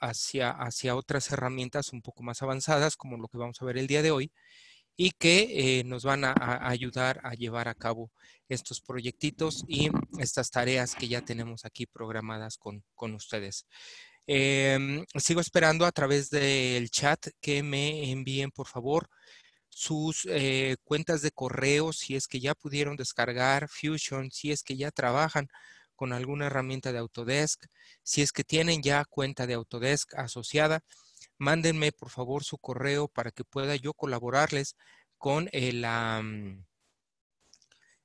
hacia, hacia otras herramientas un poco más avanzadas, como lo que vamos a ver el día de hoy, y que eh, nos van a, ayudar a llevar a cabo estos proyectitos y estas tareas que ya tenemos aquí programadas con, ustedes. Em, sigo esperando a través del chat que me envíen, por favor, sus eh, cuentas de correo, si es que ya pudieron descargar Fusion, si es que ya trabajan con alguna herramienta de Autodesk. Si es que tienen ya cuenta de Autodesk asociada, mándenme por favor su correo para que pueda yo colaborarles con el...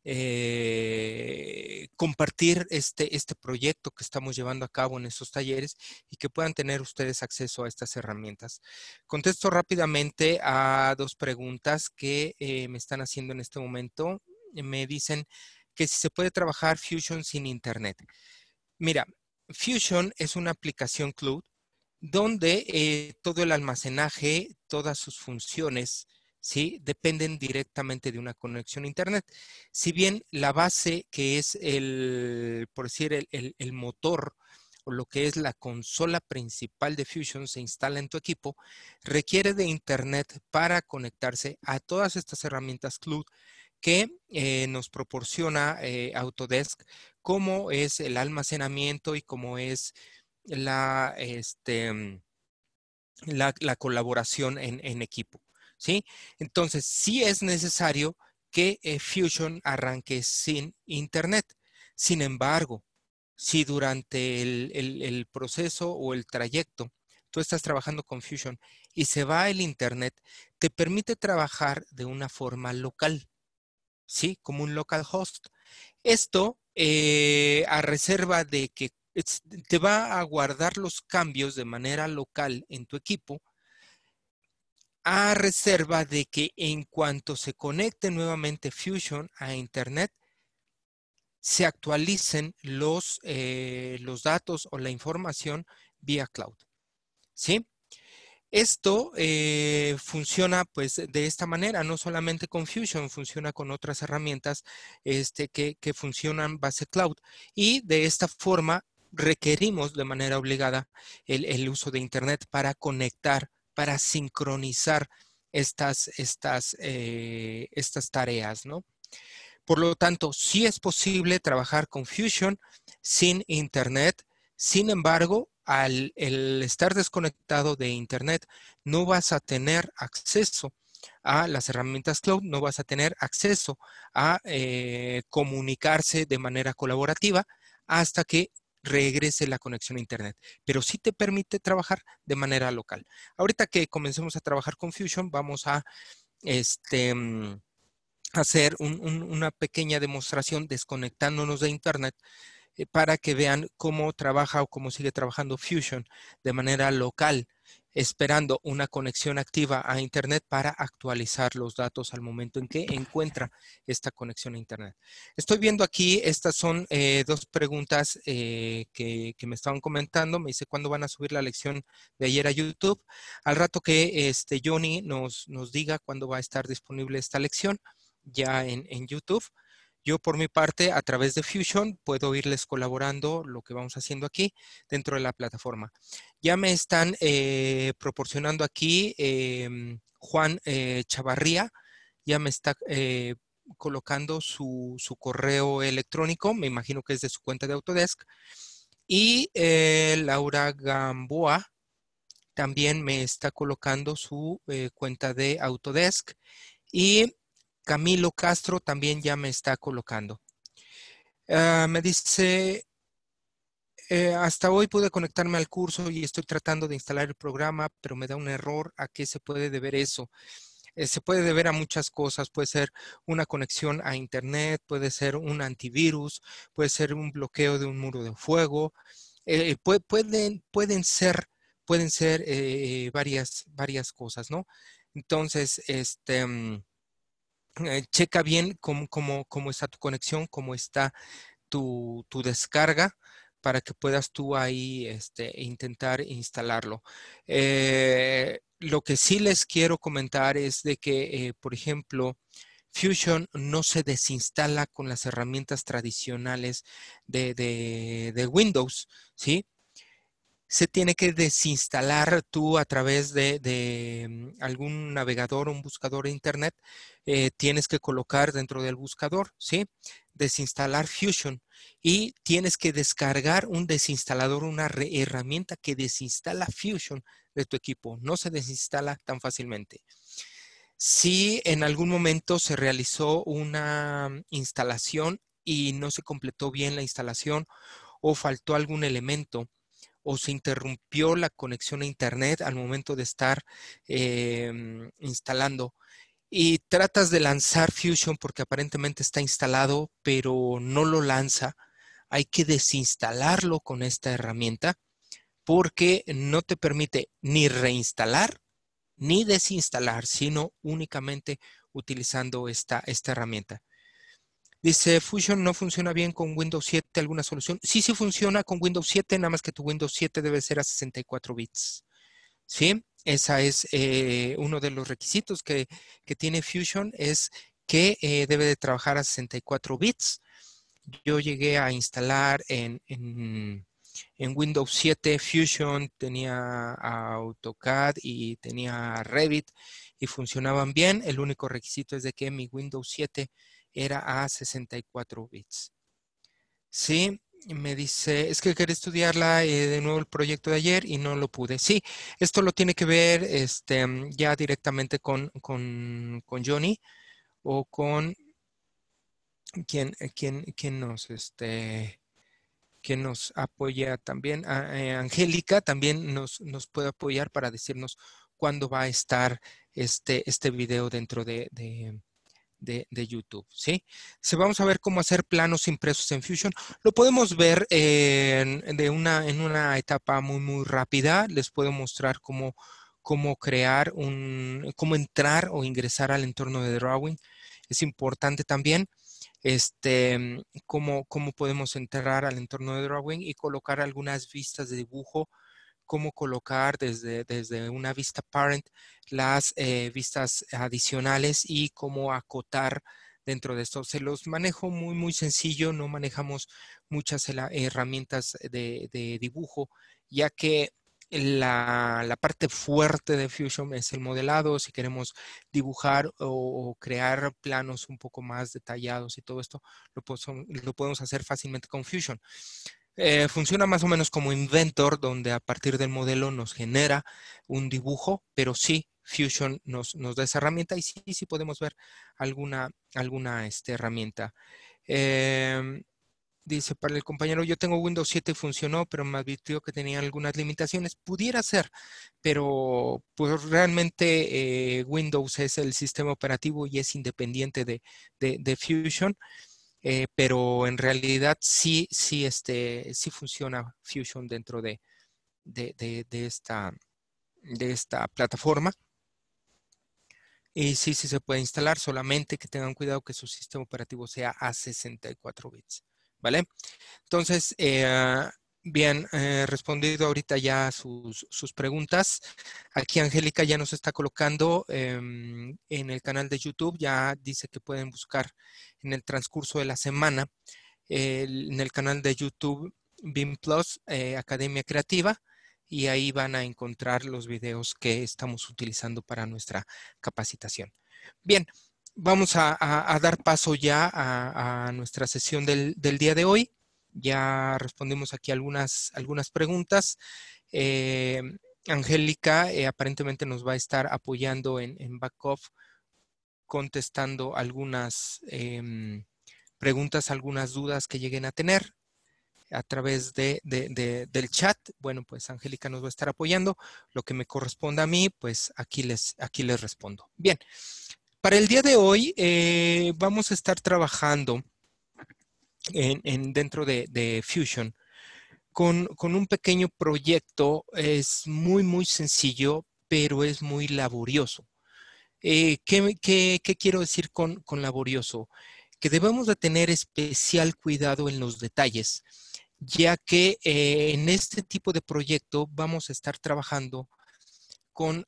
Eh, compartir este, este proyecto que estamos llevando a cabo en estos talleres y que puedan tener ustedes acceso a estas herramientas. Contesto rápidamente a dos preguntas que eh, me están haciendo en este momento. Me dicen, que si se puede trabajar Fusion sin Internet. Mira, Fusion es una aplicación cloud donde eh, todo el almacenaje, todas sus funciones, ¿sí? Dependen directamente de una conexión a Internet. Si bien la base que es el, por decir, el motor o lo que es la consola principal de Fusion se instala en tu equipo, requiere de Internet para conectarse a todas estas herramientas cloud que eh, nos proporciona eh, Autodesk, cómo es el almacenamiento y cómo es la, este, mm, colaboración en, equipo. ¿sí? Entonces, sí es necesario que eh, Fusion arranque sin Internet. Sin embargo, si durante el proceso o el trayecto tú estás trabajando con Fusion y se va el Internet, te permite trabajar de una forma local. ¿sí? Como un local host. Esto, eh, a reserva de que te va a guardar los cambios de manera local en tu equipo, a reserva de que en cuanto se conecte nuevamente Fusion a Internet, se actualicen los, eh, los datos o la información vía cloud. ¿Sí? Esto eh, funciona pues de esta manera, no solamente con Fusion, funciona con otras herramientas este, que, funcionan base cloud y de esta forma requerimos de manera obligada el, uso de Internet para conectar, para sincronizar estas, estas, eh, estas tareas, ¿no? Por lo tanto, sí es posible trabajar con Fusion sin Internet, sin embargo, al estar desconectado de Internet, no vas a tener acceso a las herramientas cloud, no vas a tener acceso a eh, comunicarse de manera colaborativa hasta que regrese la conexión a Internet, pero sí te permite trabajar de manera local. Ahorita que comencemos a trabajar con Fusion, vamos a este, mm, hacer una pequeña demostración desconectándonos de Internet eh, para que vean cómo trabaja o cómo sigue trabajando Fusion de manera local, esperando una conexión activa a Internet para actualizar los datos al momento en que encuentra esta conexión a Internet. Estoy viendo aquí, estas son eh, dos preguntas eh, que, me estaban comentando. Me dice, ¿cuándo van a subir la lección de ayer a YouTube? Al rato que este, Johnny nos, diga cuándo va a estar disponible esta lección ya en YouTube yo por mi parte, a través de Fusion, puedo irles colaborando lo que vamos haciendo aquí dentro de la plataforma. Ya me están eh, proporcionando aquí em, Juan eh, Chavarría, ya me está eh, colocando su, su, correo electrónico, me imagino que es de su cuenta de Autodesk. Y Laura Gamboa también me está colocando su cuenta de Autodesk. Y Camilo Castro también ya me está colocando. Ah, me dice, eh, hasta hoy pude conectarme al curso y estoy tratando de instalar el programa, pero me da un error. ¿A qué se puede deber eso? Eh, se puede deber a muchas cosas. Puede ser una conexión a Internet, puede ser un antivirus, puede ser un bloqueo de un muro de fuego. Eh, pueden, pueden ser, pueden ser varias, varias cosas, ¿no? Entonces, este... Mm, eh, checa bien cómo, está tu conexión, cómo está tu, tu descarga para que puedas tú ahí este, intentar instalarlo. Eh, lo que sí les quiero comentar es de que, eh, por ejemplo, Fusion no se desinstala con las herramientas tradicionales de, de, de Windows, ¿sí? se tiene que desinstalar tú a través de, mm, algún navegador, o un buscador de internet, eh, tienes que colocar dentro del buscador, ¿sí? Desinstalar Fusion y tienes que descargar un desinstalador, una herramienta que desinstala Fusion de tu equipo. No se desinstala tan fácilmente. Si en algún momento se realizó una mm, instalación y no se completó bien la instalación o faltó algún elemento, o se interrumpió la conexión a Internet al momento de estar em, instalando. Y tratas de lanzar Fusion porque aparentemente está instalado, pero no lo lanza. Hay que desinstalarlo con esta herramienta porque no te permite ni reinstalar ni desinstalar, sino únicamente utilizando esta herramienta. Dice, Fusion no funciona bien con Windows 7, ¿alguna solución? Sí, sí funciona con Windows 7, nada más que tu Windows 7 debe ser a 64 bits. ¿Sí? Ese es eh, uno de los requisitos que, tiene Fusion, es que eh, debe de trabajar a 64 bits. Yo llegué a instalar en, en Windows 7 Fusion, tenía AutoCAD y tenía Revit y funcionaban bien. El único requisito es de que mi Windows 7 era a 64 bits. Sí, me dice, es que quería estudiarla eh, de nuevo el proyecto de ayer y no lo pude. Sí, esto lo tiene que ver este, ya directamente con, con, Johnny o con quien, eh, nos este, que nos apoya también. Eh, Angélica también nos, puede apoyar para decirnos cuándo va a estar este, este video dentro de, de, YouTube. ¿sí? Se vamos a ver cómo hacer planos impresos en Fusion. Lo podemos ver en, de una, en una etapa muy, muy rápida. Les puedo mostrar cómo, cómo crear un, cómo entrar o ingresar al entorno de Drawing. Es importante también este, cómo, cómo podemos entrar al entorno de Drawing y colocar algunas vistas de dibujo cómo colocar desde, desde una vista parent las eh, vistas adicionales y cómo acotar dentro de esto. Se los manejo muy, muy sencillo, no manejamos muchas herramientas de, dibujo, ya que la, parte fuerte de Fusion es el modelado, si queremos dibujar o, crear planos un poco más detallados y todo esto, lo podemos hacer fácilmente con Fusion. Eh, funciona más o menos como Inventor, donde a partir del modelo nos genera un dibujo, pero sí Fusion nos, nos da esa herramienta y sí, sí podemos ver alguna, alguna este, herramienta. Em, dice para el compañero, yo tengo Windows 7 y funcionó, pero me advirtió que tenía algunas limitaciones. Pudiera ser, pero pues realmente eh, Windows es el sistema operativo y es independiente de, de, de Fusion. Eh, pero en realidad sí, sí, este, sí funciona Fusion dentro de, esta, de esta plataforma. Y sí, sí se puede instalar, solamente que tengan cuidado que su sistema operativo sea a 64 bits. ¿Vale? Entonces, eh, Bien, he eh, respondido ahorita ya sus, sus preguntas. Aquí Angélica ya nos está colocando em, en el canal de YouTube, ya dice que pueden buscar en el transcurso de la semana en el canal de YouTube BIM Plus eh, Academia Creativa y ahí van a encontrar los videos que estamos utilizando para nuestra capacitación. Bien, vamos a, dar paso ya a, nuestra sesión del día de hoy ya respondimos aquí algunas, algunas preguntas. Eh, Angélica eh, aparentemente nos va a estar apoyando en, en Backoff contestando algunas em, preguntas, algunas dudas que lleguen a tener a través de, del chat. Bueno, pues Angélica nos va a estar apoyando. Lo que me corresponda a mí, pues aquí les, aquí les respondo. Bien, para el día de hoy eh, vamos a estar trabajando en, dentro de, Fusion con, con, un pequeño proyecto. Es muy, muy sencillo, pero es muy laborioso. Eh, ¿qué, quiero decir con, con laborioso? Que debemos de tener especial cuidado en los detalles, ya que eh, en este tipo de proyecto vamos a estar trabajando con,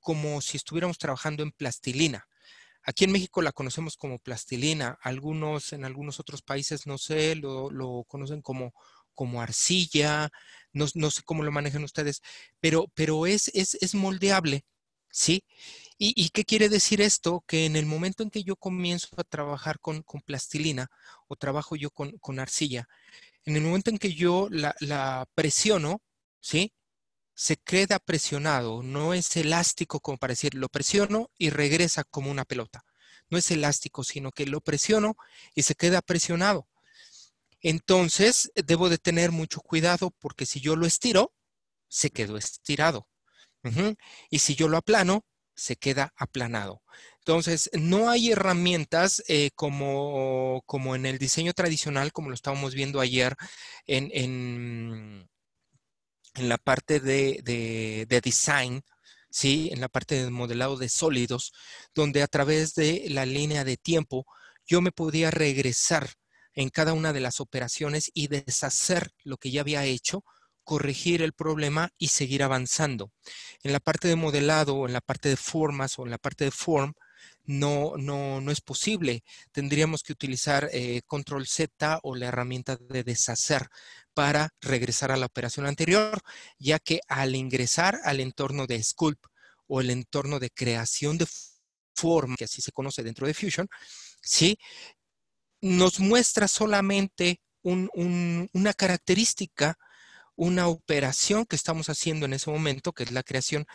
como si estuviéramos trabajando en plastilina. Aquí en México la conocemos como plastilina, algunos en algunos otros países, no sé, lo, conocen como, como arcilla, no, sé cómo lo manejan ustedes, pero, pero es, es, moldeable, ¿sí? ¿Y, qué quiere decir esto? Que en el momento en que yo comienzo a trabajar con, plastilina o trabajo yo con, arcilla, en el momento en que yo la, la presiono, ¿sí? se queda presionado, no es elástico como para decir lo presiono y regresa como una pelota. No es elástico, sino que lo presiono y se queda presionado. Entonces, eh, debo de tener mucho cuidado porque si yo lo estiro, se quedó estirado. Y si yo lo aplano, se queda aplanado. Entonces, no hay herramientas eh, como, como en el diseño tradicional, como lo estábamos viendo ayer en en la parte de, de, design, ¿sí? en la parte de modelado de sólidos, donde a través de la línea de tiempo yo me podía regresar en cada una de las operaciones y deshacer lo que ya había hecho, corregir el problema y seguir avanzando. En la parte de modelado, en la parte de formas o en la parte de form, no, no, no es posible. Tendríamos que utilizar eh, control Z o la herramienta de deshacer para regresar a la operación anterior, ya que al ingresar al entorno de Sculpt o el entorno de creación de forma, que así se conoce dentro de Fusion, ¿sí? nos muestra solamente una característica una operación que estamos haciendo en ese momento, que es la creación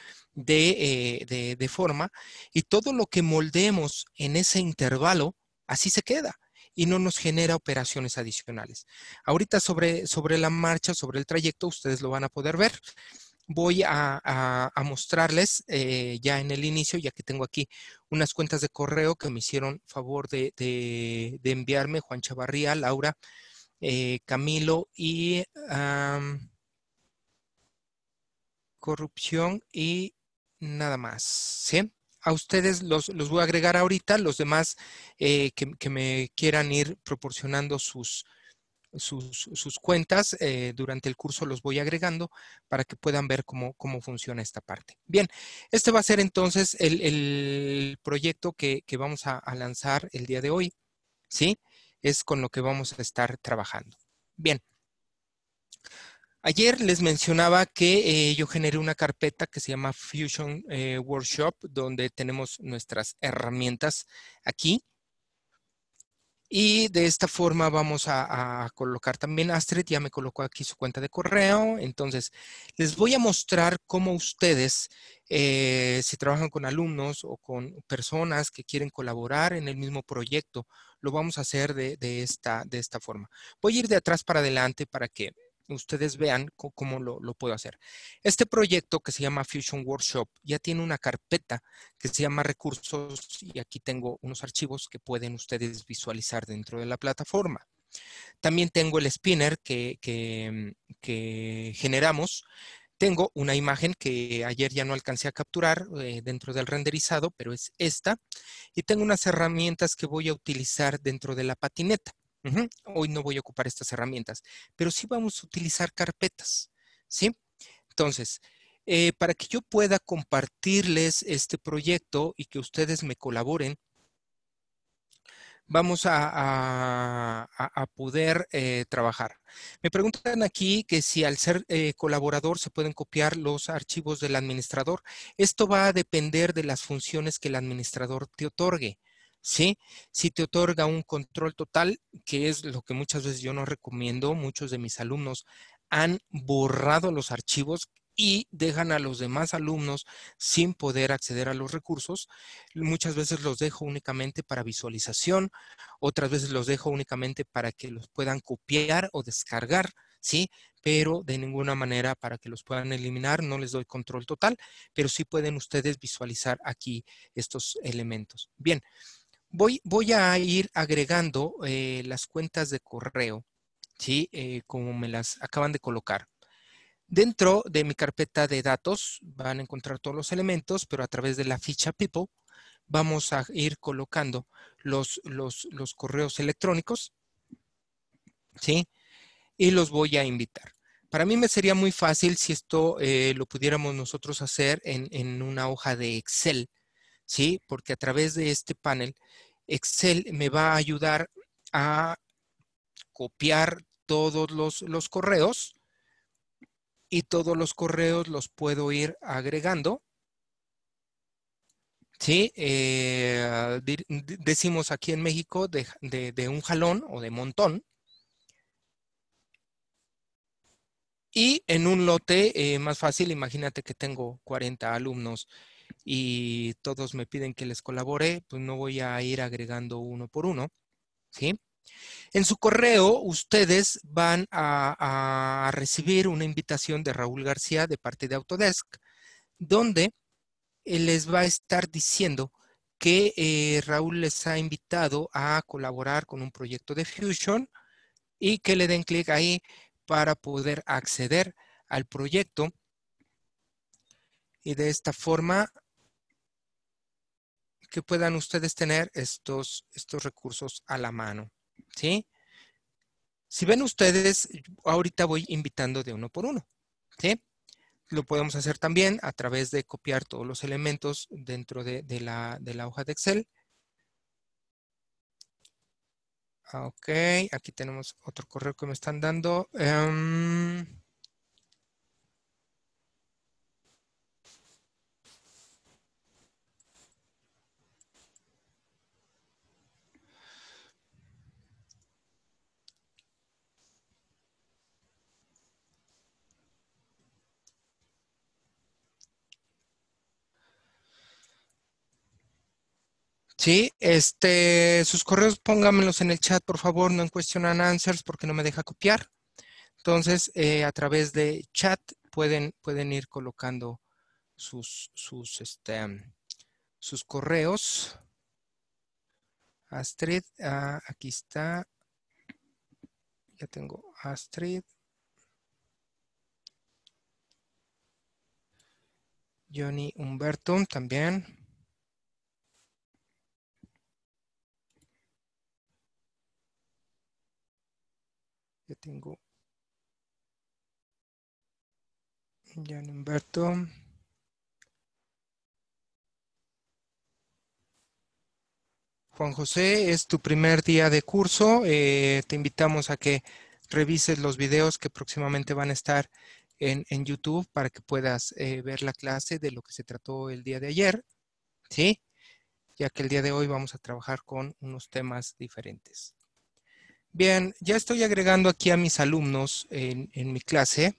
eh, de, forma, y todo lo que moldemos en ese intervalo, así se queda y no nos genera operaciones adicionales. Ahorita sobre, sobre la marcha, sobre el trayecto, ustedes lo van a poder ver. Voy a, mostrarles eh, ya en el inicio, ya que tengo aquí unas cuentas de correo que me hicieron favor de, de enviarme, Juan Chavarría, Laura, eh, Camilo y corrupción y nada más. ¿sí? A ustedes los, voy a agregar ahorita, los demás eh, que, me quieran ir proporcionando sus, sus, cuentas eh, durante el curso los voy agregando para que puedan ver cómo, funciona esta parte. Bien, este va a ser entonces el, proyecto que, vamos a, a lanzar el día de hoy. ¿Sí? es con lo que vamos a estar trabajando. Bien. Ayer les mencionaba que eh, yo generé una carpeta que se llama Fusion eh, Workshop, donde tenemos nuestras herramientas aquí. Y de esta forma vamos a, colocar también Astrid, ya me colocó aquí su cuenta de correo. Entonces, les voy a mostrar cómo ustedes, eh, si trabajan con alumnos o con personas que quieren colaborar en el mismo proyecto, lo vamos a hacer de, de, esta, de esta forma. Voy a ir de atrás para adelante para que ustedes vean cómo lo, puedo hacer. Este proyecto que se llama Fusion Workshop ya tiene una carpeta que se llama recursos y aquí tengo unos archivos que pueden ustedes visualizar dentro de la plataforma. También tengo el spinner que, generamos. Tengo una imagen que ayer ya no alcancé a capturar eh, dentro del renderizado, pero es esta. Y tengo unas herramientas que voy a utilizar dentro de la patineta. Hoy no voy a ocupar estas herramientas, pero sí vamos a utilizar carpetas, ¿sí? Entonces, eh, para que yo pueda compartirles este proyecto y que ustedes me colaboren, vamos a, poder eh, trabajar. Me preguntan aquí que si al ser eh, colaborador se pueden copiar los archivos del administrador. Esto va a depender de las funciones que el administrador te otorgue. ¿sí? Si te otorga un control total, que es lo que muchas veces yo no recomiendo, muchos de mis alumnos han borrado los archivos y dejan a los demás alumnos sin poder acceder a los recursos. Muchas veces los dejo únicamente para visualización, otras veces los dejo únicamente para que los puedan copiar o descargar, ¿sí? Pero de ninguna manera para que los puedan eliminar, no les doy control total, pero sí pueden ustedes visualizar aquí estos elementos. Bien, Voy, a ir agregando eh, las cuentas de correo, ¿sí? Eh, como me las acaban de colocar. Dentro de mi carpeta de datos van a encontrar todos los elementos, pero a través de la ficha People vamos a ir colocando los, correos electrónicos, ¿sí? Y los voy a invitar. Para mí me sería muy fácil si esto eh, lo pudiéramos nosotros hacer en, una hoja de Excel, ¿sí? Porque a través de este panel, Excel me va a ayudar a copiar todos los, correos y todos los correos los puedo ir agregando. Eh, decimos aquí en México de, un jalón o de montón. Y en un lote eh, más fácil, imagínate que tengo 40 alumnos y todos me piden que les colabore, pues no voy a ir agregando uno por uno. ¿sí? En su correo, ustedes van a, recibir una invitación de Raúl García de parte de Autodesk, donde eh, les va a estar diciendo que eh, Raúl les ha invitado a colaborar con un proyecto de Fusion y que le den clic ahí para poder acceder al proyecto. Y de esta forma que puedan ustedes tener estos, estos recursos a la mano. ¿Sí? Si ven ustedes, ahorita voy invitando de uno por uno. ¿Sí? Lo podemos hacer también a través de copiar todos los elementos dentro de, la, hoja de Excel. Ah, ok, aquí tenemos otro correo que me están dando. Em, Sí, este, sus correos póngamelos en el chat, por favor, no en question answers porque no me deja copiar. Entonces, eh, a través de chat pueden, pueden ir colocando sus, sus, este, correos. Astrid, ah, aquí está. Ya tengo Astrid. Johnny Humberto también. ya tengo Jan Humberto. Juan José, es tu primer día de curso. Eh, te invitamos a que revises los videos que próximamente van a estar en, YouTube para que puedas eh, ver la clase de lo que se trató el día de ayer, ¿sí? Ya que el día de hoy vamos a trabajar con unos temas diferentes. Bien, ya estoy agregando aquí a mis alumnos en, mi clase.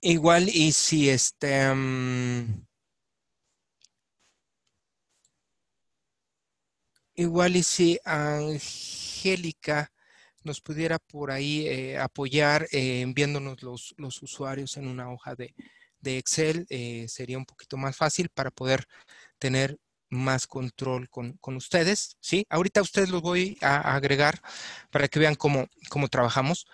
Igual y si este... Mm, igual y si Angélica nos pudiera por ahí eh, apoyar eh, enviándonos los usuarios en una hoja de, de Excel eh, sería un poquito más fácil para poder tener más control con, ustedes, ¿sí? Ahorita ustedes los voy a, agregar para que vean cómo, trabajamos.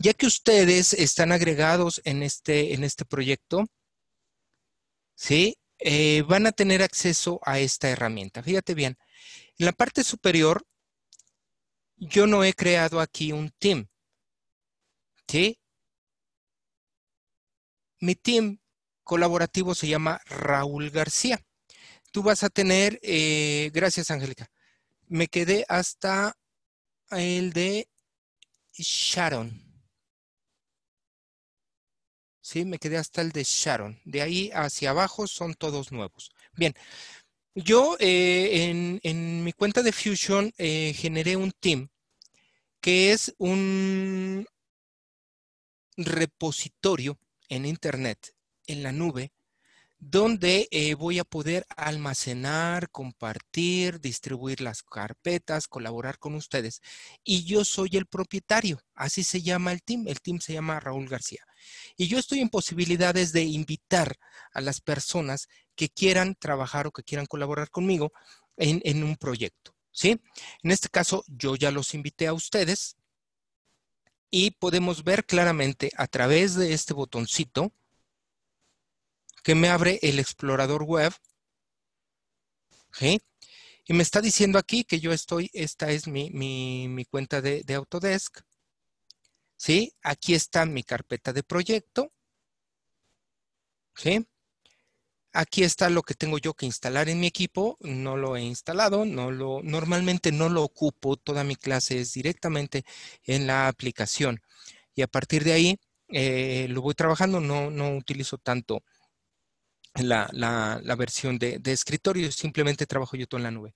Ya que ustedes están agregados en este, en este proyecto, ¿sí? Eh, van a tener acceso a esta herramienta. Fíjate bien, en la parte superior, yo no he creado aquí un team, ¿sí? Mi team colaborativo se llama Raúl García. Tú vas a tener, eh, gracias Angélica, me quedé hasta el de Sharon. Sí, me quedé hasta el de Sharon. De ahí hacia abajo son todos nuevos. Bien, yo eh, en, mi cuenta de Fusion eh, generé un team que es un repositorio en Internet en la nube, donde eh, voy a poder almacenar, compartir, distribuir las carpetas, colaborar con ustedes. Y yo soy el propietario, así se llama el team, el team se llama Raúl García. Y yo estoy en posibilidades de invitar a las personas que quieran trabajar o que quieran colaborar conmigo en, un proyecto, ¿sí? En este caso, yo ya los invité a ustedes y podemos ver claramente a través de este botoncito que me abre el explorador web. Y me está diciendo aquí que yo estoy, esta es mi, cuenta de, Autodesk. ¿Sí? Aquí está mi carpeta de proyecto. Aquí está lo que tengo yo que instalar en mi equipo. No lo he instalado, no lo, normalmente no lo ocupo. Toda mi clase es directamente en la aplicación. Y a partir de ahí eh, lo voy trabajando, no, no utilizo tanto la, versión de, escritorio, simplemente trabajo yo todo en la nube.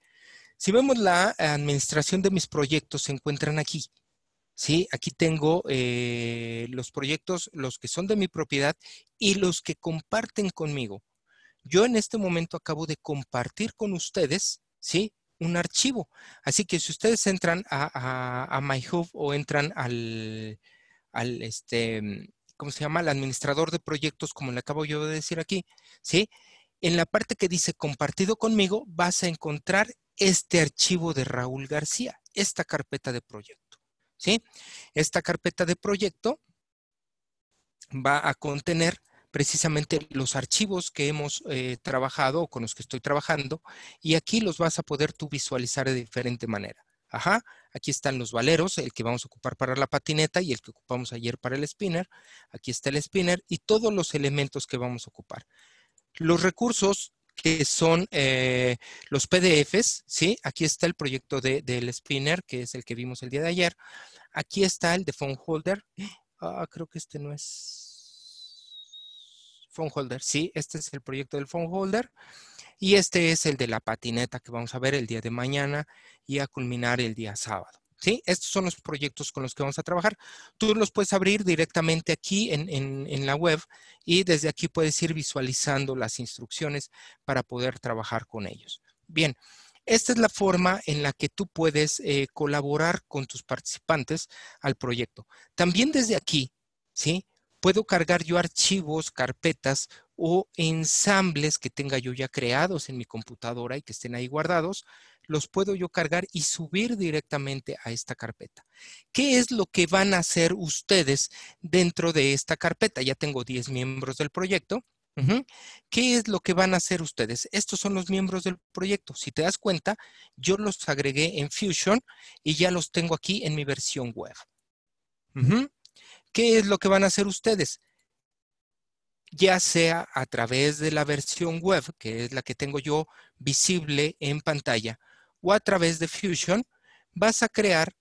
Si vemos la administración de mis proyectos, se encuentran aquí. ¿sí? Aquí tengo eh, los proyectos, los que son de mi propiedad y los que comparten conmigo. Yo en este momento acabo de compartir con ustedes ¿sí? un archivo. Así que si ustedes entran a, a, MyHub o entran al, al, este, ¿cómo se llama? El administrador de proyectos, como le acabo yo de decir aquí, ¿sí? En la parte que dice compartido conmigo, vas a encontrar este archivo de Raúl García, esta carpeta de proyecto, ¿sí? Esta carpeta de proyecto va a contener precisamente los archivos que hemos eh, trabajado o con los que estoy trabajando y aquí los vas a poder tú visualizar de diferente manera. Ajá, Aquí están los valeros, el que vamos a ocupar para la patineta y el que ocupamos ayer para el spinner. Aquí está el spinner y todos los elementos que vamos a ocupar. Los recursos que son eh, los PDFs, ¿sí? Aquí está el proyecto del spinner, que es el que vimos el día de ayer. Aquí está el de phone holder. Ah, creo que este no es phone holder. Sí, este es el proyecto del phone holder. Y este es el de la patineta que vamos a ver el día de mañana y a culminar el día sábado. ¿Sí? Estos son los proyectos con los que vamos a trabajar. Tú los puedes abrir directamente aquí en, la web y desde aquí puedes ir visualizando las instrucciones para poder trabajar con ellos. Bien, esta es la forma en la que tú puedes eh, colaborar con tus participantes al proyecto. También desde aquí, ¿sí? Puedo cargar yo archivos, carpetas o ensambles que tenga yo ya creados en mi computadora y que estén ahí guardados, los puedo yo cargar y subir directamente a esta carpeta. ¿Qué es lo que van a hacer ustedes dentro de esta carpeta? Ya tengo 10 miembros del proyecto. ¿Qué es lo que van a hacer ustedes? Estos son los miembros del proyecto. Si te das cuenta, yo los agregué en Fusion y ya los tengo aquí en mi versión web. ¿Qué es lo que van a hacer ustedes? ya sea a través de la versión web, que es la que tengo yo visible en pantalla, o a través de Fusion, vas a crear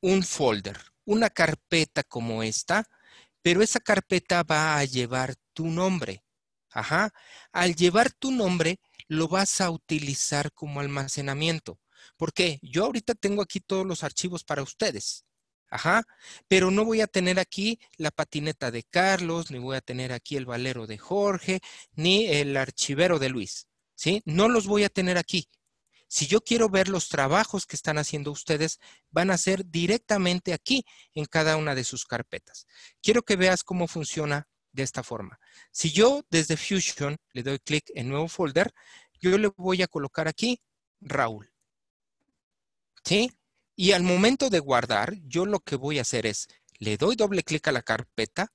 un folder, una carpeta como esta, pero esa carpeta va a llevar tu nombre. Ajá. Al llevar tu nombre, lo vas a utilizar como almacenamiento. ¿Por qué? Yo ahorita tengo aquí todos los archivos para ustedes. Ajá, pero no voy a tener aquí la patineta de Carlos, ni voy a tener aquí el valero de Jorge, ni el archivero de Luis, ¿sí? No los voy a tener aquí. Si yo quiero ver los trabajos que están haciendo ustedes, van a ser directamente aquí en cada una de sus carpetas. Quiero que veas cómo funciona de esta forma. Si yo desde Fusion le doy clic en nuevo folder, yo le voy a colocar aquí Raúl. ¿Sí? Y al momento de guardar, yo lo que voy a hacer es, le doy doble clic a la carpeta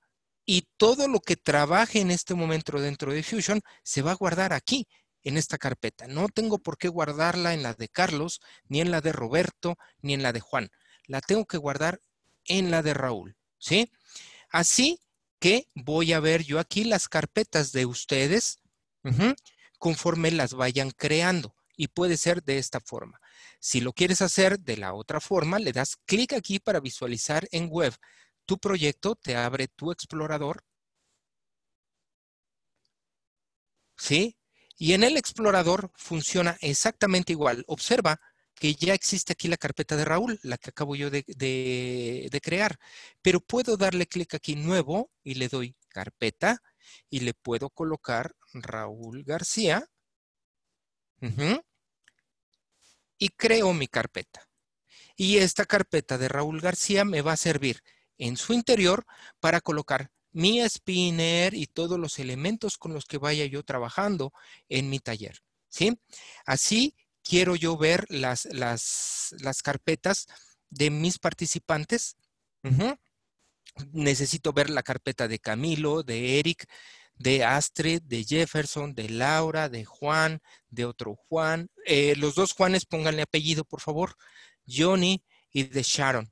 y todo lo que trabaje en este momento dentro de Fusion se va a guardar aquí, en esta carpeta. No tengo por qué guardarla en la de Carlos, ni en la de Roberto, ni en la de Juan. La tengo que guardar en la de Raúl, ¿sí? Así que voy a ver yo aquí las carpetas de ustedes conforme las vayan creando. Y puede ser de esta forma. Si lo quieres hacer de la otra forma, le das clic aquí para visualizar en web tu proyecto, te abre tu explorador. ¿Sí? Y en el explorador funciona exactamente igual. Observa que ya existe aquí la carpeta de Raúl, la que acabo yo de, crear. Pero puedo darle clic aquí nuevo y le doy carpeta y le puedo colocar Raúl García y creo mi carpeta. Y esta carpeta de Raúl García me va a servir en su interior para colocar mi spinner y todos los elementos con los que vaya yo trabajando en mi taller. ¿sí? Así quiero yo ver las, las, las carpetas de mis participantes. Necesito ver la carpeta de Camilo, de Eric, de Astrid, de Jefferson, de Laura, de Juan, de otro Juan. Eh, los dos Juanes, pónganle apellido, por favor. Johnny y de Sharon.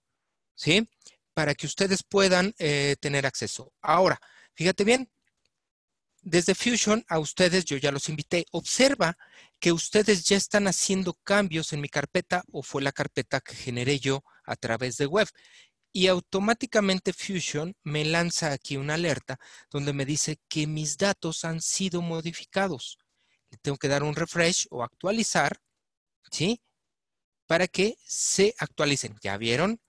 ¿Sí? Para que ustedes puedan eh, tener acceso. Ahora, fíjate bien. Desde Fusion a ustedes yo ya los invité. Observa que ustedes ya están haciendo cambios en mi carpeta o fue la carpeta que generé yo a través de web y automáticamente Fusion me lanza aquí una alerta donde me dice que mis datos han sido modificados. Le tengo que dar un refresh o actualizar, ¿sí? Para que se actualicen. ¿Ya vieron?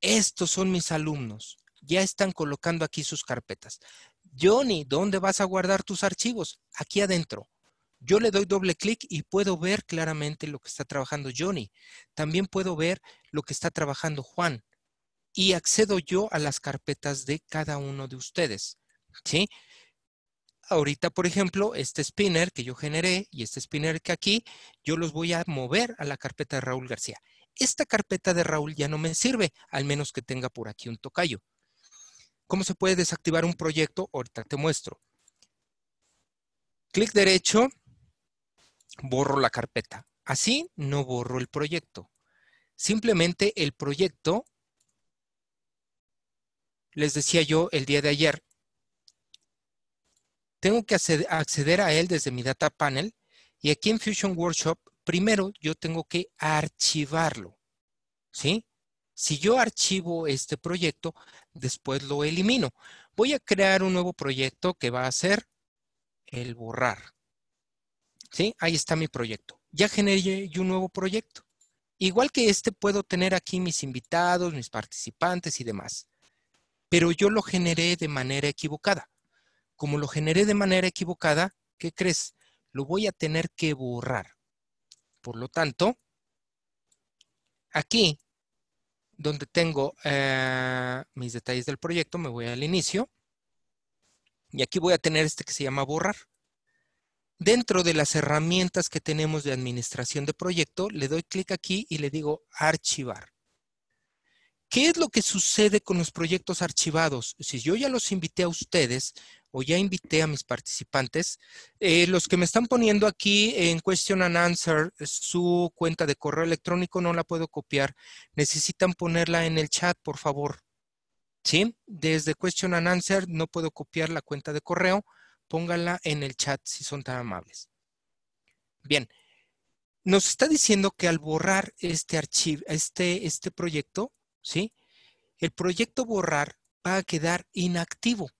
Estos son mis alumnos. Ya están colocando aquí sus carpetas. Johnny, ¿dónde vas a guardar tus archivos? Aquí adentro. Yo le doy doble clic y puedo ver claramente lo que está trabajando Johnny. También puedo ver lo que está trabajando Juan y accedo yo a las carpetas de cada uno de ustedes. ¿sí? Ahorita, por ejemplo, este spinner que yo generé y este spinner que aquí, yo los voy a mover a la carpeta de Raúl García. Esta carpeta de Raúl ya no me sirve, al menos que tenga por aquí un tocayo. ¿Cómo se puede desactivar un proyecto? Ahorita te muestro. Clic derecho, borro la carpeta. Así no borro el proyecto. Simplemente el proyecto les decía yo el día de ayer, tengo que acceder a él desde mi data panel y aquí en Fusion Workshop, primero yo tengo que archivarlo. ¿Sí? Si yo archivo este proyecto, después lo elimino. Voy a crear un nuevo proyecto que va a ser el borrar. ¿Sí? Ahí está mi proyecto. Ya generé un nuevo proyecto. Igual que este, puedo tener aquí mis invitados, mis participantes y demás pero yo lo generé de manera equivocada. Como lo generé de manera equivocada, ¿qué crees? Lo voy a tener que borrar. Por lo tanto, aquí, donde tengo eh, mis detalles del proyecto, me voy al inicio. Y aquí voy a tener este que se llama borrar. Dentro de las herramientas que tenemos de administración de proyecto, le doy clic aquí y le digo archivar. ¿Qué es lo que sucede con los proyectos archivados? Si yo ya los invité a ustedes o ya invité a mis participantes, eh, los que me están poniendo aquí en Question and Answer eh, su cuenta de correo electrónico no la puedo copiar. Necesitan ponerla en el chat, por favor. ¿Sí? Desde Question and Answer no puedo copiar la cuenta de correo. Pónganla en el chat si son tan amables. Bien. Nos está diciendo que al borrar este archivo, este, este proyecto, ¿sí? El proyecto borrar va a quedar inactivo.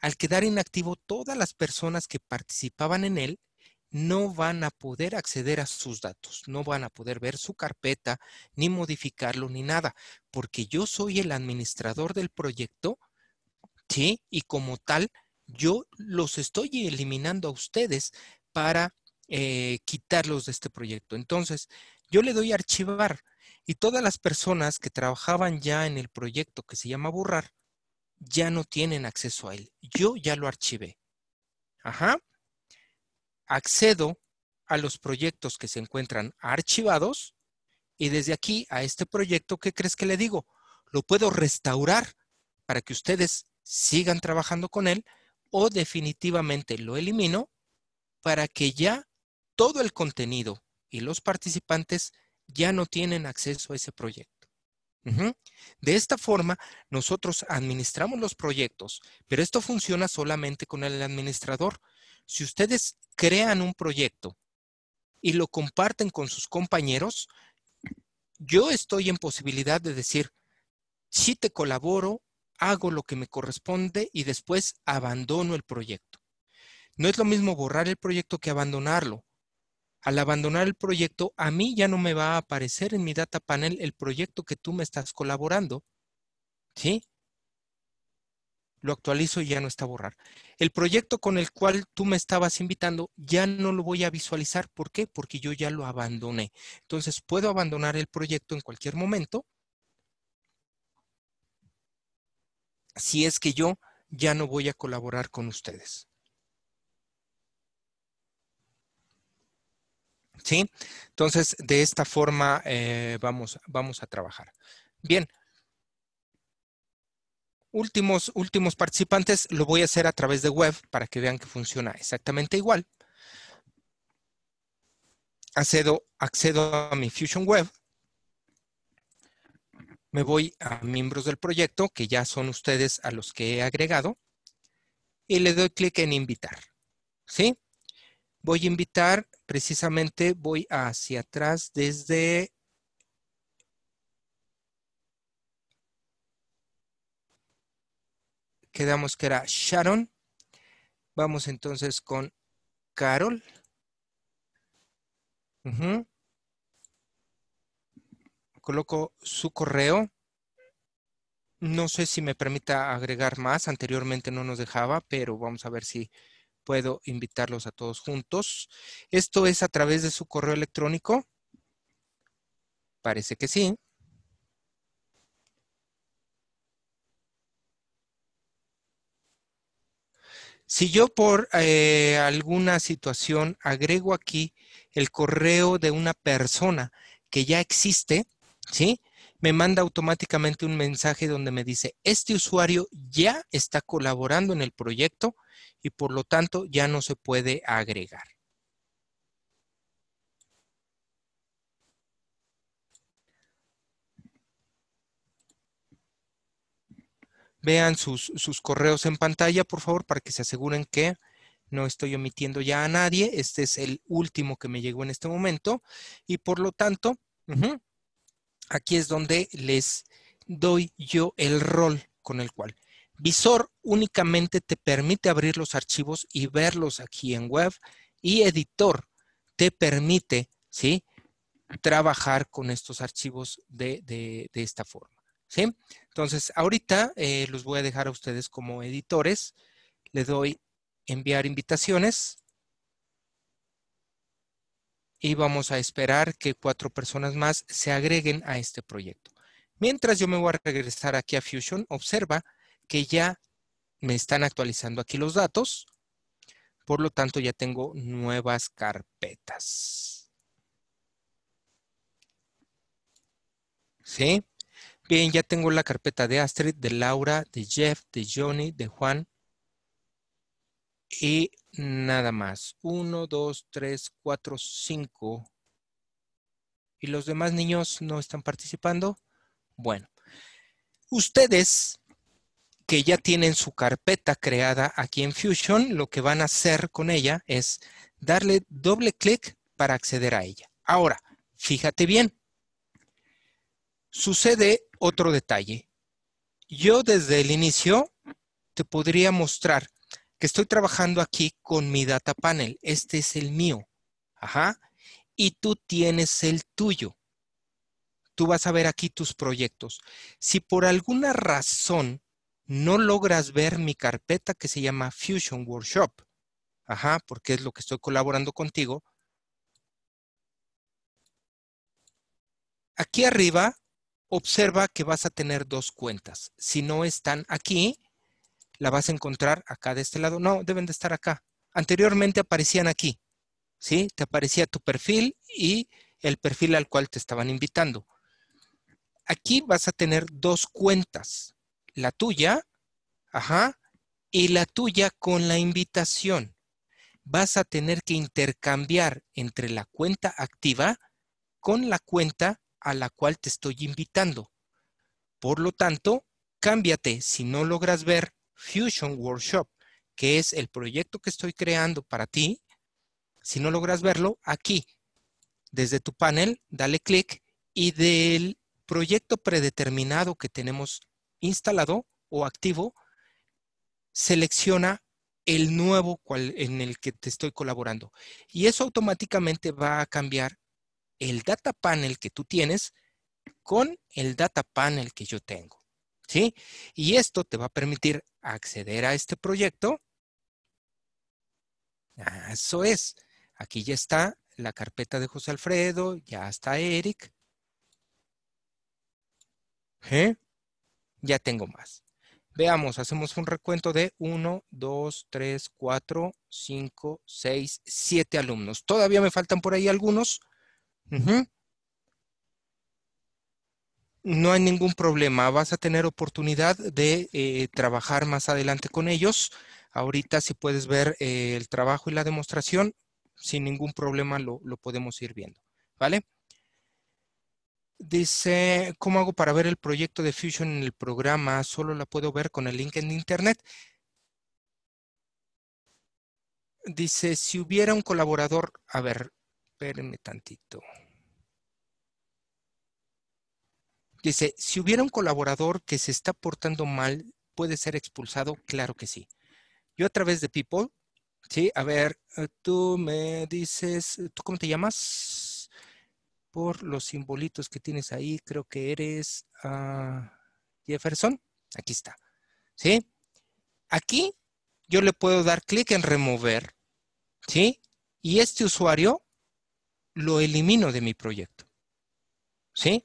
Al quedar inactivo, todas las personas que participaban en él no van a poder acceder a sus datos, no van a poder ver su carpeta, ni modificarlo, ni nada, porque yo soy el administrador del proyecto, ¿sí? Y como tal, yo los estoy eliminando a ustedes para eh, quitarlos de este proyecto. Entonces, yo le doy archivar, y todas las personas que trabajaban ya en el proyecto que se llama borrar, ya no tienen acceso a él. Yo ya lo archivé. Ajá. Accedo a los proyectos que se encuentran archivados y desde aquí a este proyecto, ¿qué crees que le digo? Lo puedo restaurar para que ustedes sigan trabajando con él o definitivamente lo elimino para que ya todo el contenido y los participantes ya no tienen acceso a ese proyecto. De esta forma, nosotros administramos los proyectos, pero esto funciona solamente con el administrador. Si ustedes crean un proyecto y lo comparten con sus compañeros, yo estoy en posibilidad de decir, si sí te colaboro, hago lo que me corresponde y después abandono el proyecto. No es lo mismo borrar el proyecto que abandonarlo al abandonar el proyecto, a mí ya no me va a aparecer en mi data panel el proyecto que tú me estás colaborando. ¿Sí? Lo actualizo y ya no está a borrar. El proyecto con el cual tú me estabas invitando, ya no lo voy a visualizar. ¿Por qué? Porque yo ya lo abandoné. Entonces, puedo abandonar el proyecto en cualquier momento. Si es que yo ya no voy a colaborar con ustedes. ¿sí? Entonces, de esta forma eh, vamos, vamos a trabajar. Bien. Últimos, últimos participantes, lo voy a hacer a través de web para que vean que funciona exactamente igual. Accedo, accedo a mi Fusion Web. Me voy a miembros del proyecto, que ya son ustedes a los que he agregado. Y le doy clic en invitar. ¿Sí? Voy a invitar, precisamente voy hacia atrás desde quedamos que era Sharon. Vamos entonces con Carol. Coloco su correo. No sé si me permita agregar más. Anteriormente no nos dejaba, pero vamos a ver si puedo invitarlos a todos juntos. ¿Esto es a través de su correo electrónico? Parece que sí. Si yo por eh, alguna situación agrego aquí el correo de una persona que ya existe, ¿sí? me manda automáticamente un mensaje donde me dice, este usuario ya está colaborando en el proyecto, y por lo tanto ya no se puede agregar. Vean sus, correos en pantalla, por favor, para que se aseguren que no estoy omitiendo ya a nadie. Este es el último que me llegó en este momento. Y por lo tanto, aquí es donde les doy yo el rol con el cual Visor únicamente te permite abrir los archivos y verlos aquí en web y editor te permite ¿sí? trabajar con estos archivos de, esta forma. ¿sí? Entonces, ahorita eh, los voy a dejar a ustedes como editores. Le doy enviar invitaciones. Y vamos a esperar que cuatro personas más se agreguen a este proyecto. Mientras yo me voy a regresar aquí a Fusion, observa que ya me están actualizando aquí los datos. Por lo tanto, ya tengo nuevas carpetas. ¿Sí? Bien, ya tengo la carpeta de Astrid, de Laura, de Jeff, de Johnny, de Juan. Y nada más. Uno, dos, tres, cuatro, cinco. ¿Y los demás niños no están participando? Bueno, ustedes que ya tienen su carpeta creada aquí en Fusion, lo que van a hacer con ella es darle doble clic para acceder a ella. Ahora, fíjate bien, sucede otro detalle. Yo desde el inicio te podría mostrar que estoy trabajando aquí con mi data panel. Este es el mío. Ajá. Y tú tienes el tuyo. Tú vas a ver aquí tus proyectos. Si por alguna razón no logras ver mi carpeta que se llama Fusion Workshop. Ajá, porque es lo que estoy colaborando contigo. Aquí arriba, observa que vas a tener dos cuentas. Si no están aquí, la vas a encontrar acá de este lado. No, deben de estar acá. Anteriormente aparecían aquí. ¿Sí? Te aparecía tu perfil y el perfil al cual te estaban invitando. Aquí vas a tener dos cuentas la tuya, ajá, y la tuya con la invitación. Vas a tener que intercambiar entre la cuenta activa con la cuenta a la cual te estoy invitando. Por lo tanto, cámbiate si no logras ver Fusion Workshop, que es el proyecto que estoy creando para ti. Si no logras verlo, aquí, desde tu panel, dale clic y del proyecto predeterminado que tenemos instalado o activo, selecciona el nuevo en el que te estoy colaborando. Y eso automáticamente va a cambiar el data panel que tú tienes con el data panel que yo tengo. ¿Sí? Y esto te va a permitir acceder a este proyecto. Eso es. Aquí ya está la carpeta de José Alfredo, ya está Eric. ¿Eh? ya tengo más. Veamos, hacemos un recuento de 1, 2, 3, 4, 5, 6, 7 alumnos. Todavía me faltan por ahí algunos. No hay ningún problema. Vas a tener oportunidad de eh, trabajar más adelante con ellos. Ahorita si puedes ver eh, el trabajo y la demostración, sin ningún problema lo, lo podemos ir viendo. ¿Vale? Dice, ¿cómo hago para ver el proyecto de Fusion en el programa? Solo la puedo ver con el link en internet. Dice, si hubiera un colaborador, a ver, espérenme tantito. Dice, si hubiera un colaborador que se está portando mal, ¿puede ser expulsado? Claro que sí. Yo a través de People, sí, a ver, eh, tú me dices, ¿tú cómo te llamas? por los simbolitos que tienes ahí. Creo que eres ah, Jefferson. Aquí está. ¿Sí? Aquí yo le puedo dar clic en remover. ¿Sí? Y este usuario lo elimino de mi proyecto. ¿Sí?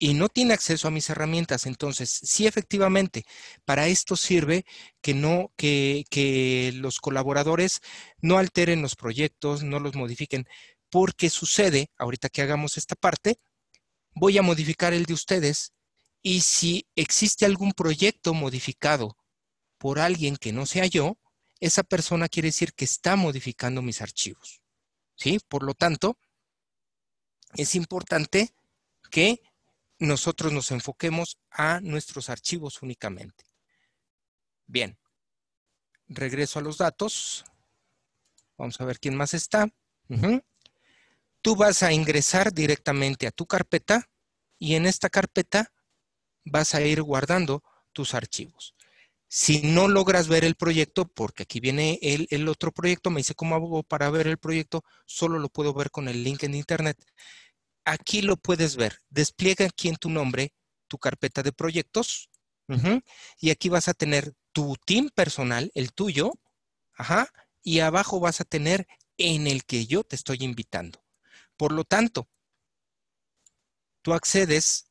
y no tiene acceso a mis herramientas. Entonces, sí, efectivamente, para esto sirve que, no, que, que los colaboradores no alteren los proyectos, no los modifiquen, porque sucede, ahorita que hagamos esta parte, voy a modificar el de ustedes y si existe algún proyecto modificado por alguien que no sea yo, esa persona quiere decir que está modificando mis archivos. ¿Sí? Por lo tanto, es importante que nosotros nos enfoquemos a nuestros archivos únicamente. Bien, regreso a los datos. Vamos a ver quién más está tú vas a ingresar directamente a tu carpeta y en esta carpeta vas a ir guardando tus archivos. Si no logras ver el proyecto, porque aquí viene el, otro proyecto, me dice cómo hago para ver el proyecto, solo lo puedo ver con el link en internet. Aquí lo puedes ver. Despliega aquí en tu nombre tu carpeta de proyectos. Y aquí vas a tener tu team personal, el tuyo. Y abajo vas a tener en el que yo te estoy invitando. Por lo tanto, tú accedes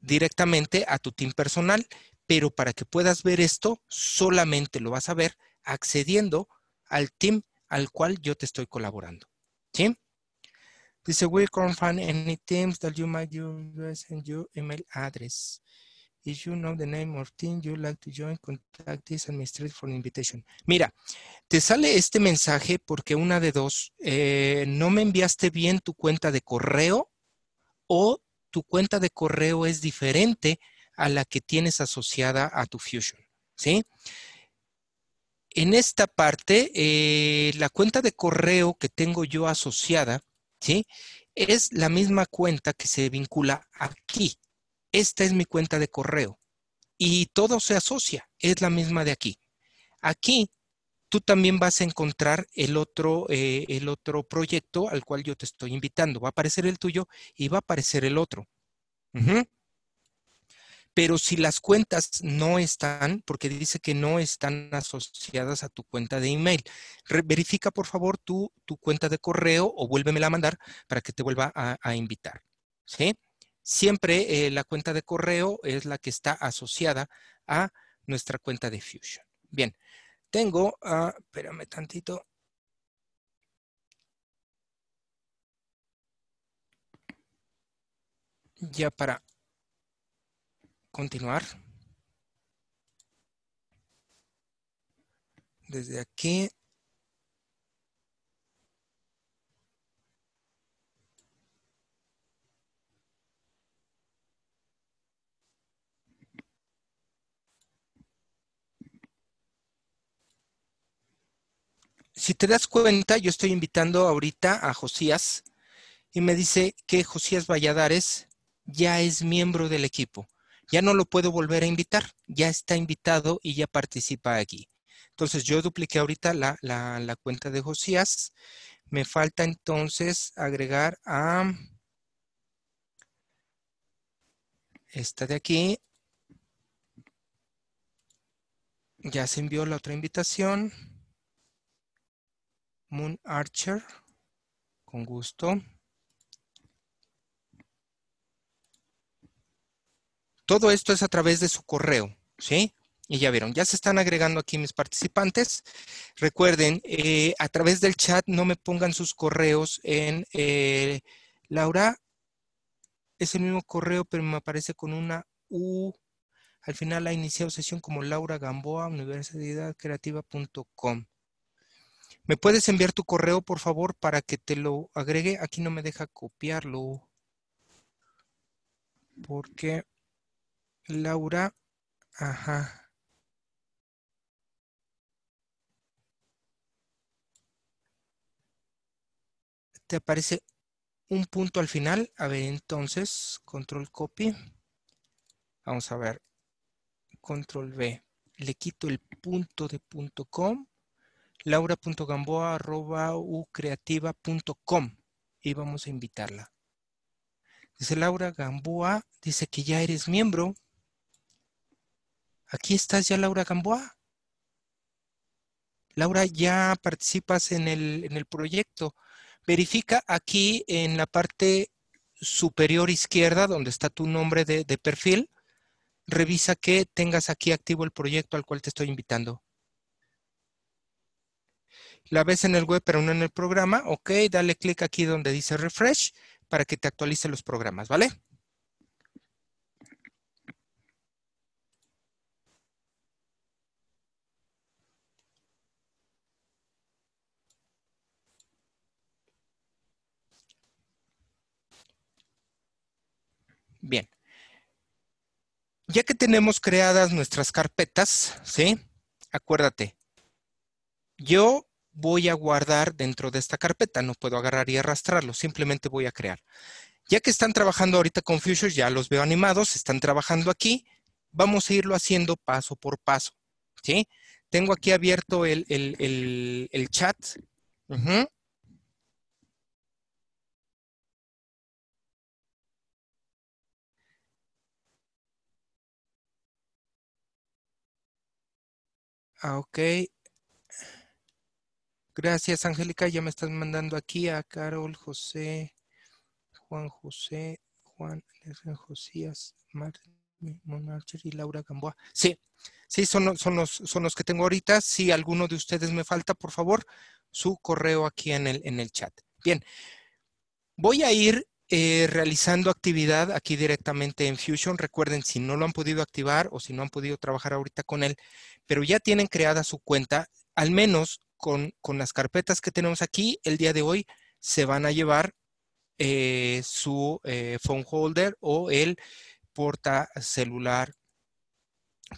directamente a tu team personal, pero para que puedas ver esto, solamente lo vas a ver accediendo al team al cual yo te estoy colaborando. ¿Sí? Dice, we can't find any teams that you might use and your email address you know the name like to join, contact this administrator for invitation. Mira, te sale este mensaje porque una de dos, eh, no me enviaste bien tu cuenta de correo o tu cuenta de correo es diferente a la que tienes asociada a tu Fusion, ¿sí? En esta parte, eh, la cuenta de correo que tengo yo asociada, ¿sí? Es la misma cuenta que se vincula aquí, esta es mi cuenta de correo y todo se asocia, es la misma de aquí. Aquí tú también vas a encontrar el otro, eh, el otro proyecto al cual yo te estoy invitando. Va a aparecer el tuyo y va a aparecer el otro. Pero si las cuentas no están, porque dice que no están asociadas a tu cuenta de email, verifica por favor tu, tu cuenta de correo o vuélvemela a mandar para que te vuelva a, a invitar. ¿Sí? Siempre eh, la cuenta de correo es la que está asociada a nuestra cuenta de Fusion. Bien, tengo, uh, espérame tantito. Ya para continuar. Desde aquí si te das cuenta, yo estoy invitando ahorita a Josías y me dice que Josías Valladares ya es miembro del equipo. Ya no lo puedo volver a invitar, ya está invitado y ya participa aquí. Entonces yo dupliqué ahorita la, cuenta de Josías. Me falta entonces agregar a esta de aquí. Ya se envió la otra invitación. Moon Archer. Con gusto. Todo esto es a través de su correo, ¿sí? Y ya vieron, ya se están agregando aquí mis participantes. Recuerden, eh, a través del chat no me pongan sus correos en... Eh, Laura, es el mismo correo, pero me aparece con una U. Al final ha iniciado sesión como Laura Gamboa, Creativa.com. ¿Me puedes enviar tu correo, por favor, para que te lo agregue? Aquí no me deja copiarlo. Porque Laura, ajá. Te aparece un punto al final. A ver, entonces, control copy. Vamos a ver. Control V. Le quito el punto de com laura.gamboa.ucreativa.com y vamos a invitarla. Dice Laura Gamboa, dice que ya eres miembro. Aquí estás ya, Laura Gamboa. Laura, ya participas en el, en el proyecto. Verifica aquí en la parte superior izquierda, donde está tu nombre de perfil. Revisa que tengas aquí activo el proyecto al cual te estoy invitando la ves en el web pero no en el programa, ok, dale clic aquí donde dice refresh para que te actualice los programas, ¿vale? Bien. Ya que tenemos creadas nuestras carpetas, ¿sí? Acuérdate, yo voy a guardar dentro de esta carpeta. No puedo agarrar y arrastrarlo, simplemente voy a crear. Ya que están trabajando ahorita con Fusion, ya los veo animados, están trabajando aquí. Vamos a irlo haciendo paso por paso. ¿sí? Tengo aquí abierto el, el, el, chat. Ah, ok. Gracias, Angélica. Ya me están mandando aquí a Carol, José, Juan José, Juan, Josías, Monarcher y Laura Gamboa. Sí, sí, son, los, que tengo ahorita. Si alguno de ustedes me falta, por favor, su correo aquí en el, en el chat. Bien, voy a ir eh, realizando actividad aquí directamente en Fusion. Recuerden, si no lo han podido activar o si no han podido trabajar ahorita con él, pero ya tienen creada su cuenta, al menos con, las carpetas que tenemos aquí, el día de hoy se van a llevar eh, su eh, phone holder o el porta celular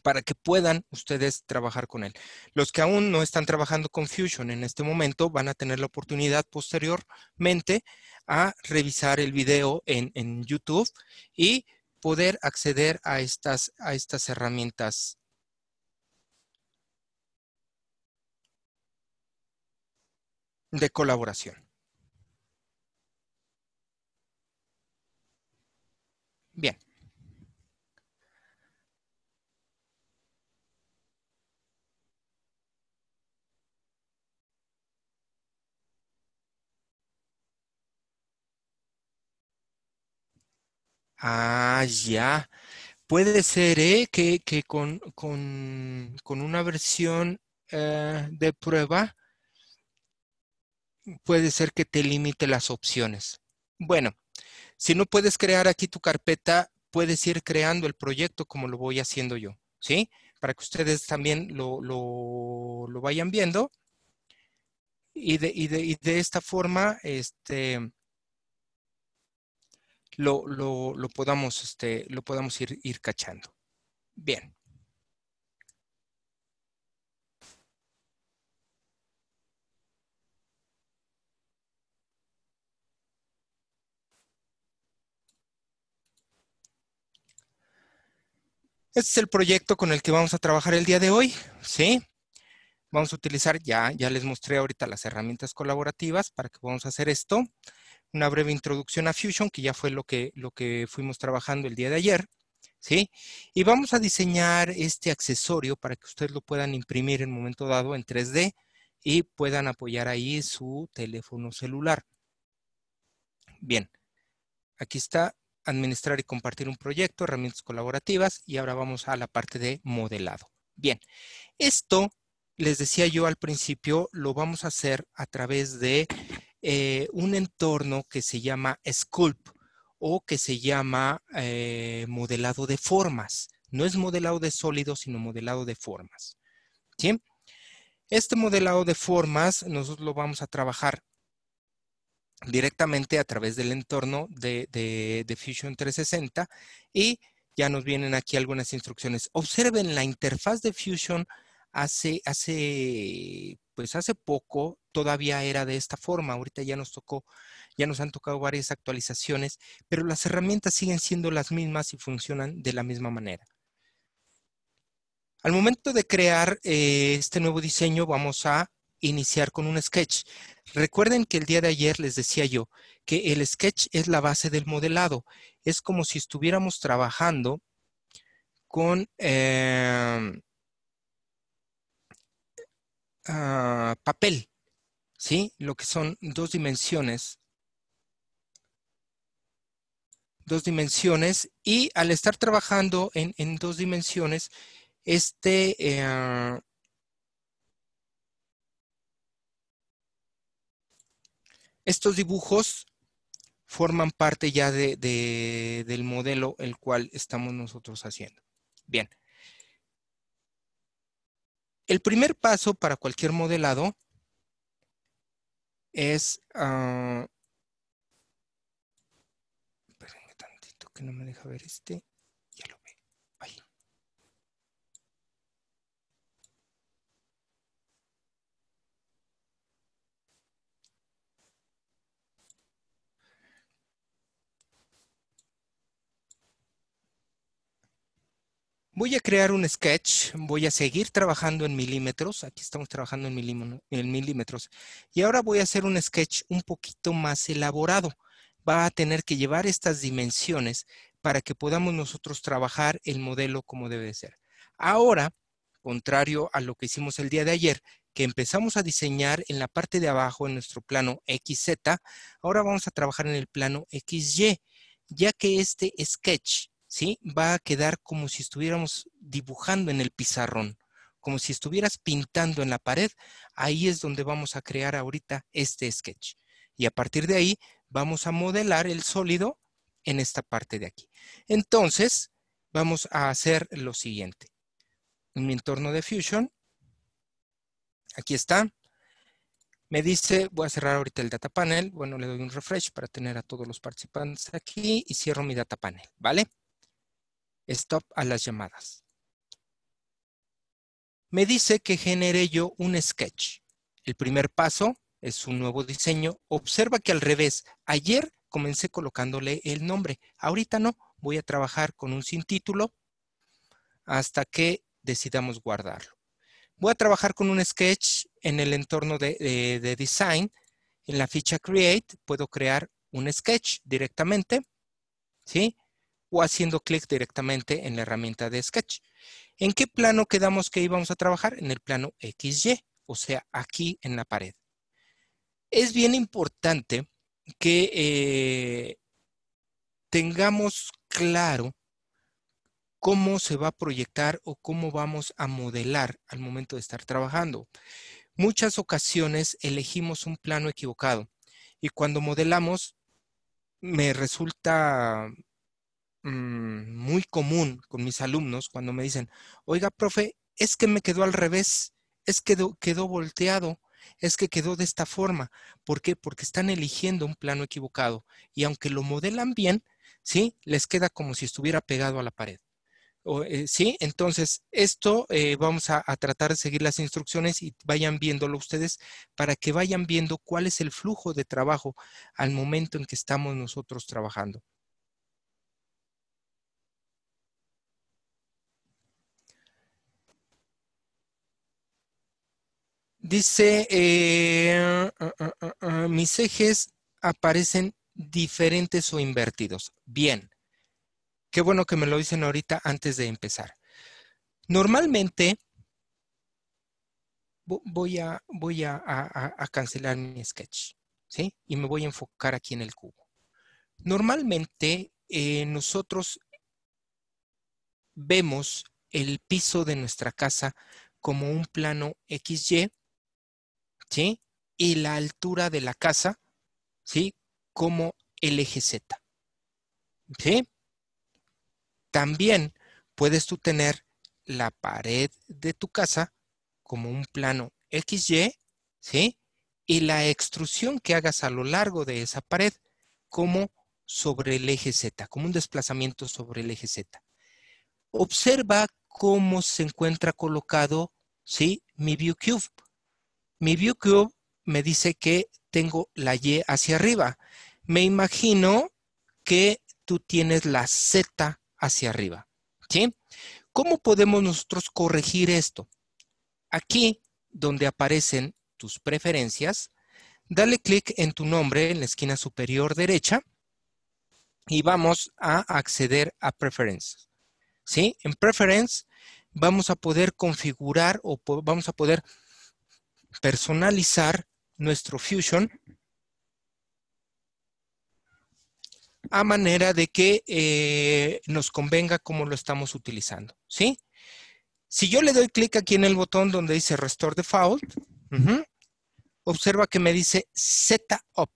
para que puedan ustedes trabajar con él. Los que aún no están trabajando con Fusion en este momento van a tener la oportunidad posteriormente a revisar el video en, YouTube y poder acceder a estas, a estas herramientas de colaboración. Bien. Ah, ya. Puede ser ¿eh? que, con, con, una versión eh, de prueba puede ser que te limite las opciones. Bueno, si no puedes crear aquí tu carpeta, puedes ir creando el proyecto como lo voy haciendo yo, ¿sí? Para que ustedes también lo, vayan viendo. Y de, esta forma, este, lo, podamos, este, lo podamos ir, ir cachando. Bien. Este es el proyecto con el que vamos a trabajar el día de hoy, ¿sí? Vamos a utilizar, ya, ya les mostré ahorita las herramientas colaborativas para que podamos hacer esto. Una breve introducción a Fusion, que ya fue lo que, lo que fuimos trabajando el día de ayer, ¿sí? Y vamos a diseñar este accesorio para que ustedes lo puedan imprimir en momento dado en 3D y puedan apoyar ahí su teléfono celular. Bien, aquí está administrar y compartir un proyecto, herramientas colaborativas y ahora vamos a la parte de modelado. Bien, esto les decía yo al principio, lo vamos a hacer a través de eh, un entorno que se llama Sculp o que se llama eh, modelado de formas. No es modelado de sólidos, sino modelado de formas. Este modelado de formas nosotros lo vamos a trabajar directamente a través del entorno de, Fusion 360 y ya nos vienen aquí algunas instrucciones. Observen, la interfaz de Fusion hace, hace, pues hace poco todavía era de esta forma. Ahorita ya nos tocó, ya nos han tocado varias actualizaciones, pero las herramientas siguen siendo las mismas y funcionan de la misma manera. Al momento de crear eh, este nuevo diseño, vamos a iniciar con un sketch. Recuerden que el día de ayer les decía yo que el sketch es la base del modelado. Es como si estuviéramos trabajando con eh, ah, papel, ¿sí? Lo que son dos dimensiones dos dimensiones y al estar trabajando en, dos dimensiones, este, eh, Estos dibujos forman parte ya del modelo el cual estamos nosotros haciendo. Bien. El primer paso para cualquier modelado es... Uh, tantito que no me deja ver este. Voy a crear un sketch, voy a seguir trabajando en milímetros, aquí estamos trabajando en, milímetros, y ahora voy a hacer un sketch un poquito más elaborado. Va a tener que llevar estas dimensiones para que podamos nosotros trabajar el modelo como debe ser. Ahora, contrario a lo que hicimos el día de ayer, que empezamos a diseñar en la parte de abajo, en nuestro plano XZ, ahora vamos a trabajar en el plano XY, ya que este sketch Va a quedar como si estuviéramos dibujando en el pizarrón, como si estuvieras pintando en la pared. Ahí es donde vamos a crear ahorita este sketch. Y a partir de ahí vamos a modelar el sólido en esta parte de aquí. Entonces, vamos a hacer lo siguiente. En mi entorno de Fusion, aquí está. Me dice, voy a cerrar ahorita el data panel. Bueno, le doy un refresh para tener a todos los participantes aquí y cierro mi data panel, ¿vale? stop a las llamadas. Me dice que genere yo un sketch. El primer paso es un nuevo diseño. Observa que al revés, ayer comencé colocándole el nombre. Ahorita no, voy a trabajar con un sin título hasta que decidamos guardarlo. Voy a trabajar con un sketch en el entorno de, design. En la ficha create puedo crear un sketch directamente. ¿sí? o haciendo clic directamente en la herramienta de Sketch. ¿En qué plano quedamos que íbamos a trabajar? En el plano XY, o sea, aquí en la pared. Es bien importante que eh, tengamos claro cómo se va a proyectar o cómo vamos a modelar al momento de estar trabajando. Muchas ocasiones elegimos un plano equivocado y cuando modelamos me resulta Mm, muy común con mis alumnos cuando me dicen, oiga, profe, es que me quedó al revés, es que quedó, volteado, es que quedó de esta forma. ¿Por qué? Porque están eligiendo un plano equivocado y aunque lo modelan bien, ¿sí? Les queda como si estuviera pegado a la pared. Eh, ¿Sí? Entonces, esto eh, vamos a, tratar de seguir las instrucciones y vayan viéndolo ustedes para que vayan viendo cuál es el flujo de trabajo al momento en que estamos nosotros trabajando. Dice, eh, ah, ah, ah, mis ejes aparecen diferentes o invertidos. Bien. Qué bueno que me lo dicen ahorita antes de empezar. Normalmente, voy a, voy a, cancelar mi sketch, ¿sí? Y me voy a enfocar aquí en el cubo. Normalmente, eh, nosotros vemos el piso de nuestra casa como un plano XY ¿sí? Y la altura de la casa, ¿sí? Como el eje Z, ¿sí? También puedes tú tener la pared de tu casa como un plano XY, ¿sí? Y la extrusión que hagas a lo largo de esa pared como sobre el eje Z, como un desplazamiento sobre el eje Z. Observa cómo se encuentra colocado, ¿sí? Mi view mi ViewCube me dice que tengo la Y hacia arriba. Me imagino que tú tienes la Z hacia arriba. ¿Sí? ¿Cómo podemos nosotros corregir esto? Aquí, donde aparecen tus preferencias, dale clic en tu nombre en la esquina superior derecha y vamos a acceder a Preferences. ¿Sí? En Preferencias vamos a poder configurar o vamos a poder personalizar nuestro Fusion a manera de que eh, nos convenga cómo lo estamos utilizando. ¿sí? Si yo le doy clic aquí en el botón donde dice Restore Default, observa que me dice Z Up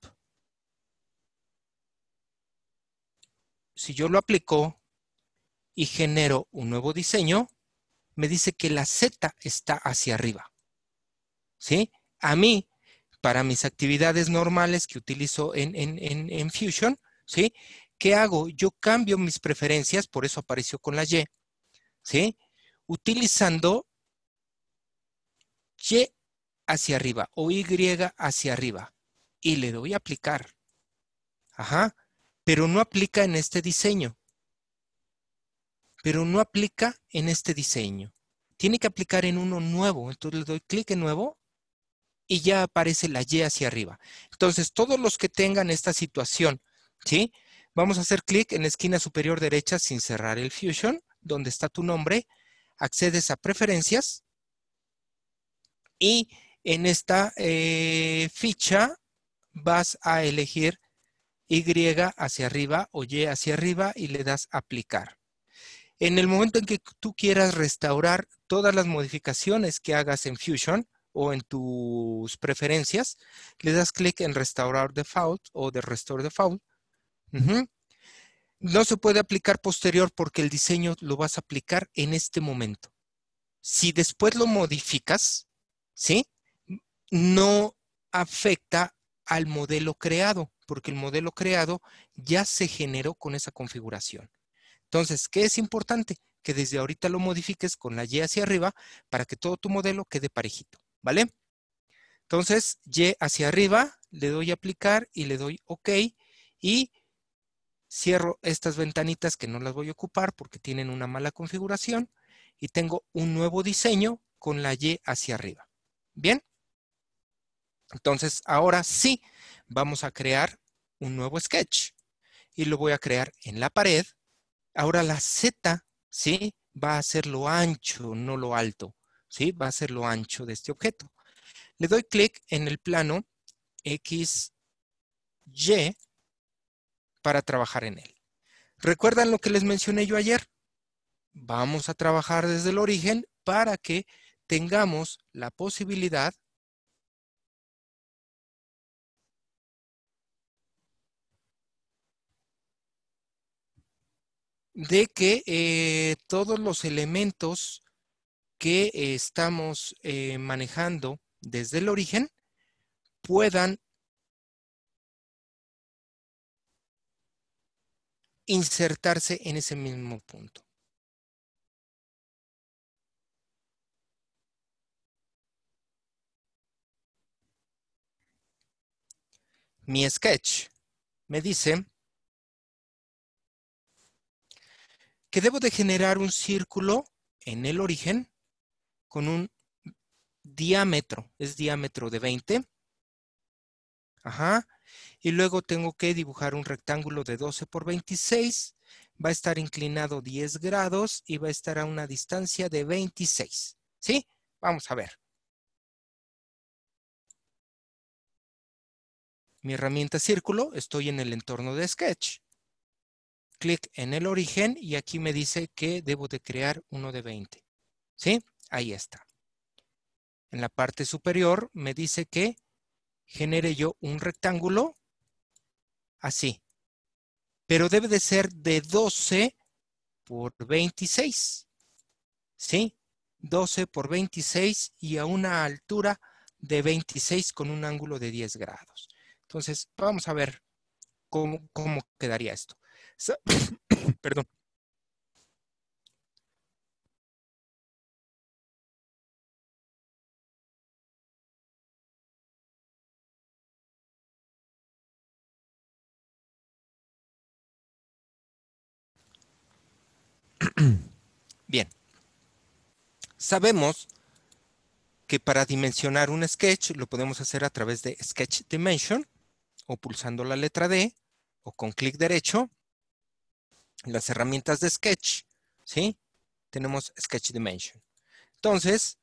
Si yo lo aplico y genero un nuevo diseño, me dice que la Z está hacia arriba. ¿sí? A mí, para mis actividades normales que utilizo en, Fusion, ¿sí? ¿Qué hago? Yo cambio mis preferencias, por eso apareció con la Y, ¿sí? Utilizando Y hacia arriba o Y hacia arriba y le doy a aplicar. Ajá, pero no aplica en este diseño. Pero no aplica en este diseño. Tiene que aplicar en uno nuevo. Entonces le doy clic en nuevo y ya aparece la Y hacia arriba. Entonces, todos los que tengan esta situación, ¿sí? Vamos a hacer clic en la esquina superior derecha sin cerrar el Fusion, donde está tu nombre. Accedes a preferencias y en esta eh, ficha vas a elegir Y hacia arriba o Y hacia arriba y le das aplicar. En el momento en que tú quieras restaurar todas las modificaciones que hagas en Fusion, o en tus preferencias, le das clic en restaurar default o de restore default. No se puede aplicar posterior porque el diseño lo vas a aplicar en este momento. Si después lo modificas, ¿sí? No afecta al modelo creado, porque el modelo creado ya se generó con esa configuración. Entonces, ¿qué es importante? Que desde ahorita lo modifiques con la Y hacia arriba para que todo tu modelo quede parejito. ¿vale? Entonces, Y hacia arriba, le doy a aplicar y le doy OK y cierro estas ventanitas que no las voy a ocupar porque tienen una mala configuración y tengo un nuevo diseño con la Y hacia arriba. ¿Bien? Entonces, ahora sí, vamos a crear un nuevo sketch y lo voy a crear en la pared. Ahora la Z, ¿sí? Va a ser lo ancho, no lo alto. ¿sí? Va a ser lo ancho de este objeto. Le doy clic en el plano XY para trabajar en él. ¿Recuerdan lo que les mencioné yo ayer? Vamos a trabajar desde el origen para que tengamos la posibilidad de que eh, todos los elementos que estamos eh, manejando desde el origen puedan insertarse en ese mismo punto. Mi sketch me dice que debo de generar un círculo en el origen con un diámetro, es diámetro de 20. Ajá. Y luego tengo que dibujar un rectángulo de 12 por 26. Va a estar inclinado 10 grados y va a estar a una distancia de 26. ¿Sí? Vamos a ver. Mi herramienta círculo, estoy en el entorno de Sketch. Clic en el origen y aquí me dice que debo de crear uno de 20. ¿Sí? Ahí está. En la parte superior me dice que genere yo un rectángulo así. Pero debe de ser de 12 por 26. ¿Sí? 12 por 26 y a una altura de 26 con un ángulo de 10 grados. Entonces, vamos a ver cómo, cómo quedaría esto. Perdón. Bien. Sabemos que para dimensionar un sketch lo podemos hacer a través de Sketch Dimension o pulsando la letra D o con clic derecho. Las herramientas de Sketch, ¿sí? Tenemos Sketch Dimension. Entonces,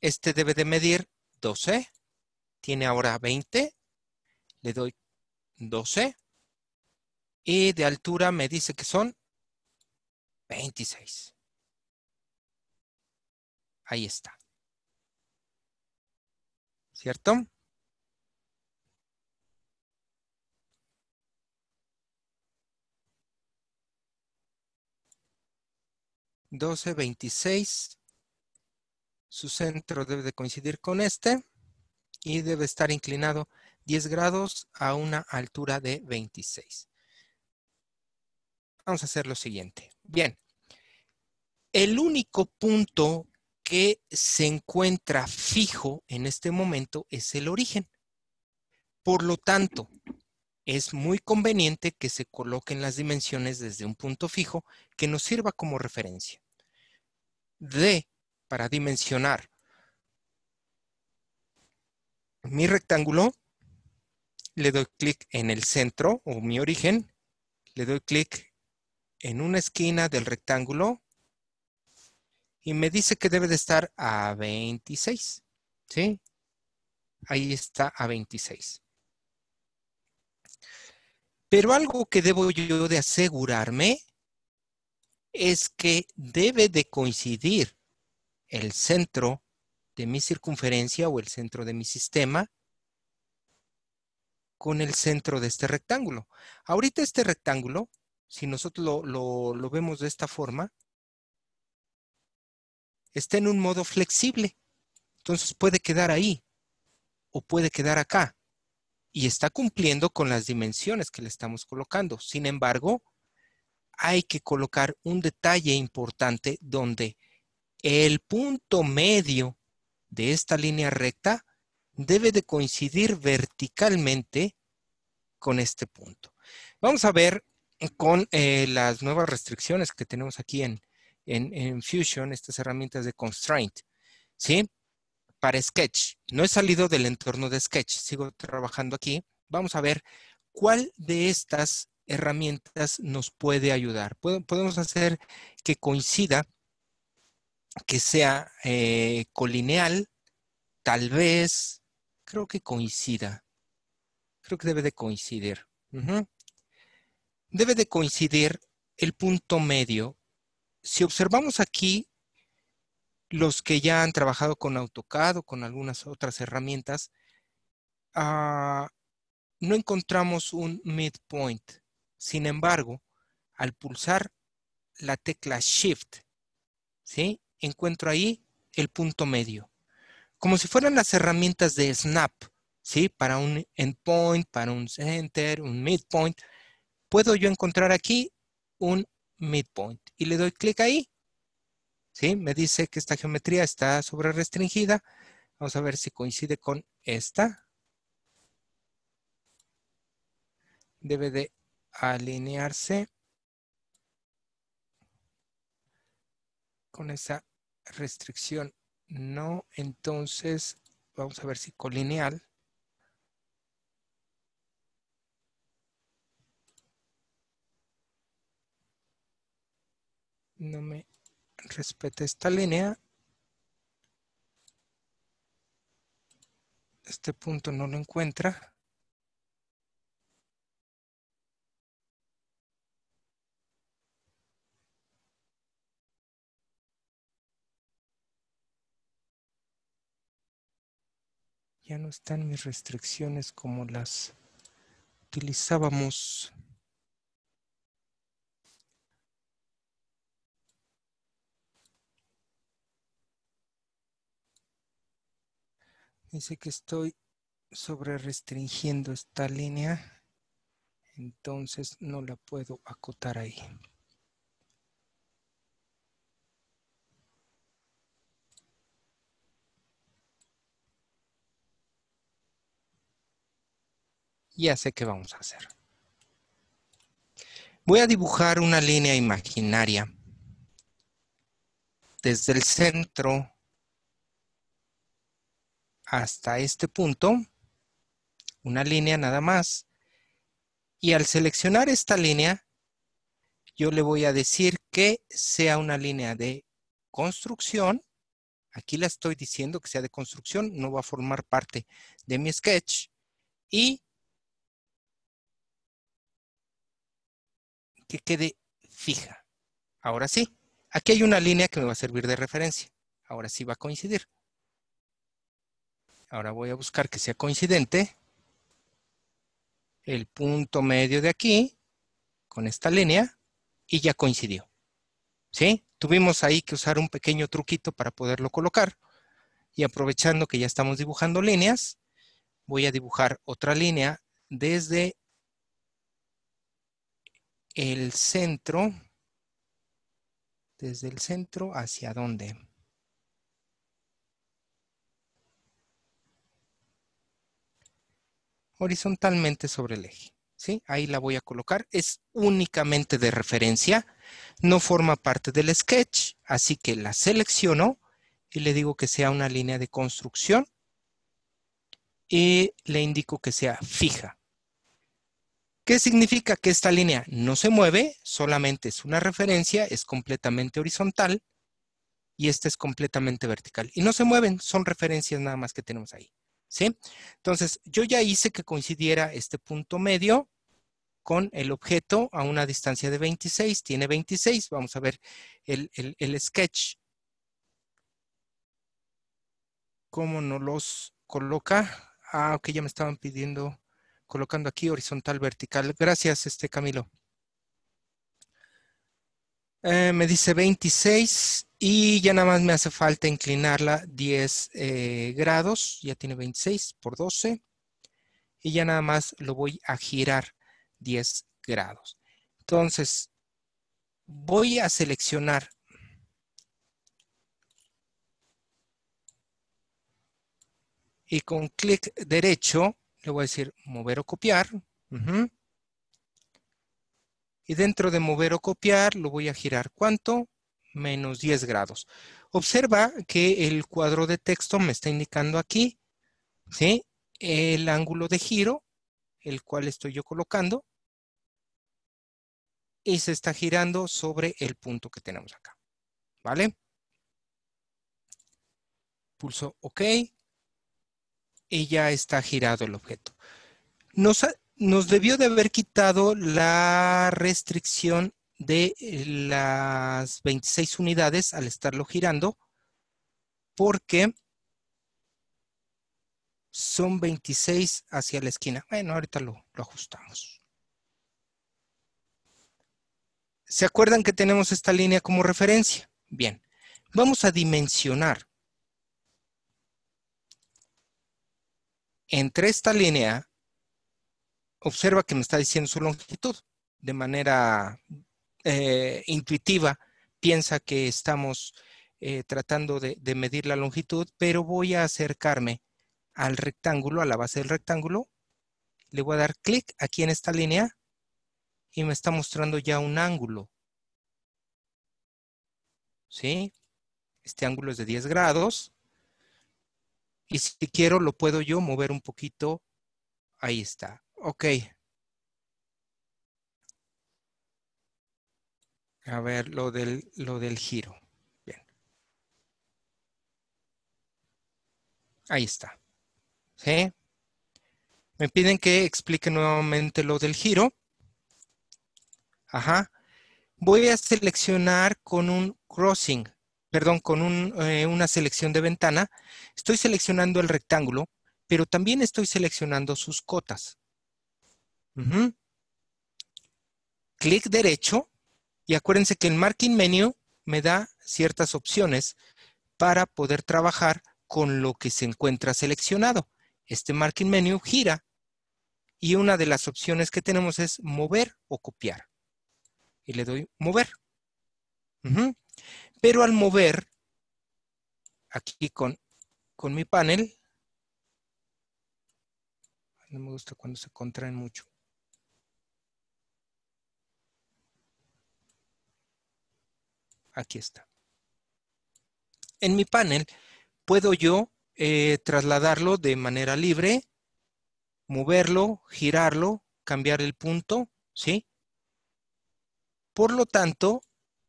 este debe de medir 12. Tiene ahora 20. Le doy 12. Y de altura me dice que son 26. Ahí está. ¿Cierto? Doce, veintiséis. Su centro debe de coincidir con este y debe estar inclinado 10 grados a una altura de 26. Vamos a hacer lo siguiente. Bien, el único punto que se encuentra fijo en este momento es el origen. Por lo tanto, es muy conveniente que se coloquen las dimensiones desde un punto fijo que nos sirva como referencia. D, para dimensionar mi rectángulo, le doy clic en el centro o mi origen, le doy clic en una esquina del rectángulo y me dice que debe de estar a 26. ¿Sí? Ahí está a 26. Pero algo que debo yo de asegurarme es que debe de coincidir el centro de mi circunferencia o el centro de mi sistema con el centro de este rectángulo. Ahorita este rectángulo si nosotros lo, vemos de esta forma, está en un modo flexible. Entonces puede quedar ahí o puede quedar acá y está cumpliendo con las dimensiones que le estamos colocando. Sin embargo, hay que colocar un detalle importante donde el punto medio de esta línea recta debe de coincidir verticalmente con este punto. Vamos a ver con eh, las nuevas restricciones que tenemos aquí en, Fusion, estas herramientas de constraint, ¿sí? Para Sketch. No he salido del entorno de Sketch, sigo trabajando aquí. Vamos a ver cuál de estas herramientas nos puede ayudar. Podemos hacer que coincida, que sea eh, colineal, tal vez, creo que coincida. Creo que debe de coincidir debe de coincidir el punto medio. Si observamos aquí, los que ya han trabajado con AutoCAD o con algunas otras herramientas, ah, no encontramos un midpoint. Sin embargo, al pulsar la tecla Shift, ¿sí? encuentro ahí el punto medio. Como si fueran las herramientas de Snap, ¿sí? para un endpoint, para un center, un midpoint, puedo yo encontrar aquí un midpoint. Y le doy clic ahí. ¿Sí? Me dice que esta geometría está sobre restringida. Vamos a ver si coincide con esta. Debe de alinearse con esa restricción. No, entonces vamos a ver si colineal. no me respete esta línea. Este punto no lo encuentra. Ya no están mis restricciones como las utilizábamos. Dice que estoy sobre restringiendo esta línea, entonces no la puedo acotar ahí. Ya sé qué vamos a hacer. Voy a dibujar una línea imaginaria desde el centro hasta este punto, una línea nada más, y al seleccionar esta línea, yo le voy a decir que sea una línea de construcción, aquí la estoy diciendo que sea de construcción, no va a formar parte de mi sketch, y que quede fija. Ahora sí, aquí hay una línea que me va a servir de referencia. Ahora sí va a coincidir. Ahora voy a buscar que sea coincidente. El punto medio de aquí, con esta línea, y ya coincidió. ¿Sí? Tuvimos ahí que usar un pequeño truquito para poderlo colocar. Y aprovechando que ya estamos dibujando líneas, voy a dibujar otra línea desde el centro, desde el centro hacia dónde. horizontalmente sobre el eje. ¿sí? Ahí la voy a colocar. Es únicamente de referencia. No forma parte del sketch, así que la selecciono y le digo que sea una línea de construcción y le indico que sea fija. ¿Qué significa que esta línea no se mueve? Solamente es una referencia, es completamente horizontal y esta es completamente vertical. Y no se mueven, son referencias nada más que tenemos ahí. ¿sí? Entonces, yo ya hice que coincidiera este punto medio con el objeto a una distancia de 26, tiene 26, vamos a ver el, sketch. ¿Cómo no los coloca? Ah, ok, ya me estaban pidiendo, colocando aquí horizontal, vertical. Gracias, este Camilo. Eh, me dice 26 y ya nada más me hace falta inclinarla 10 eh, grados. Ya tiene 26 por 12. Y ya nada más lo voy a girar 10 grados. Entonces, voy a seleccionar y con clic derecho le voy a decir mover o copiar. Y dentro de mover o copiar lo voy a girar ¿cuánto? Menos 10 grados. Observa que el cuadro de texto me está indicando aquí, ¿sí? El ángulo de giro, el cual estoy yo colocando. Y se está girando sobre el punto que tenemos acá. ¿Vale? Pulso OK. Y ya está girado el objeto. Nos, nos debió de haber quitado la restricción de eh, las 26 unidades al estarlo girando porque son 26 hacia la esquina. Bueno, ahorita lo, lo ajustamos. ¿Se acuerdan que tenemos esta línea como referencia? Bien, vamos a dimensionar entre esta línea observa que me está diciendo su longitud de manera eh, intuitiva, piensa que estamos eh, tratando de, de, medir la longitud, pero voy a acercarme al rectángulo, a la base del rectángulo, le voy a dar clic aquí en esta línea y me está mostrando ya un ángulo. ¿Sí? Este ángulo es de 10 grados. Y si quiero, lo puedo yo mover un poquito. Ahí está. Ok. A ver, lo del, lo del giro. Bien. Ahí está. ¿Sí? Me piden que explique nuevamente lo del giro. Ajá. Voy a seleccionar con un crossing, perdón, con eh, una selección de ventana. Estoy seleccionando el rectángulo, pero también estoy seleccionando sus cotas. Clic derecho y acuérdense que el Marking Menu me da ciertas opciones para poder trabajar con lo que se encuentra seleccionado. Este Marking Menu gira y una de las opciones que tenemos es mover o copiar. Y le doy mover. Pero al mover, aquí con, con mi panel, no me gusta cuando se contraen mucho. Aquí está. En mi panel puedo yo eh, trasladarlo de manera libre, moverlo, girarlo, cambiar el punto, ¿sí? Por lo tanto,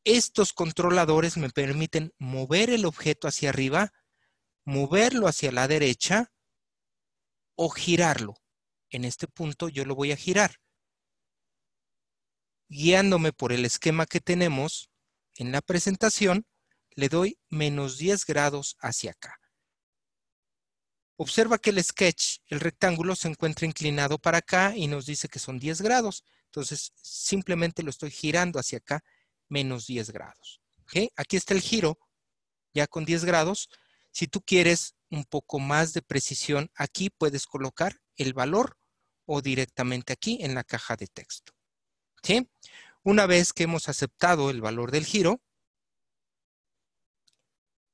estos controladores me permiten mover el objeto hacia arriba, moverlo hacia la derecha o girarlo. En este punto yo lo voy a girar. Guiándome por el esquema que tenemos, en la presentación, le doy menos 10 grados hacia acá. Observa que el sketch, el rectángulo, se encuentra inclinado para acá y nos dice que son 10 grados. Entonces, simplemente lo estoy girando hacia acá, menos 10 grados. Aquí está el giro, ya con 10 grados. Si tú quieres un poco más de precisión, aquí puedes colocar el valor o directamente aquí en la caja de texto. ¿Sí? Una vez que hemos aceptado el valor del giro,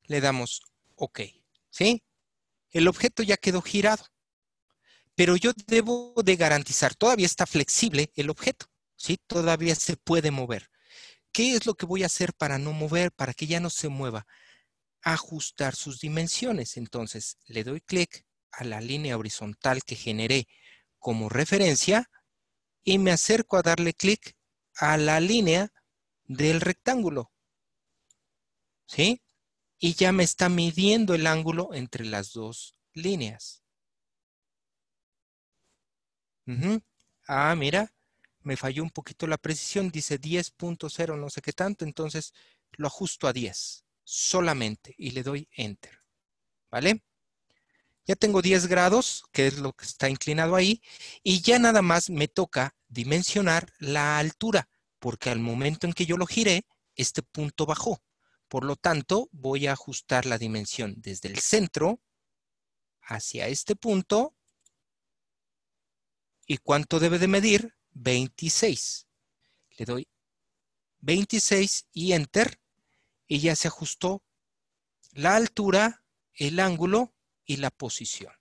le damos OK. ¿Sí? El objeto ya quedó girado. Pero yo debo de garantizar, todavía está flexible el objeto. ¿Sí? Todavía se puede mover. ¿Qué es lo que voy a hacer para no mover, para que ya no se mueva? Ajustar sus dimensiones. Entonces, le doy clic a la línea horizontal que generé como referencia y me acerco a darle clic a la línea del rectángulo. ¿Sí? Y ya me está midiendo el ángulo entre las dos líneas. Ah, mira, me falló un poquito la precisión. Dice 10.0 no sé qué tanto, entonces lo ajusto a 10 solamente y le doy Enter. ¿Vale? Ya tengo 10 grados, que es lo que está inclinado ahí, y ya nada más me toca dimensionar la altura, porque al momento en que yo lo giré, este punto bajó. Por lo tanto, voy a ajustar la dimensión desde el centro hacia este punto. ¿Y cuánto debe de medir? 26. Le doy 26 y Enter. Y ya se ajustó la altura, el ángulo y la posición.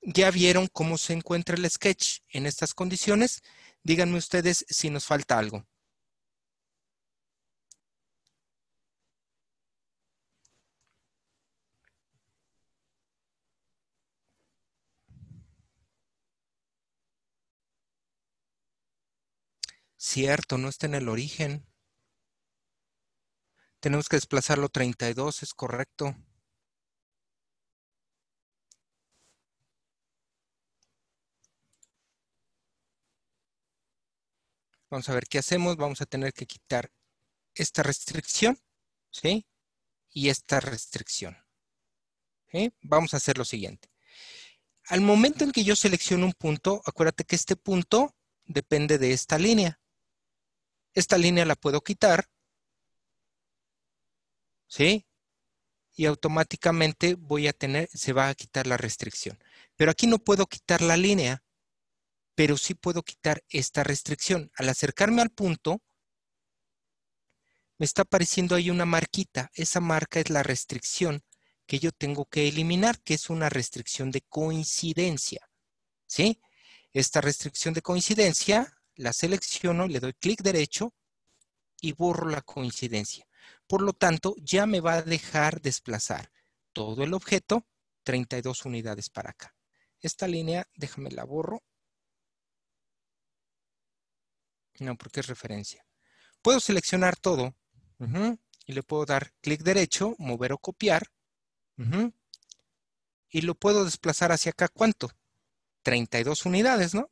¿Ya vieron cómo se encuentra el sketch en estas condiciones? Díganme ustedes si nos falta algo. Cierto, no está en el origen. Tenemos que desplazarlo 32, es correcto. Vamos a ver qué hacemos. Vamos a tener que quitar esta restricción, ¿sí? Y esta restricción. Vamos a hacer lo siguiente. Al momento en que yo selecciono un punto, acuérdate que este punto depende de esta línea. Esta línea la puedo quitar ¿sí? Y automáticamente voy a tener, se va a quitar la restricción. Pero aquí no puedo quitar la línea, pero sí puedo quitar esta restricción. Al acercarme al punto, me está apareciendo ahí una marquita. Esa marca es la restricción que yo tengo que eliminar, que es una restricción de coincidencia. ¿Sí? Esta restricción de coincidencia la selecciono, le doy clic derecho y borro la coincidencia. Por lo tanto, ya me va a dejar desplazar todo el objeto 32 unidades para acá. Esta línea, déjame la borro. No, porque es referencia. Puedo seleccionar todo y le puedo dar clic derecho, mover o copiar. y lo puedo desplazar hacia acá, ¿cuánto? 32 unidades, ¿no?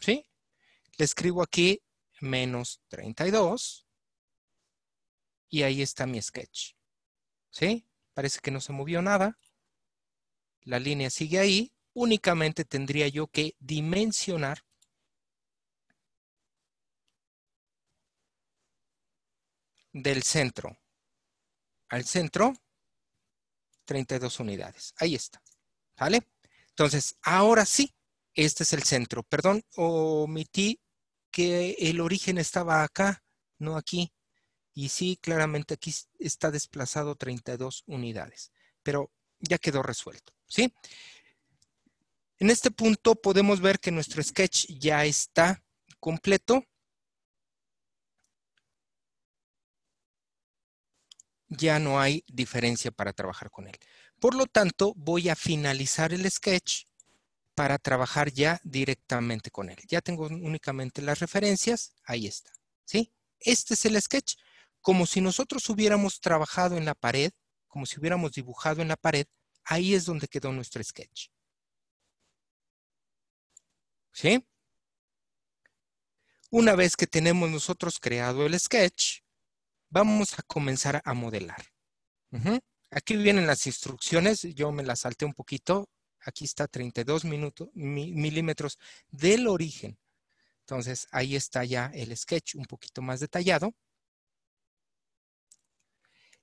¿Sí? Le escribo aquí menos 32 y ahí está mi sketch. ¿Sí? Parece que no se movió nada. La línea sigue ahí. Únicamente tendría yo que dimensionar del centro al centro 32 unidades. Ahí está. ¿Vale? Entonces, ahora sí, este es el centro. Perdón, omití que el origen estaba acá, no aquí. Y sí, claramente aquí está desplazado 32 unidades, pero ya quedó resuelto, ¿sí? En este punto podemos ver que nuestro sketch ya está completo. Ya no hay diferencia para trabajar con él. Por lo tanto, voy a finalizar el sketch para trabajar ya directamente con él. Ya tengo únicamente las referencias, ahí está. ¿sí? Este es el sketch como si nosotros hubiéramos trabajado en la pared, como si hubiéramos dibujado en la pared, ahí es donde quedó nuestro sketch. ¿Sí? Una vez que tenemos nosotros creado el sketch, vamos a comenzar a modelar. Aquí vienen las instrucciones, yo me las salté un poquito. Aquí está 32 milímetros del origen. Entonces, ahí está ya el sketch un poquito más detallado.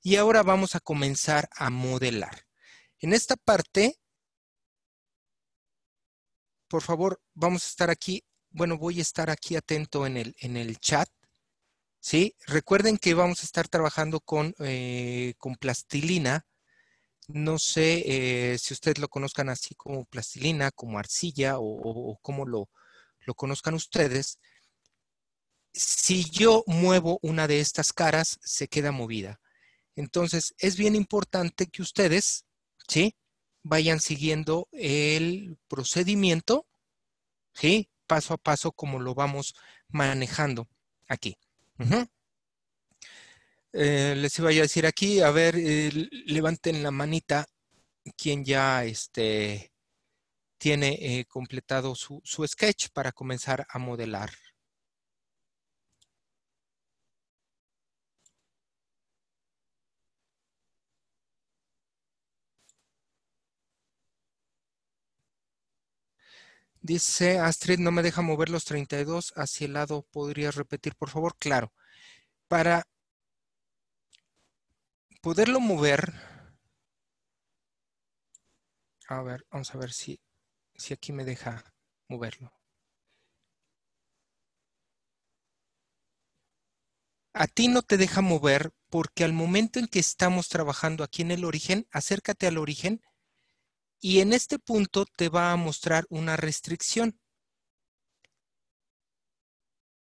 Y ahora vamos a comenzar a modelar. En esta parte, por favor, vamos a estar aquí. Bueno, voy a estar aquí atento en el, en el chat. ¿sí? Recuerden que vamos a estar trabajando con, eh, con plastilina. No sé eh, si ustedes lo conozcan así como plastilina, como arcilla o, como lo, lo conozcan ustedes. Si yo muevo una de estas caras, se queda movida. Entonces, es bien importante que ustedes, ¿sí? Vayan siguiendo el procedimiento, ¿sí? Paso a paso como lo vamos manejando aquí. Eh, les iba a decir aquí, a ver, eh, levanten la manita quien ya este, tiene eh, completado su sketch para comenzar a modelar Dice Astrid, no me deja mover los 32 hacia el lado. ¿Podrías repetir, por favor? Claro. Para poderlo mover, a ver, vamos a ver si, si aquí me deja moverlo. A ti no te deja mover porque al momento en que estamos trabajando aquí en el origen, acércate al origen y en este punto te va a mostrar una restricción.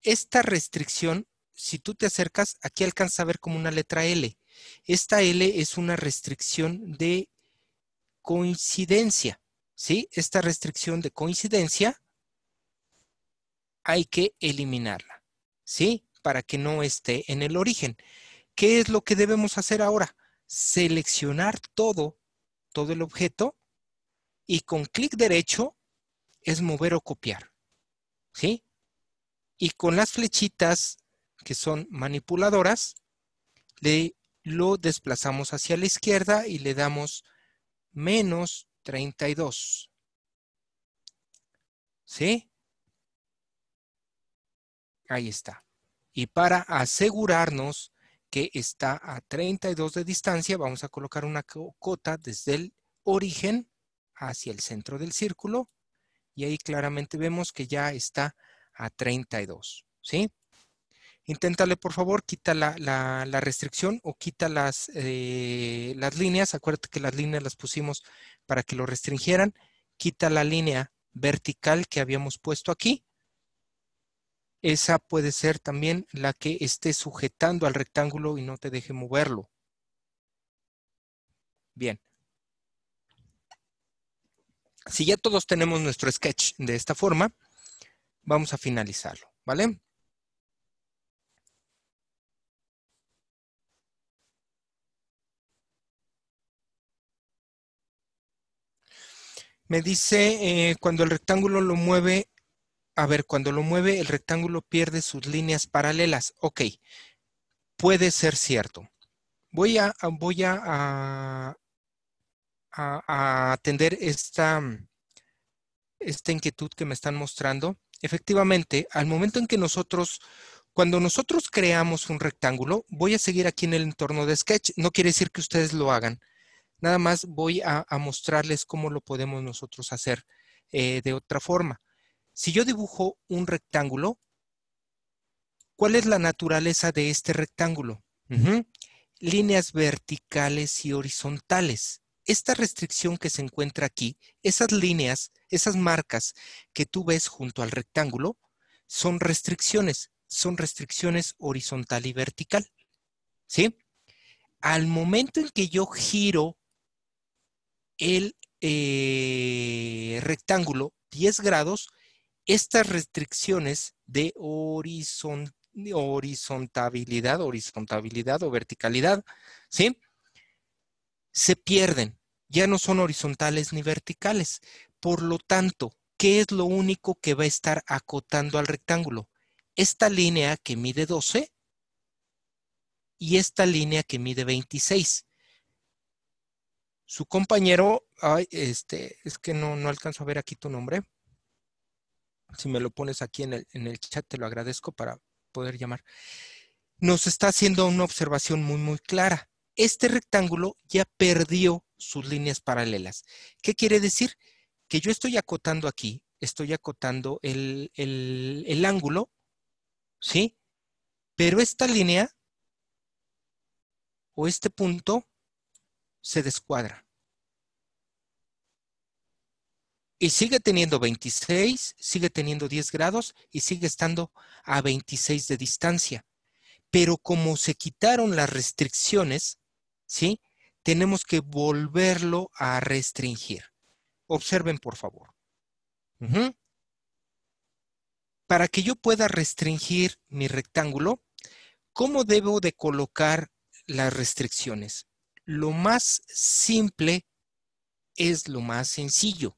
Esta restricción, si tú te acercas, aquí alcanza a ver como una letra L. Esta L es una restricción de coincidencia. ¿sí? Esta restricción de coincidencia hay que eliminarla, ¿sí? Para que no esté en el origen. ¿Qué es lo que debemos hacer ahora? Seleccionar todo, todo el objeto y con clic derecho es mover o copiar. ¿Sí? Y con las flechitas que son manipuladoras, le, lo desplazamos hacia la izquierda y le damos menos 32. ¿Sí? Ahí está. Y para asegurarnos que está a 32 de distancia, vamos a colocar una cota desde el origen hacia el centro del círculo y ahí claramente vemos que ya está a 32, ¿sí? Inténtale, por favor, quita la, restricción o quita las, eh, las líneas. Acuérdate que las líneas las pusimos para que lo restringieran. Quita la línea vertical que habíamos puesto aquí. Esa puede ser también la que esté sujetando al rectángulo y no te deje moverlo. Bien. Si ya todos tenemos nuestro sketch de esta forma, vamos a finalizarlo, ¿vale? Me dice, eh, cuando el rectángulo lo mueve, a ver, cuando lo mueve, el rectángulo pierde sus líneas paralelas. Ok, puede ser cierto. Voy a, voy a a, atender mm, esta, inquietud que me están mostrando. Efectivamente, al momento en que nosotros, cuando nosotros creamos un rectángulo, voy a seguir aquí en el entorno de Sketch. No quiere decir que ustedes lo hagan. Nada más voy a, mostrarles cómo lo podemos nosotros hacer eh, de otra forma. Si yo dibujo un rectángulo, ¿cuál es la naturaleza de este rectángulo? Líneas verticales y horizontales esta restricción que se encuentra aquí, esas líneas, esas marcas que tú ves junto al rectángulo, son restricciones, son restricciones horizontal y vertical. ¿Sí? Al momento en que yo giro el eh, rectángulo 10 grados, estas restricciones de horizontabilidad, horizontabilidad o verticalidad, ¿sí? se pierden, ya no son horizontales ni verticales. Por lo tanto, ¿qué es lo único que va a estar acotando al rectángulo? Esta línea que mide 12 y esta línea que mide 26. Su compañero, este, es que no, no alcanzo a ver aquí tu nombre. Si me lo pones aquí en el chat, te lo agradezco para poder llamar. Nos está haciendo una observación muy, muy clara este rectángulo ya perdió sus líneas paralelas. ¿Qué quiere decir? Que yo estoy acotando aquí, estoy acotando el, ángulo, ¿sí? Pero esta línea o este punto se descuadra. Y sigue teniendo 26, sigue teniendo 10 grados y sigue estando a 26 de distancia. Pero como se quitaron las restricciones, ¿sí? Tenemos que volverlo a restringir. Observen, por favor. Para que yo pueda restringir mi rectángulo, ¿cómo debo de colocar las restricciones? Lo más simple es lo más sencillo.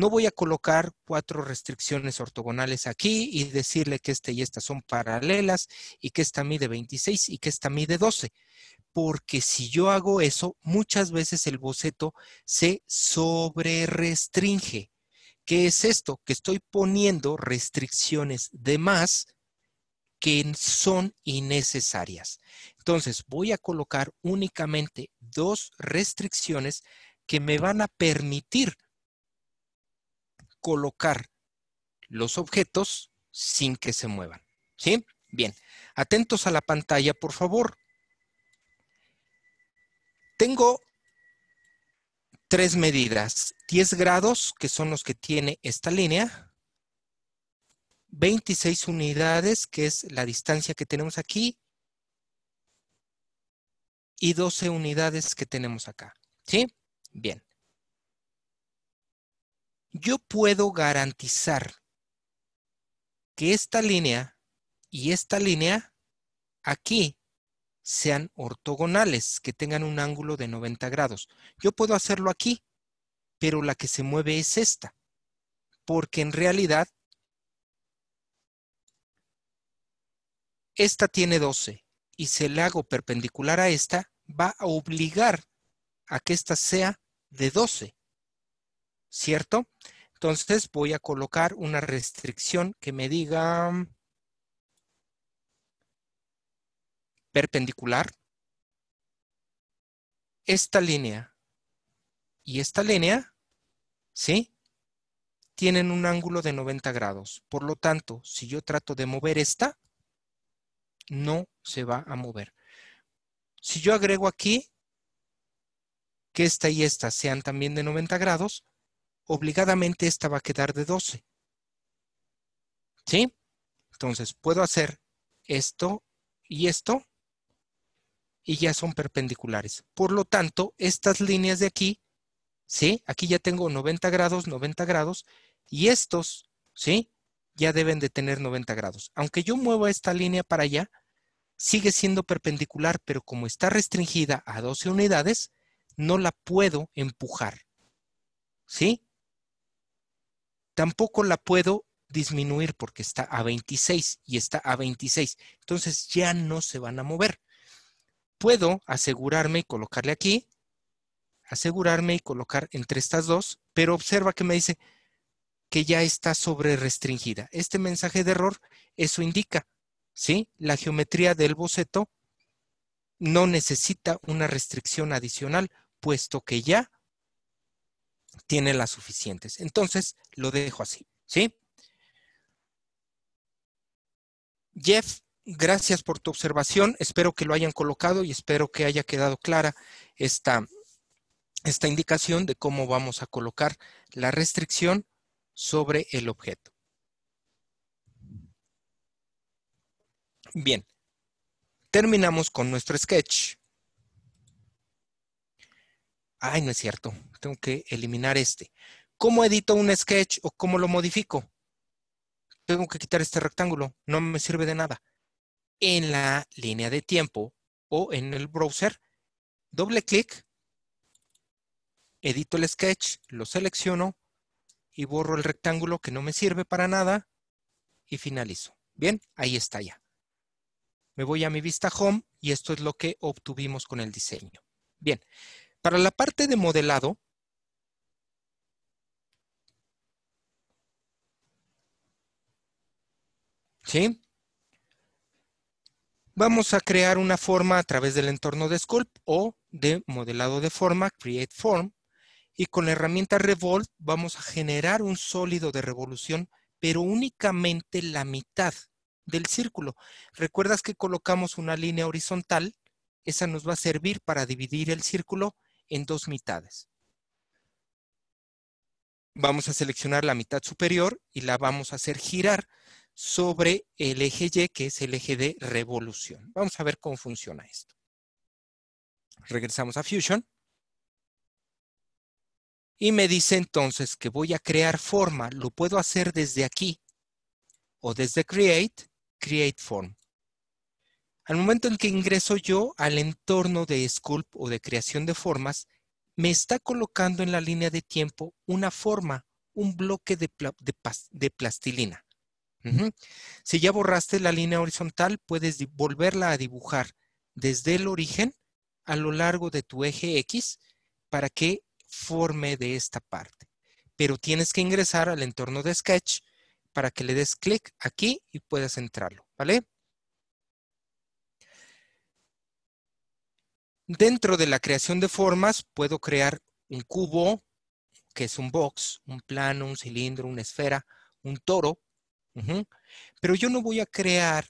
No voy a colocar cuatro restricciones ortogonales aquí y decirle que esta y esta son paralelas y que esta mide 26 y que esta mide 12. Porque si yo hago eso, muchas veces el boceto se sobre restringe. ¿Qué es esto? Que estoy poniendo restricciones de más que son innecesarias. Entonces, voy a colocar únicamente dos restricciones que me van a permitir colocar los objetos sin que se muevan. ¿Sí? Bien. Atentos a la pantalla, por favor. Tengo tres medidas. 10 grados, que son los que tiene esta línea. 26 unidades, que es la distancia que tenemos aquí. Y 12 unidades que tenemos acá. ¿Sí? Bien yo puedo garantizar que esta línea y esta línea aquí sean ortogonales, que tengan un ángulo de 90 grados. Yo puedo hacerlo aquí, pero la que se mueve es esta, porque en realidad esta tiene 12 y si la hago perpendicular a esta, va a obligar a que esta sea de 12. ¿cierto? Entonces voy a colocar una restricción que me diga perpendicular. Esta línea y esta línea, ¿sí? Tienen un ángulo de 90 grados. Por lo tanto, si yo trato de mover esta, no se va a mover. Si yo agrego aquí que esta y esta sean también de 90 grados, obligadamente esta va a quedar de 12. ¿Sí? Entonces, puedo hacer esto y esto y ya son perpendiculares. Por lo tanto, estas líneas de aquí, ¿sí? Aquí ya tengo 90 grados, 90 grados y estos, ¿sí? Ya deben de tener 90 grados. Aunque yo mueva esta línea para allá, sigue siendo perpendicular, pero como está restringida a 12 unidades, no la puedo empujar. ¿Sí? tampoco la puedo disminuir porque está a 26 y está a 26. Entonces ya no se van a mover. Puedo asegurarme y colocarle aquí, asegurarme y colocar entre estas dos, pero observa que me dice que ya está sobre restringida. Este mensaje de error, eso indica, ¿sí? La geometría del boceto no necesita una restricción adicional, puesto que ya tiene las suficientes. Entonces, lo dejo así, ¿sí? Jeff, gracias por tu observación. Espero que lo hayan colocado y espero que haya quedado clara esta, esta indicación de cómo vamos a colocar la restricción sobre el objeto. Bien, terminamos con nuestro sketch ay, no es cierto, tengo que eliminar este. ¿Cómo edito un sketch o cómo lo modifico? Tengo que quitar este rectángulo, no me sirve de nada. En la línea de tiempo o en el browser, doble clic, edito el sketch, lo selecciono y borro el rectángulo que no me sirve para nada y finalizo. Bien, ahí está ya. Me voy a mi vista home y esto es lo que obtuvimos con el diseño. Bien, para la parte de modelado, ¿sí? Vamos a crear una forma a través del entorno de Sculpt o de modelado de forma, Create Form, y con la herramienta Revolve vamos a generar un sólido de revolución, pero únicamente la mitad del círculo. ¿Recuerdas que colocamos una línea horizontal? Esa nos va a servir para dividir el círculo en dos mitades. Vamos a seleccionar la mitad superior y la vamos a hacer girar sobre el eje Y, que es el eje de revolución. Vamos a ver cómo funciona esto. Regresamos a Fusion. Y me dice entonces que voy a crear forma. Lo puedo hacer desde aquí o desde Create, Create Form. Al momento en que ingreso yo al entorno de Sculpt o de creación de formas, me está colocando en la línea de tiempo una forma, un bloque de, plastilina. Si ya borraste la línea horizontal, puedes volverla a dibujar desde el origen a lo largo de tu eje X para que forme de esta parte. Pero tienes que ingresar al entorno de Sketch para que le des clic aquí y puedas entrarlo, ¿vale? Dentro de la creación de formas puedo crear un cubo, que es un box, un plano, un cilindro, una esfera, un toro. Pero yo no voy a crear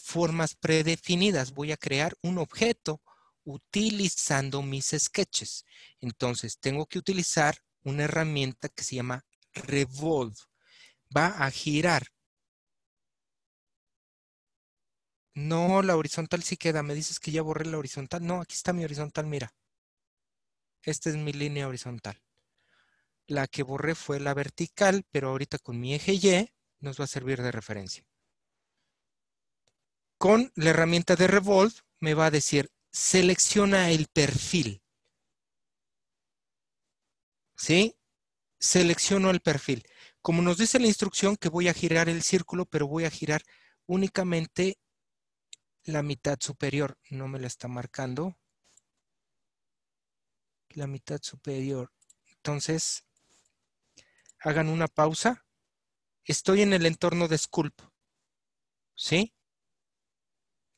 formas predefinidas, voy a crear un objeto utilizando mis sketches. Entonces, tengo que utilizar una herramienta que se llama Revolve. Va a girar No, la horizontal sí queda. Me dices que ya borré la horizontal. No, aquí está mi horizontal, mira. Esta es mi línea horizontal. La que borré fue la vertical, pero ahorita con mi eje Y nos va a servir de referencia. Con la herramienta de Revolve me va a decir, selecciona el perfil. ¿Sí? Selecciono el perfil. Como nos dice la instrucción que voy a girar el círculo, pero voy a girar únicamente la mitad superior no me la está marcando. La mitad superior. Entonces, hagan una pausa. Estoy en el entorno de Sculp. ¿Sí?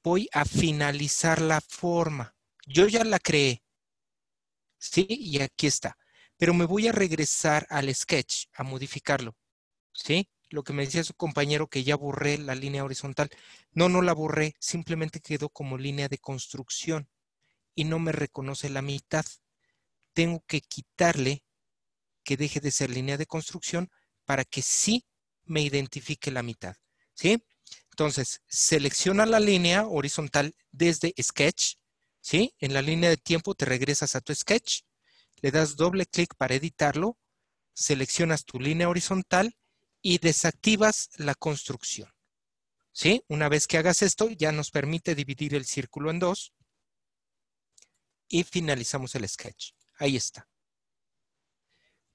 Voy a finalizar la forma. Yo ya la creé. ¿Sí? Y aquí está. Pero me voy a regresar al sketch, a modificarlo. ¿Sí? lo que me decía su compañero que ya borré la línea horizontal. No, no la borré, simplemente quedó como línea de construcción y no me reconoce la mitad. Tengo que quitarle que deje de ser línea de construcción para que sí me identifique la mitad. ¿Sí? Entonces, selecciona la línea horizontal desde Sketch. ¿Sí? En la línea de tiempo te regresas a tu Sketch. Le das doble clic para editarlo. Seleccionas tu línea horizontal y desactivas la construcción. ¿Sí? Una vez que hagas esto, ya nos permite dividir el círculo en dos y finalizamos el sketch. Ahí está.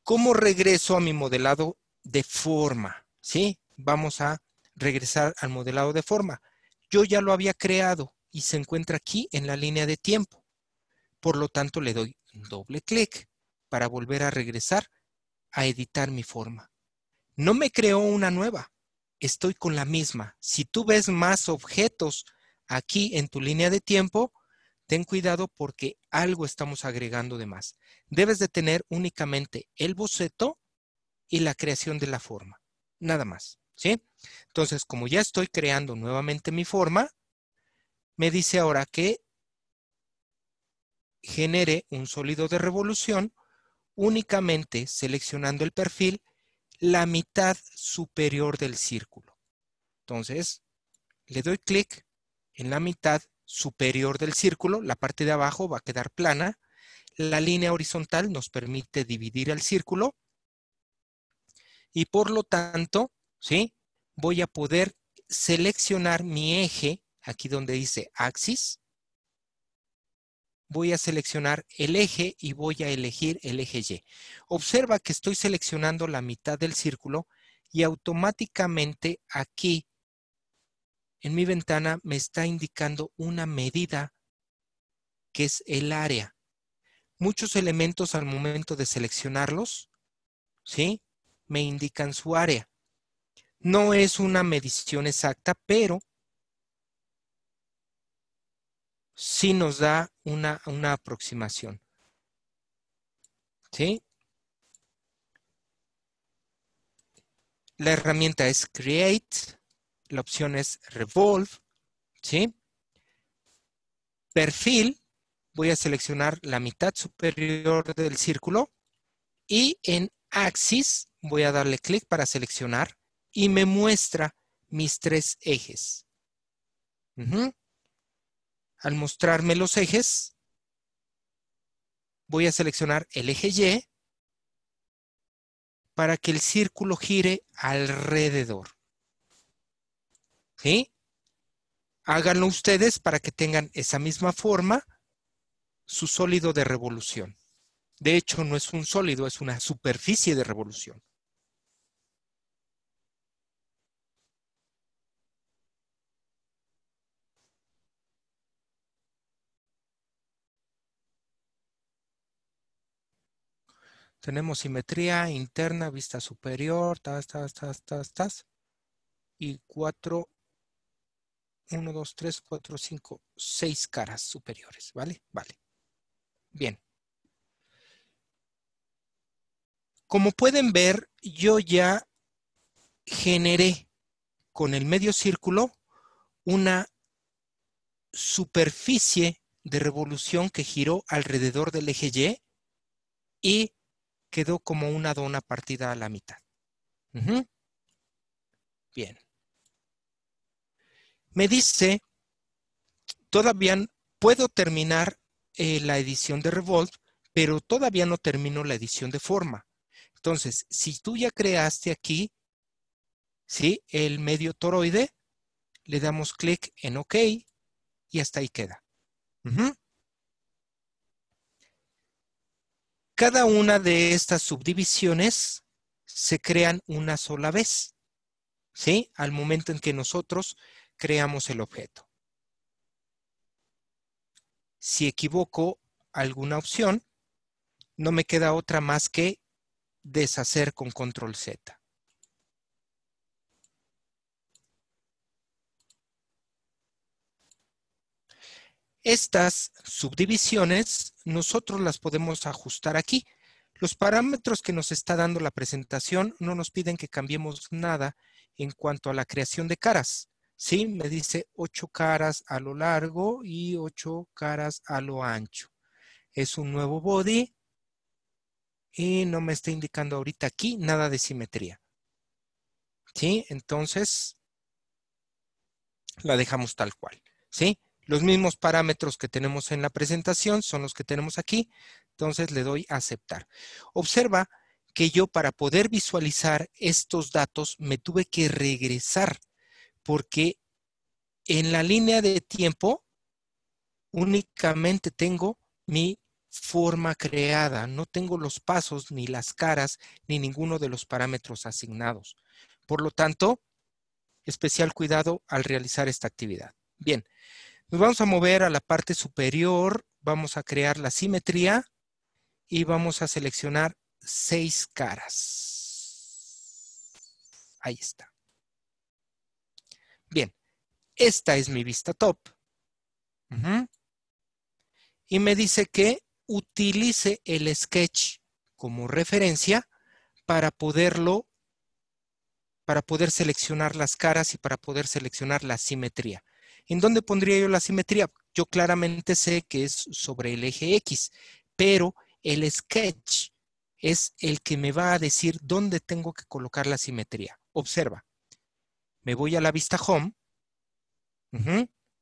¿Cómo regreso a mi modelado de forma? ¿Sí? Vamos a regresar al modelado de forma. Yo ya lo había creado y se encuentra aquí en la línea de tiempo. Por lo tanto, le doy doble clic para volver a regresar a editar mi forma. No me creó una nueva, estoy con la misma. Si tú ves más objetos aquí en tu línea de tiempo, ten cuidado porque algo estamos agregando de más. Debes de tener únicamente el boceto y la creación de la forma. Nada más, ¿sí? Entonces, como ya estoy creando nuevamente mi forma, me dice ahora que genere un sólido de revolución únicamente seleccionando el perfil la mitad superior del círculo. Entonces, le doy clic en la mitad superior del círculo, la parte de abajo va a quedar plana, la línea horizontal nos permite dividir el círculo y por lo tanto, ¿sí? Voy a poder seleccionar mi eje, aquí donde dice axis, voy a seleccionar el eje y voy a elegir el eje Y. Observa que estoy seleccionando la mitad del círculo y automáticamente aquí en mi ventana me está indicando una medida que es el área. Muchos elementos al momento de seleccionarlos, ¿sí? Me indican su área. No es una medición exacta, pero sí nos da una, aproximación. ¿Sí? La herramienta es Create, la opción es Revolve, ¿sí? Perfil, voy a seleccionar la mitad superior del círculo y en Axis voy a darle clic para seleccionar y me muestra mis tres ejes al mostrarme los ejes, voy a seleccionar el eje Y para que el círculo gire alrededor. ¿Sí? Háganlo ustedes para que tengan esa misma forma su sólido de revolución. De hecho, no es un sólido, es una superficie de revolución. Tenemos simetría interna, vista superior, tas, tas, tas, tas, tas. Y cuatro, uno, dos, tres, cuatro, cinco, seis caras superiores, ¿vale? Vale. Bien. Como pueden ver, yo ya generé con el medio círculo una superficie de revolución que giró alrededor del eje Y y quedó como una dona partida a la mitad. Bien. Me dice, todavía puedo terminar eh, la edición de Revolt, pero todavía no termino la edición de forma. Entonces, si tú ya creaste aquí, ¿sí? El medio toroide, le damos clic en OK y hasta ahí queda. cada una de estas subdivisiones se crean una sola vez, ¿sí? Al momento en que nosotros creamos el objeto. Si equivoco alguna opción, no me queda otra más que deshacer con control Z. Estas subdivisiones nosotros las podemos ajustar aquí. Los parámetros que nos está dando la presentación no nos piden que cambiemos nada en cuanto a la creación de caras. ¿Sí? Me dice ocho caras a lo largo y ocho caras a lo ancho. Es un nuevo body y no me está indicando ahorita aquí nada de simetría. ¿Sí? Entonces, la dejamos tal cual. ¿Sí? Los mismos parámetros que tenemos en la presentación son los que tenemos aquí, entonces le doy a aceptar. Observa que yo para poder visualizar estos datos me tuve que regresar porque en la línea de tiempo únicamente tengo mi forma creada, no tengo los pasos ni las caras ni ninguno de los parámetros asignados. Por lo tanto, especial cuidado al realizar esta actividad. Bien, nos vamos a mover a la parte superior, vamos a crear la simetría y vamos a seleccionar seis caras. Ahí está. Bien, esta es mi vista top. Y me dice que utilice el sketch como referencia para poderlo, para poder seleccionar las caras y para poder seleccionar la simetría. ¿En dónde pondría yo la simetría? Yo claramente sé que es sobre el eje X, pero el sketch es el que me va a decir dónde tengo que colocar la simetría. Observa, me voy a la vista Home,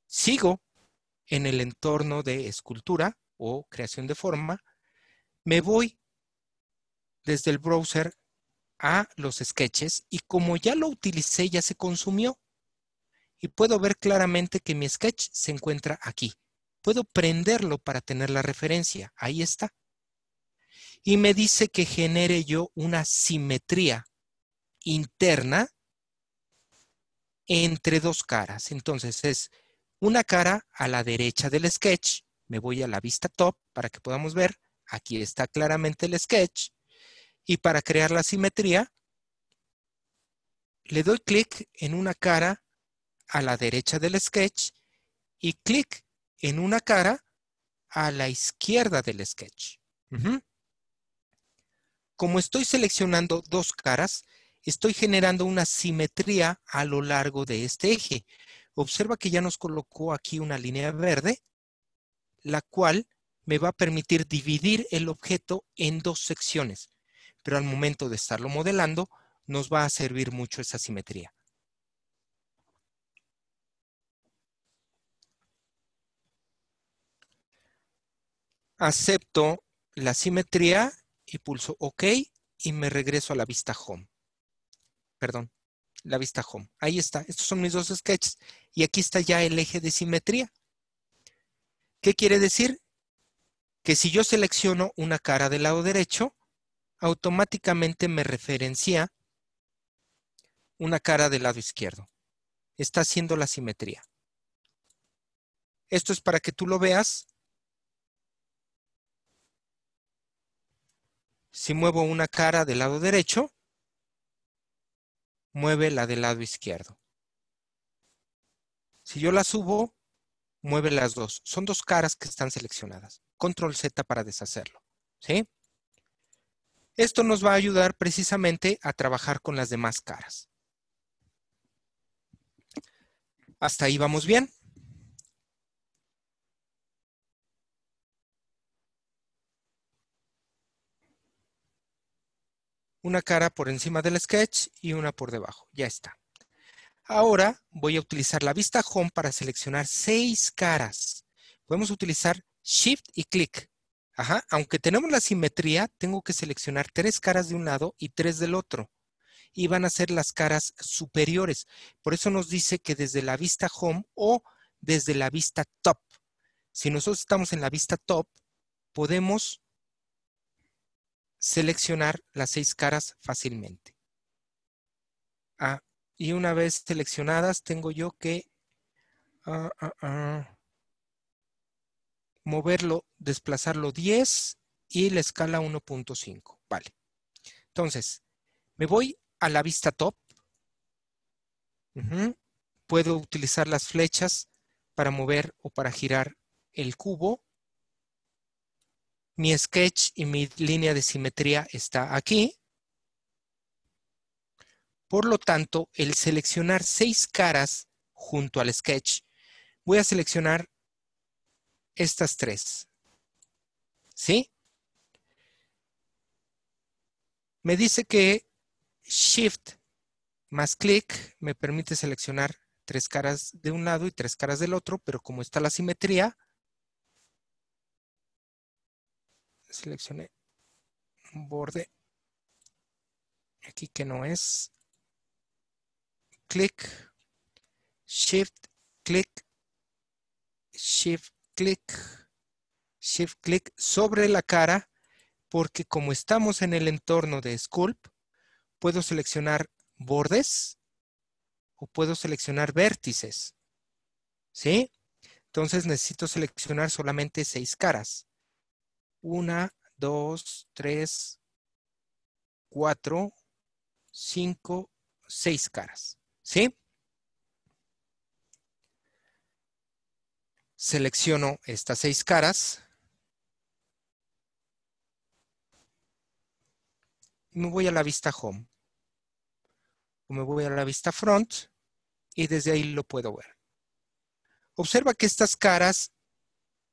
sigo en el entorno de escultura o creación de forma, me voy desde el browser a los sketches y como ya lo utilicé, ya se consumió y puedo ver claramente que mi sketch se encuentra aquí. Puedo prenderlo para tener la referencia. Ahí está. Y me dice que genere yo una simetría interna entre dos caras. Entonces es una cara a la derecha del sketch. Me voy a la vista top para que podamos ver. Aquí está claramente el sketch. Y para crear la simetría, le doy clic en una cara a la derecha del sketch y clic en una cara a la izquierda del sketch. Como estoy seleccionando dos caras, estoy generando una simetría a lo largo de este eje. Observa que ya nos colocó aquí una línea verde, la cual me va a permitir dividir el objeto en dos secciones. Pero al momento de estarlo modelando, nos va a servir mucho esa simetría. acepto la simetría y pulso OK y me regreso a la vista Home. Perdón, la vista Home. Ahí está. Estos son mis dos sketches. Y aquí está ya el eje de simetría. ¿Qué quiere decir? Que si yo selecciono una cara del lado derecho, automáticamente me referencia una cara del lado izquierdo. Está haciendo la simetría. Esto es para que tú lo veas Si muevo una cara del lado derecho, mueve la del lado izquierdo. Si yo la subo, mueve las dos. Son dos caras que están seleccionadas. Control Z para deshacerlo. Esto nos va a ayudar precisamente a trabajar con las demás caras. Hasta ahí vamos bien. una cara por encima del sketch y una por debajo. Ya está. Ahora voy a utilizar la vista Home para seleccionar seis caras. Podemos utilizar Shift y Click. aunque tenemos la simetría, tengo que seleccionar tres caras de un lado y tres del otro. Y van a ser las caras superiores. Por eso nos dice que desde la vista Home o desde la vista Top. Si nosotros estamos en la vista Top, podemos seleccionar las seis caras fácilmente. Ah, y una vez seleccionadas, tengo yo que ah, ah, moverlo, desplazarlo 10 y la escala 1.5. Vale. Entonces, me voy a la vista top. Puedo utilizar las flechas para mover o para girar el cubo mi sketch y mi línea de simetría está aquí. Por lo tanto, el seleccionar seis caras junto al sketch, voy a seleccionar estas tres. ¿Sí? Me dice que Shift más clic me permite seleccionar tres caras de un lado y tres caras del otro, pero como está la simetría, seleccioné un borde aquí que no es. Clic, shift, clic, shift, clic, shift, clic sobre la cara porque como estamos en el entorno de Sculpt, puedo seleccionar bordes o puedo seleccionar vértices. ¿Sí? Entonces necesito seleccionar solamente seis caras. Una, dos, tres, cuatro, cinco, seis caras. ¿Sí? Selecciono estas seis caras. Me voy a la vista Home. O me voy a la vista Front. Y desde ahí lo puedo ver. Observa que estas caras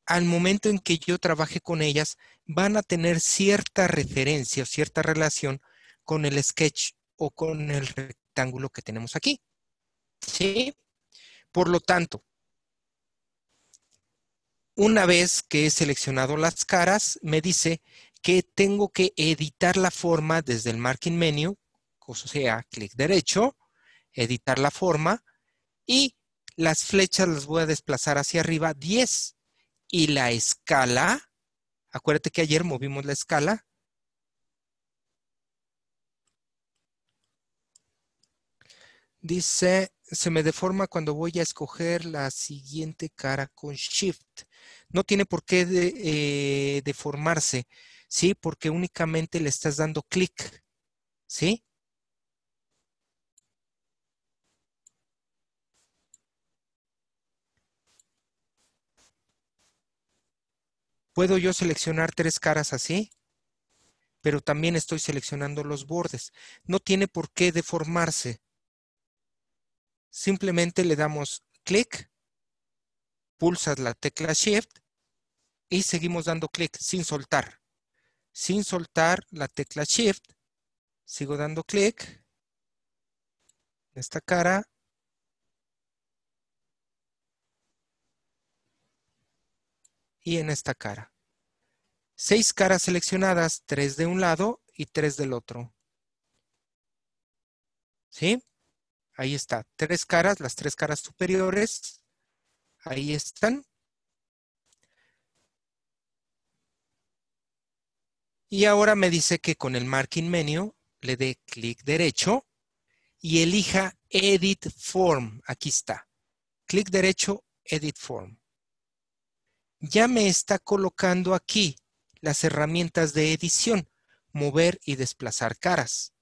al momento en que yo trabaje con ellas, van a tener cierta referencia o cierta relación con el sketch o con el rectángulo que tenemos aquí. ¿Sí? Por lo tanto, una vez que he seleccionado las caras, me dice que tengo que editar la forma desde el Marking Menu, o sea, clic derecho, editar la forma, y las flechas las voy a desplazar hacia arriba 10 y la escala. Acuérdate que ayer movimos la escala. Dice, se me deforma cuando voy a escoger la siguiente cara con Shift. No tiene por qué eh, deformarse, ¿sí? Porque únicamente le estás dando clic, ¿sí? Puedo yo seleccionar tres caras así, pero también estoy seleccionando los bordes. No tiene por qué deformarse. Simplemente le damos clic, pulsas la tecla Shift y seguimos dando clic sin soltar. Sin soltar la tecla Shift, sigo dando clic en esta cara y en esta cara. Seis caras seleccionadas, tres de un lado y tres del otro. ¿Sí? Ahí está. Tres caras, las tres caras superiores. Ahí están. Y ahora me dice que con el Marking Menu le dé clic derecho y elija Edit Form. Aquí está. Clic derecho, Edit Form ya me está colocando aquí las herramientas de edición, mover y desplazar caras.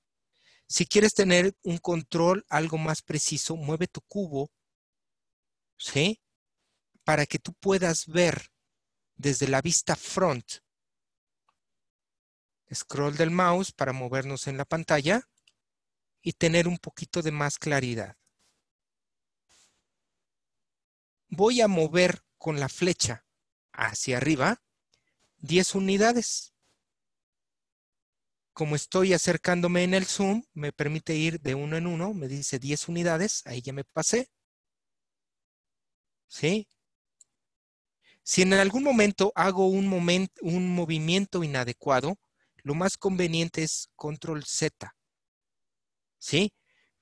Si quieres tener un control algo más preciso, mueve tu cubo, ¿sí? Para que tú puedas ver desde la vista front. Scroll del mouse para movernos en la pantalla y tener un poquito de más claridad. Voy a mover con la flecha hacia arriba 10 unidades. Como estoy acercándome en el zoom, me permite ir de uno en uno, me dice 10 unidades, ahí ya me pasé. ¿Sí? Si en algún momento hago un, un movimiento inadecuado, lo más conveniente es control Z. ¿Sí?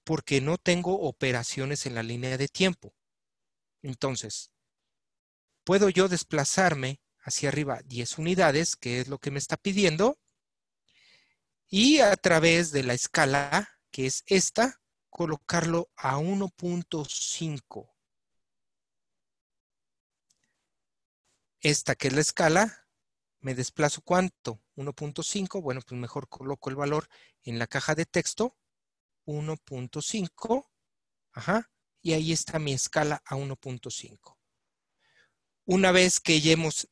Porque no tengo operaciones en la línea de tiempo. Entonces, puedo yo desplazarme hacia arriba 10 unidades, que es lo que me está pidiendo, y a través de la escala, que es esta, colocarlo a 1.5. Esta que es la escala, me desplazo cuánto? 1.5, bueno, pues mejor coloco el valor en la caja de texto, 1.5, ajá, y ahí está mi escala a 1.5. Una vez que ya hemos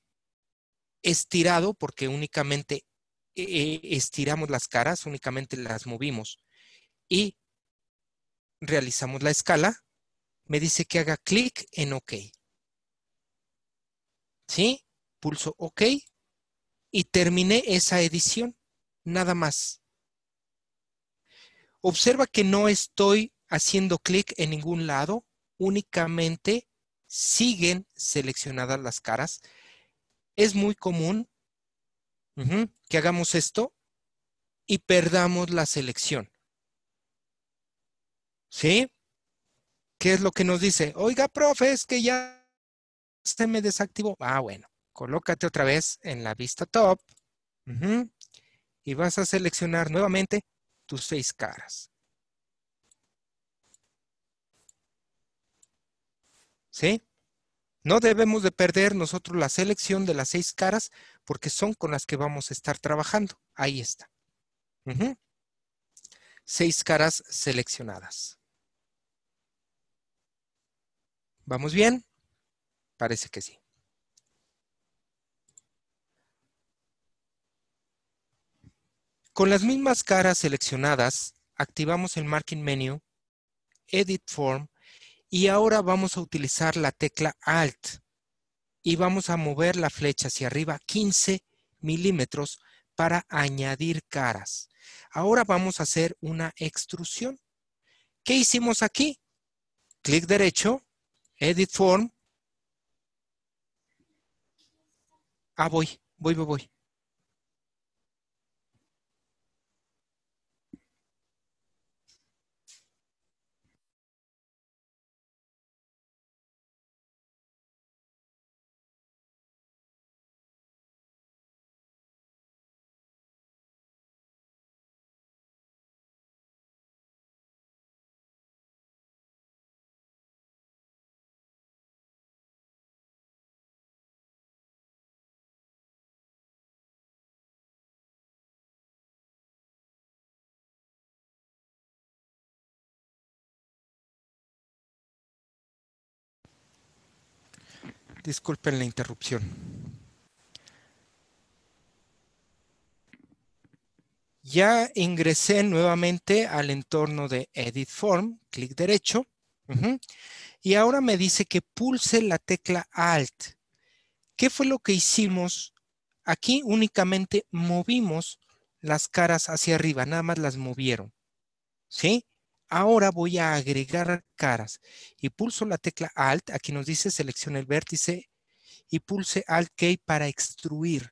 estirado, porque únicamente eh, eh, estiramos las caras, únicamente las movimos y realizamos la escala, me dice que haga clic en OK. ¿Sí? Pulso OK y terminé esa edición, nada más. Observa que no estoy haciendo clic en ningún lado, únicamente siguen seleccionadas las caras. Es muy común que hagamos esto y perdamos la selección. ¿Sí? ¿Qué es lo que nos dice? Oiga, profe, es que ya se me desactivó. Ah, bueno, colócate otra vez en la vista top y vas a seleccionar nuevamente tus seis caras. ¿Sí? No debemos de perder nosotros la selección de las seis caras porque son con las que vamos a estar trabajando. Ahí está. Seis caras seleccionadas. ¿Vamos bien? Parece que sí. Con las mismas caras seleccionadas, activamos el Marking Menu, Edit Form y ahora vamos a utilizar la tecla Alt y vamos a mover la flecha hacia arriba 15 milímetros para añadir caras. Ahora vamos a hacer una extrusión. ¿Qué hicimos aquí? Clic derecho, Edit Form. Ah, voy, voy, voy, voy. Disculpen la interrupción. Ya ingresé nuevamente al entorno de Edit Form, clic derecho, y ahora me dice que pulse la tecla Alt. ¿Qué fue lo que hicimos? Aquí únicamente movimos las caras hacia arriba, nada más las movieron. ¿Sí? Ahora voy a agregar caras y pulso la tecla Alt, aquí nos dice selecciona el vértice y pulse Alt K para extruir.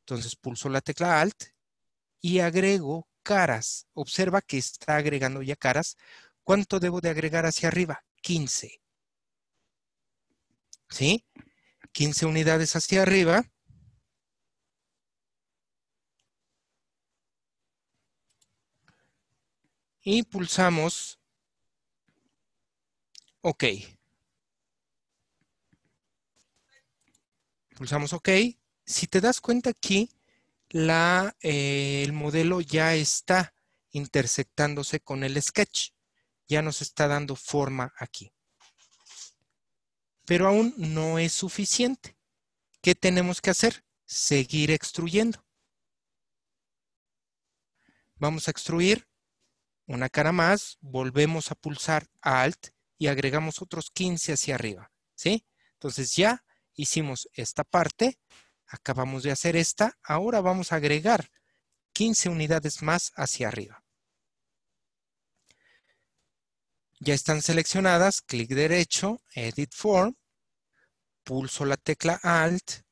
Entonces pulso la tecla Alt y agrego caras. Observa que está agregando ya caras. ¿Cuánto debo de agregar hacia arriba? 15. ¿Sí? 15 unidades hacia arriba. y pulsamos OK. Pulsamos OK. Si te das cuenta aquí, la, eh, el modelo ya está intersectándose con el sketch. Ya nos está dando forma aquí. Pero aún no es suficiente. ¿Qué tenemos que hacer? Seguir extruyendo. Vamos a extruir una cara más, volvemos a pulsar Alt y agregamos otros 15 hacia arriba. ¿Sí? Entonces ya hicimos esta parte, acabamos de hacer esta, ahora vamos a agregar 15 unidades más hacia arriba. Ya están seleccionadas, clic derecho, Edit Form, pulso la tecla Alt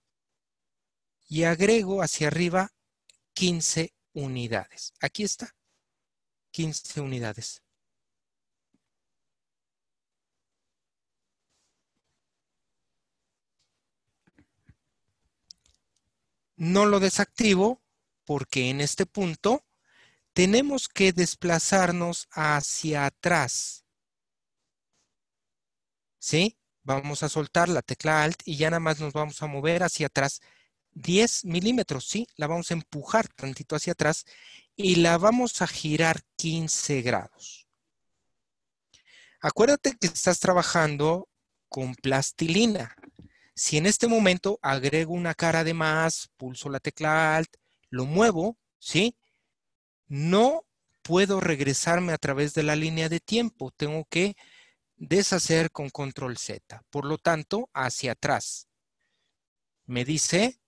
y agrego hacia arriba 15 unidades. Aquí está. 15 unidades. No lo desactivo porque en este punto tenemos que desplazarnos hacia atrás. ¿Sí? Vamos a soltar la tecla Alt y ya nada más nos vamos a mover hacia atrás 10 milímetros, ¿sí? La vamos a empujar tantito hacia atrás y la vamos a girar 15 grados. Acuérdate que estás trabajando con plastilina. Si en este momento agrego una cara de más, pulso la tecla Alt, lo muevo, ¿sí? No puedo regresarme a través de la línea de tiempo. Tengo que deshacer con control Z. Por lo tanto, hacia atrás. Me dice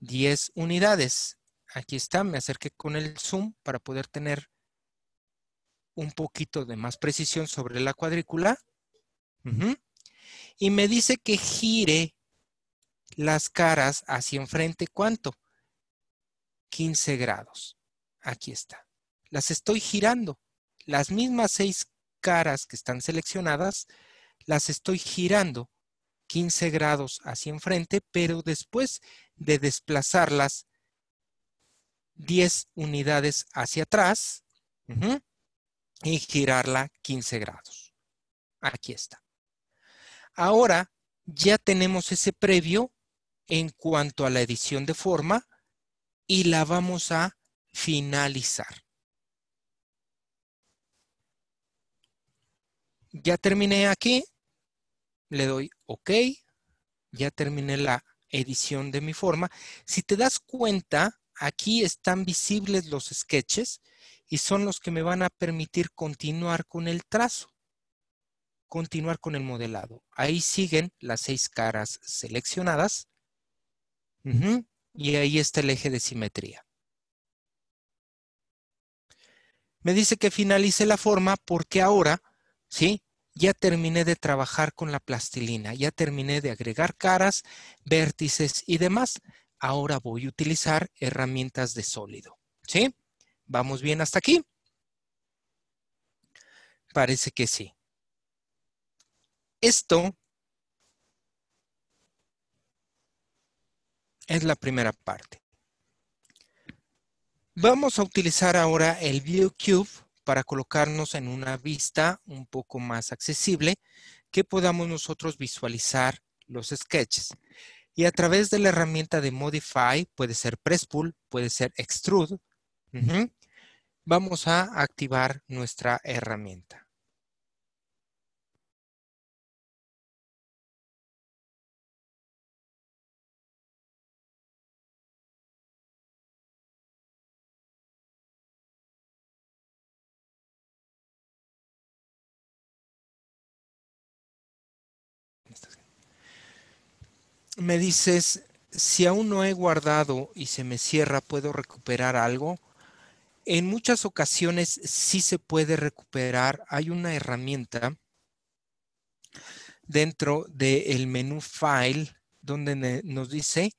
10 unidades aquí está, me acerqué con el zoom para poder tener un poquito de más precisión sobre la cuadrícula. Y me dice que gire las caras hacia enfrente, ¿cuánto? 15 grados. Aquí está. Las estoy girando. Las mismas seis caras que están seleccionadas, las estoy girando 15 grados hacia enfrente, pero después de desplazarlas 10 unidades hacia atrás y girarla 15 grados. Aquí está. Ahora ya tenemos ese previo en cuanto a la edición de forma y la vamos a finalizar. Ya terminé aquí, le doy OK, ya terminé la edición de mi forma. Si te das cuenta, Aquí están visibles los sketches y son los que me van a permitir continuar con el trazo, continuar con el modelado. Ahí siguen las seis caras seleccionadas y ahí está el eje de simetría. Me dice que finalice la forma porque ahora, ¿sí? ya terminé de trabajar con la plastilina, ya terminé de agregar caras, vértices y demás ahora voy a utilizar herramientas de sólido. ¿Sí? ¿Vamos bien hasta aquí? Parece que sí. Esto es la primera parte. Vamos a utilizar ahora el ViewCube para colocarnos en una vista un poco más accesible que podamos nosotros visualizar los sketches. Y a través de la herramienta de Modify, puede ser Press Pull, puede ser Extrude, vamos a activar nuestra herramienta. me dices, si aún no he guardado y se me cierra, ¿puedo recuperar algo? En muchas ocasiones sí se puede recuperar. Hay una herramienta dentro del menú File donde nos dice,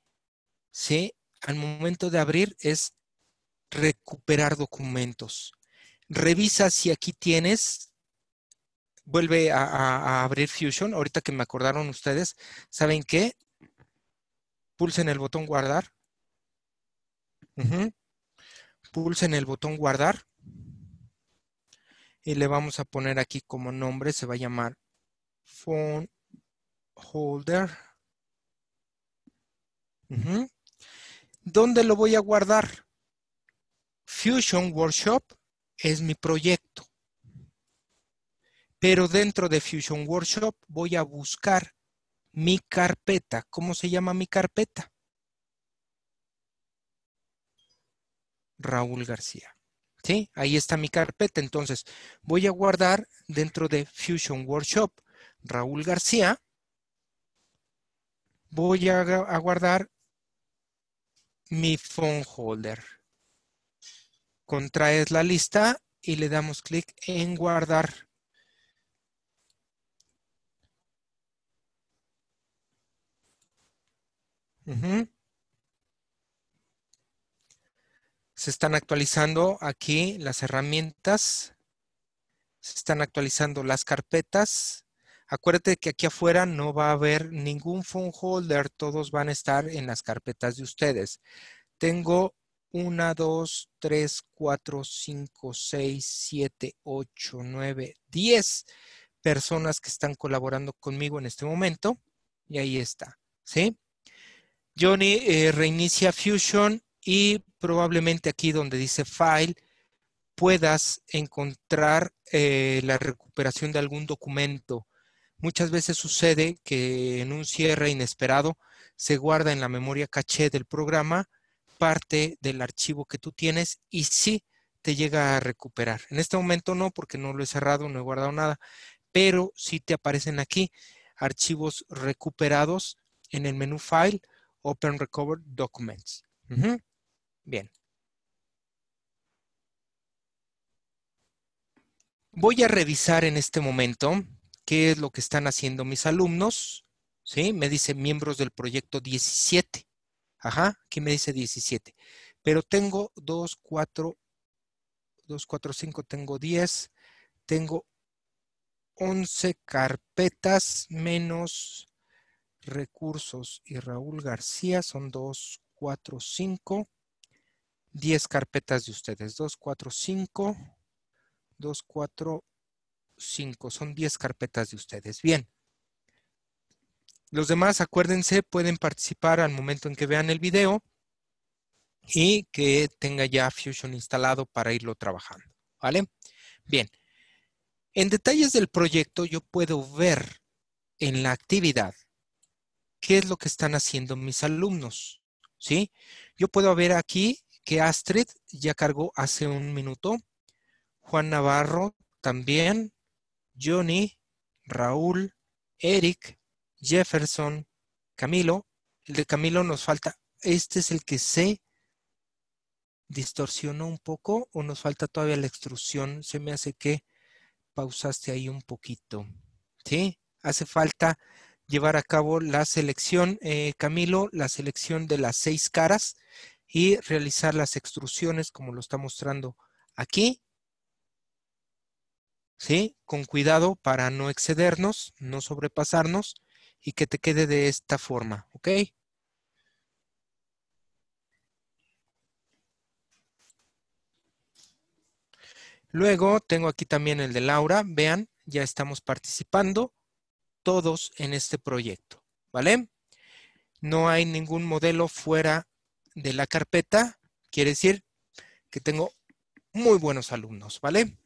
¿sí? al momento de abrir es recuperar documentos. Revisa si aquí tienes, vuelve a abrir Fusion. Ahorita que me acordaron ustedes, ¿saben qué? pulsen el botón guardar. Pulsen el botón guardar. Y le vamos a poner aquí como nombre, se va a llamar phone holder. ¿Dónde lo voy a guardar? Fusion Workshop es mi proyecto. Pero dentro de Fusion Workshop voy a buscar mi carpeta. ¿Cómo se llama mi carpeta? Raúl García. ¿Sí? Ahí está mi carpeta. Entonces, voy a guardar dentro de Fusion Workshop Raúl García. Voy a, guardar mi phone holder. Contraes la lista y le damos clic en guardar. Se están actualizando aquí las herramientas. Se están actualizando las carpetas. Acuérdate que aquí afuera no va a haber ningún phone holder. Todos van a estar en las carpetas de ustedes. Tengo 1, 2, 3, 4, 5, 6, 7, 8, 9, 10 personas que están colaborando conmigo en este momento. Y ahí está. ¿Sí? Johnny eh, reinicia Fusion y probablemente aquí donde dice File puedas encontrar eh, la recuperación de algún documento. Muchas veces sucede que en un cierre inesperado se guarda en la memoria caché del programa parte del archivo que tú tienes y sí te llega a recuperar. En este momento no, porque no lo he cerrado, no he guardado nada, pero sí te aparecen aquí archivos recuperados en el menú File Open Recovered Documents. Bien. Voy a revisar en este momento qué es lo que están haciendo mis alumnos. ¿Sí? Me dice miembros del proyecto 17. Ajá, aquí me dice 17. Pero tengo 2, 4, 2, 4, 5, tengo 10. Tengo 11 carpetas menos recursos y Raúl García son 2, 4, 5, 10 carpetas de ustedes. 2, 4, 5, 2, 4, 5. Son 10 carpetas de ustedes. Bien. Los demás, acuérdense, pueden participar al momento en que vean el video y que tenga ya Fusion instalado para irlo trabajando. ¿Vale? Bien. En detalles del proyecto yo puedo ver en la actividad qué es lo que están haciendo mis alumnos. ¿Sí? Yo puedo ver aquí que Astrid ya cargó hace un minuto, Juan Navarro también, Johnny, Raúl, Eric, Jefferson, Camilo. El de Camilo nos falta, este es el que se distorsionó un poco o nos falta todavía la extrusión. Se me hace que pausaste ahí un poquito. ¿Sí? Hace falta llevar a cabo la selección, eh, Camilo, la selección de las seis caras y realizar las extrusiones como lo está mostrando aquí. ¿Sí? Con cuidado para no excedernos, no sobrepasarnos y que te quede de esta forma, ¿ok? Luego tengo aquí también el de Laura, vean, ya estamos participando todos en este proyecto, ¿vale? No hay ningún modelo fuera de la carpeta, quiere decir que tengo muy buenos alumnos, ¿vale?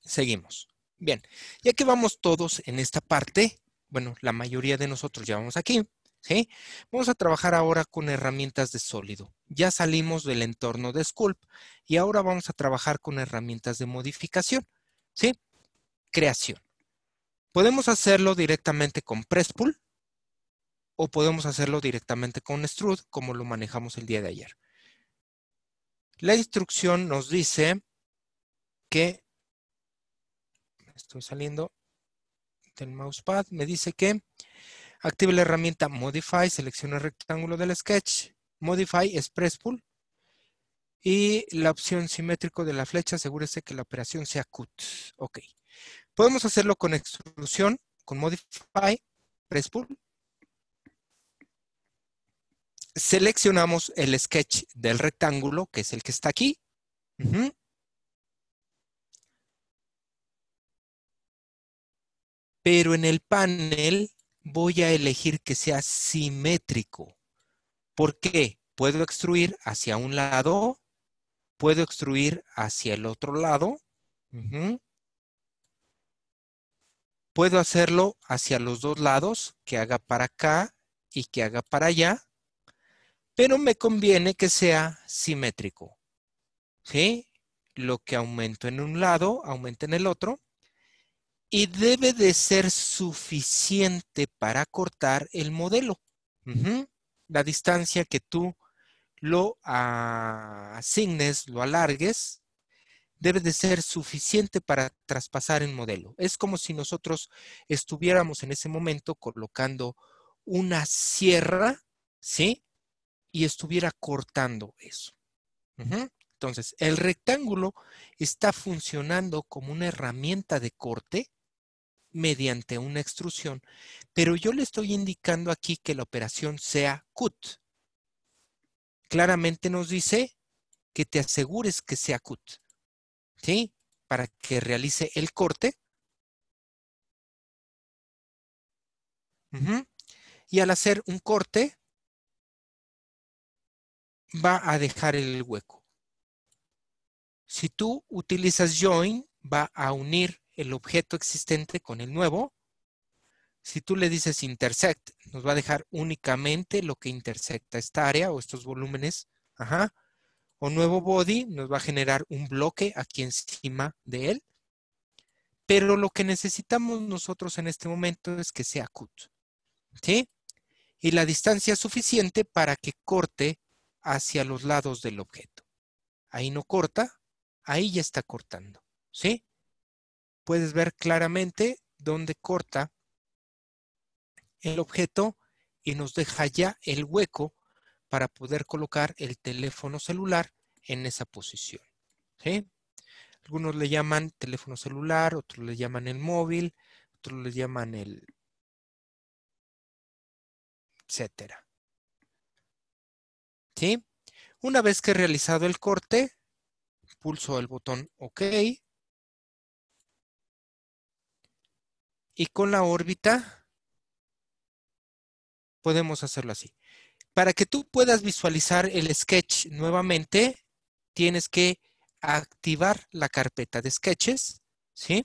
Seguimos. Bien, ya que vamos todos en esta parte, bueno, la mayoría de nosotros ya vamos aquí, ¿sí? Vamos a trabajar ahora con herramientas de sólido. Ya salimos del entorno de Sculpt y ahora vamos a trabajar con herramientas de modificación, ¿sí? Creación. Podemos hacerlo directamente con PressPool o podemos hacerlo directamente con Strud, como lo manejamos el día de ayer. La instrucción nos dice que, estoy saliendo del mousepad, me dice que active la herramienta Modify, seleccione el rectángulo del sketch, Modify es Presspool y la opción simétrico de la flecha, asegúrese que la operación sea cut. Ok. Podemos hacerlo con extrusión, con modify, press pull. Seleccionamos el sketch del rectángulo, que es el que está aquí. Pero en el panel voy a elegir que sea simétrico. ¿Por qué? Puedo extruir hacia un lado, puedo extruir hacia el otro lado. Puedo hacerlo hacia los dos lados, que haga para acá y que haga para allá, pero me conviene que sea simétrico. ¿Sí? Lo que aumento en un lado, aumenta en el otro. Y debe de ser suficiente para cortar el modelo. La distancia que tú lo asignes, lo alargues, debe de ser suficiente para traspasar el modelo. Es como si nosotros estuviéramos en ese momento colocando una sierra, ¿sí? Y estuviera cortando eso. Entonces, el rectángulo está funcionando como una herramienta de corte mediante una extrusión, pero yo le estoy indicando aquí que la operación sea cut. Claramente nos dice que te asegures que sea cut. ¿sí? Para que realice el corte. Y al hacer un corte, va a dejar el hueco. Si tú utilizas join, va a unir el objeto existente con el nuevo. Si tú le dices intersect, nos va a dejar únicamente lo que intersecta esta área o estos volúmenes. Ajá o nuevo body nos va a generar un bloque aquí encima de él. Pero lo que necesitamos nosotros en este momento es que sea cut. ¿Sí? Y la distancia suficiente para que corte hacia los lados del objeto. Ahí no corta, ahí ya está cortando. ¿Sí? Puedes ver claramente dónde corta el objeto y nos deja ya el hueco para poder colocar el teléfono celular en esa posición. Algunos le llaman teléfono celular, otros le llaman el móvil, otros le llaman el etcétera. ¿Sí? Una vez que he realizado el corte, pulso el botón OK. Y con la órbita podemos hacerlo así. Para que tú puedas visualizar el sketch nuevamente, tienes que activar la carpeta de sketches, ¿sí?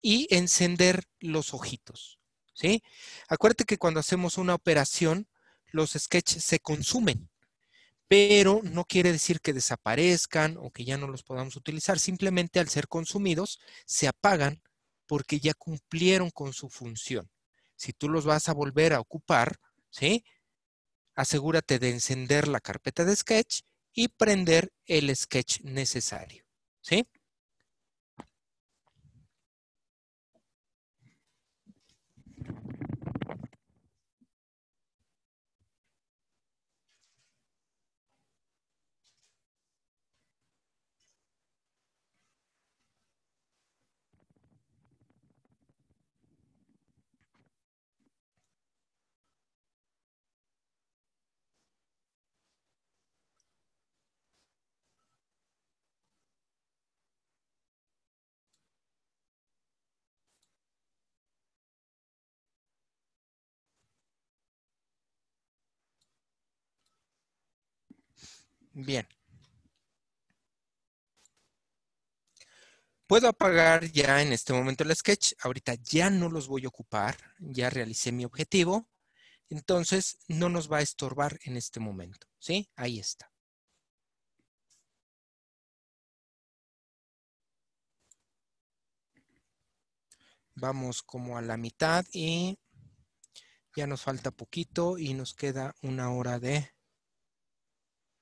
Y encender los ojitos, ¿sí? Acuérdate que cuando hacemos una operación, los sketches se consumen, pero no quiere decir que desaparezcan o que ya no los podamos utilizar. Simplemente al ser consumidos, se apagan porque ya cumplieron con su función. Si tú los vas a volver a ocupar, ¿sí? asegúrate de encender la carpeta de sketch y prender el sketch necesario. ¿Sí? Bien. Puedo apagar ya en este momento el sketch. Ahorita ya no los voy a ocupar. Ya realicé mi objetivo. Entonces, no nos va a estorbar en este momento. ¿Sí? Ahí está. Vamos como a la mitad y ya nos falta poquito y nos queda una hora de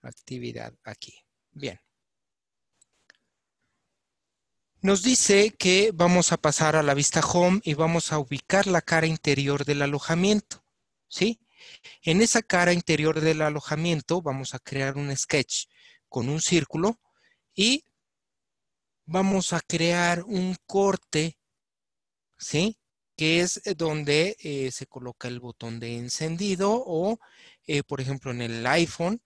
actividad aquí. Bien. Nos dice que vamos a pasar a la vista home y vamos a ubicar la cara interior del alojamiento. ¿Sí? En esa cara interior del alojamiento vamos a crear un sketch con un círculo y vamos a crear un corte, ¿sí? Que es donde eh, se coloca el botón de encendido o, eh, por ejemplo, en el iPhone,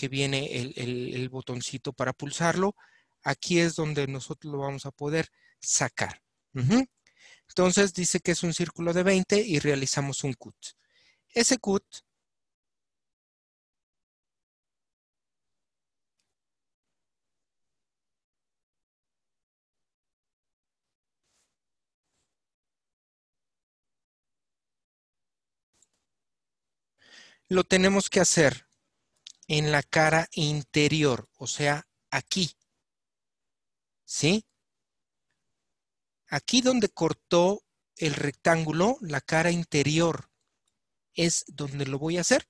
que viene el, botoncito para pulsarlo. Aquí es donde nosotros lo vamos a poder sacar. Entonces dice que es un círculo de 20 y realizamos un cut. Ese cut lo tenemos que hacer en la cara interior, o sea, aquí. ¿Sí? Aquí donde cortó el rectángulo, la cara interior, es donde lo voy a hacer.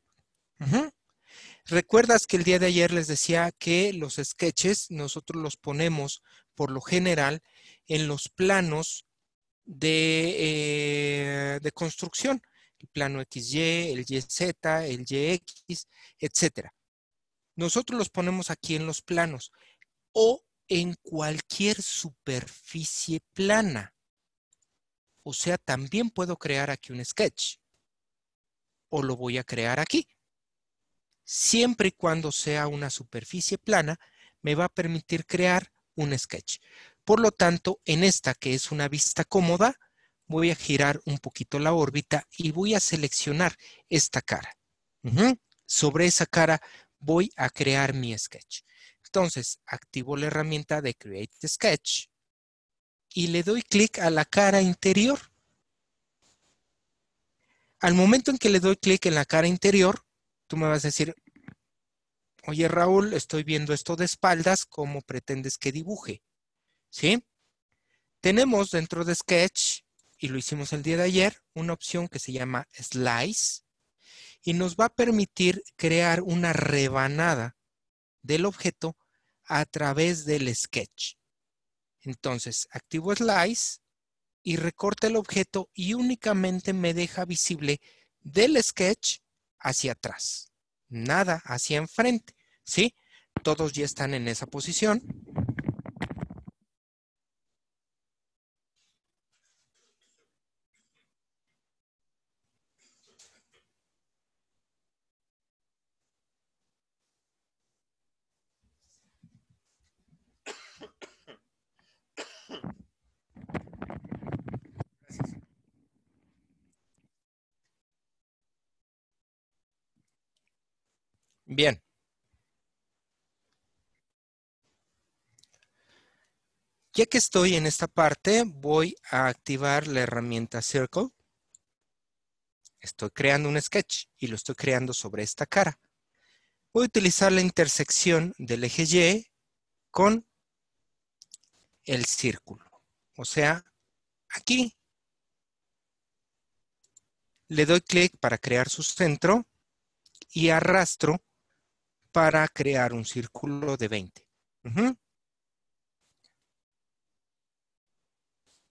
Recuerdas que el día de ayer les decía que los sketches nosotros los ponemos por lo general en los planos de, eh, de construcción. El plano XY, el YZ, el YX, etcétera. Nosotros los ponemos aquí en los planos o en cualquier superficie plana. O sea, también puedo crear aquí un sketch. O lo voy a crear aquí. Siempre y cuando sea una superficie plana, me va a permitir crear un sketch. Por lo tanto, en esta que es una vista cómoda, voy a girar un poquito la órbita y voy a seleccionar esta cara. Sobre esa cara voy a crear mi sketch. Entonces, activo la herramienta de Create Sketch y le doy clic a la cara interior. Al momento en que le doy clic en la cara interior, tú me vas a decir, oye Raúl, estoy viendo esto de espaldas, ¿cómo pretendes que dibuje? ¿Sí? Tenemos dentro de Sketch, y lo hicimos el día de ayer, una opción que se llama Slice y nos va a permitir crear una rebanada del objeto a través del sketch. Entonces, activo Slice y recorta el objeto y únicamente me deja visible del sketch hacia atrás. Nada hacia enfrente, ¿sí? Todos ya están en esa posición. Bien. Ya que estoy en esta parte, voy a activar la herramienta Circle. Estoy creando un sketch y lo estoy creando sobre esta cara. Voy a utilizar la intersección del eje Y con el círculo. O sea, aquí. Le doy clic para crear su centro y arrastro para crear un círculo de 20.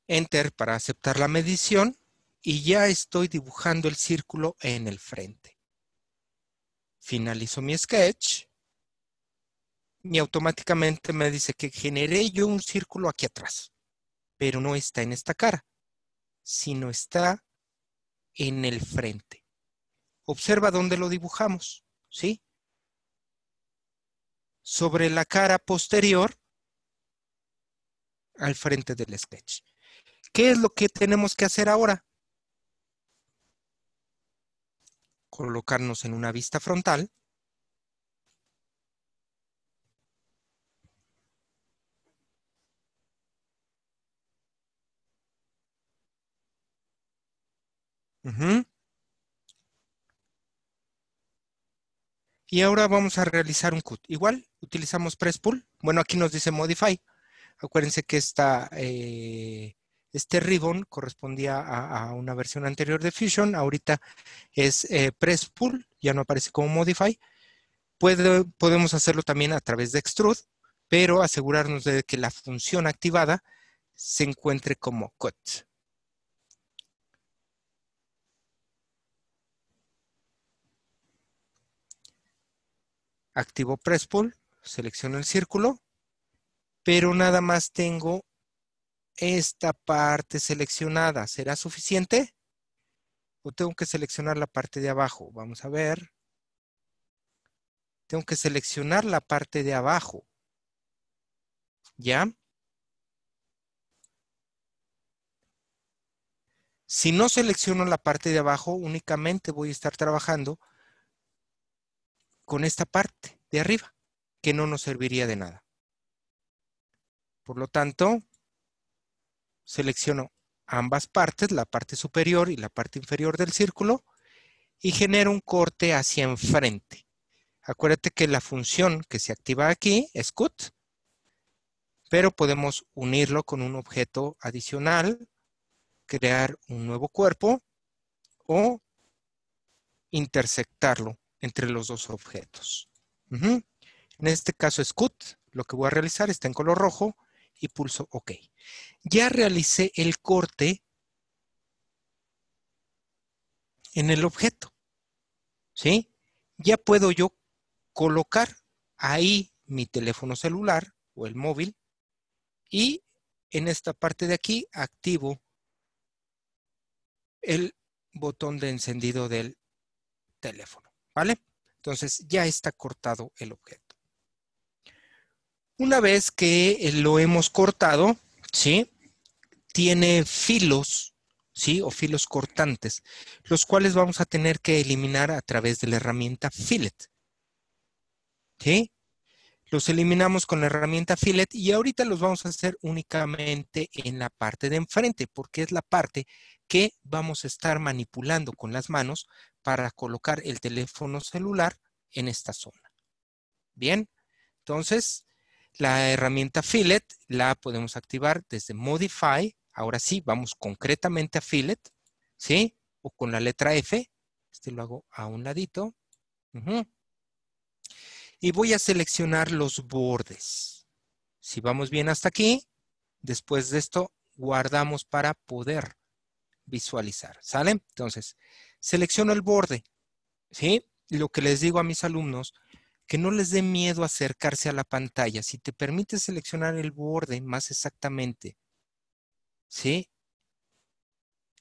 Enter para aceptar la medición y ya estoy dibujando el círculo en el frente. Finalizo mi sketch y automáticamente me dice que generé yo un círculo aquí atrás, pero no está en esta cara, sino está en el frente. Observa dónde lo dibujamos, ¿sí? sobre la cara posterior al frente del sketch. ¿Qué es lo que tenemos que hacer ahora? Colocarnos en una vista frontal. Y ahora vamos a realizar un cut. Igual, utilizamos press pull. Bueno, aquí nos dice modify. Acuérdense que eh, este ribbon correspondía a, una versión anterior de Fusion. Ahorita es eh, press pull, ya no aparece como modify. podemos hacerlo también a través de extrude, pero asegurarnos de que la función activada se encuentre como cut. activo Press selecciono el círculo, pero nada más tengo esta parte seleccionada. ¿Será suficiente? ¿O tengo que seleccionar la parte de abajo? Vamos a ver. Tengo que seleccionar la parte de abajo. ¿Ya? Si no selecciono la parte de abajo, únicamente voy a estar trabajando con esta parte de arriba, que no nos serviría de nada. Por lo tanto, selecciono ambas partes, la parte superior y la parte inferior del círculo, y genero un corte hacia enfrente. Acuérdate que la función que se activa aquí es cut, pero podemos unirlo con un objeto adicional, crear un nuevo cuerpo o intersectarlo entre los dos objetos. En este caso es lo que voy a realizar está en color rojo y pulso OK. Ya realicé el corte en el objeto. ¿Sí? Ya puedo yo colocar ahí mi teléfono celular o el móvil y en esta parte de aquí activo el botón de encendido del teléfono. ¿Vale? Entonces ya está cortado el objeto. Una vez que eh, lo hemos cortado, ¿sí? Tiene filos, ¿sí? O filos cortantes, los cuales vamos a tener que eliminar a través de la herramienta Fillet. ¿Sí? los eliminamos con la herramienta Fillet y ahorita los vamos a hacer únicamente en la parte de enfrente, porque es la parte que vamos a estar manipulando con las manos para colocar el teléfono celular en esta zona. Bien, entonces la herramienta Fillet la podemos activar desde Modify. Ahora sí, vamos concretamente a Fillet, ¿sí? O con la letra F. Este lo hago a un ladito y voy a seleccionar los bordes. Si vamos bien hasta aquí, después de esto guardamos para poder visualizar. ¿Sale? Entonces, selecciono el borde. ¿Sí? Lo que les digo a mis alumnos, que no les dé miedo acercarse a la pantalla. Si te permite seleccionar el borde más exactamente, ¿sí?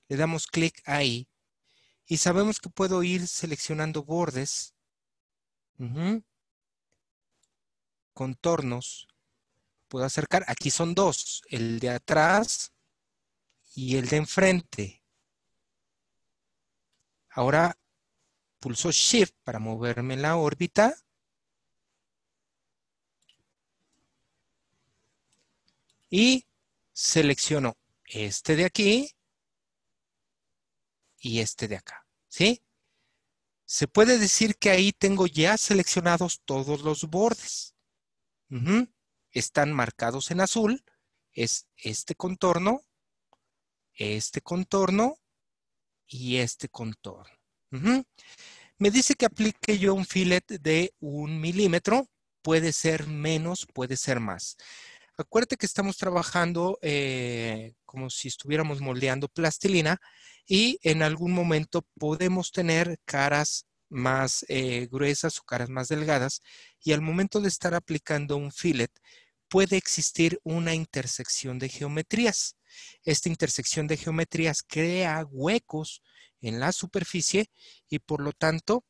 Le damos clic ahí y sabemos que puedo ir seleccionando bordes contornos. Puedo acercar, aquí son dos, el de atrás y el de enfrente. Ahora pulso Shift para moverme la órbita. Y selecciono este de aquí y este de acá. ¿Sí? Se puede decir que ahí tengo ya seleccionados todos los bordes. Están marcados en azul. Es este contorno, este contorno y este contorno. Me dice que aplique yo un fillet de un milímetro. Puede ser menos, puede ser más. Acuérdate que estamos trabajando eh, como si estuviéramos moldeando plastilina y en algún momento podemos tener caras más eh, gruesas o caras más delgadas y al momento de estar aplicando un fillet puede existir una intersección de geometrías. Esta intersección de geometrías crea huecos en la superficie y por lo tanto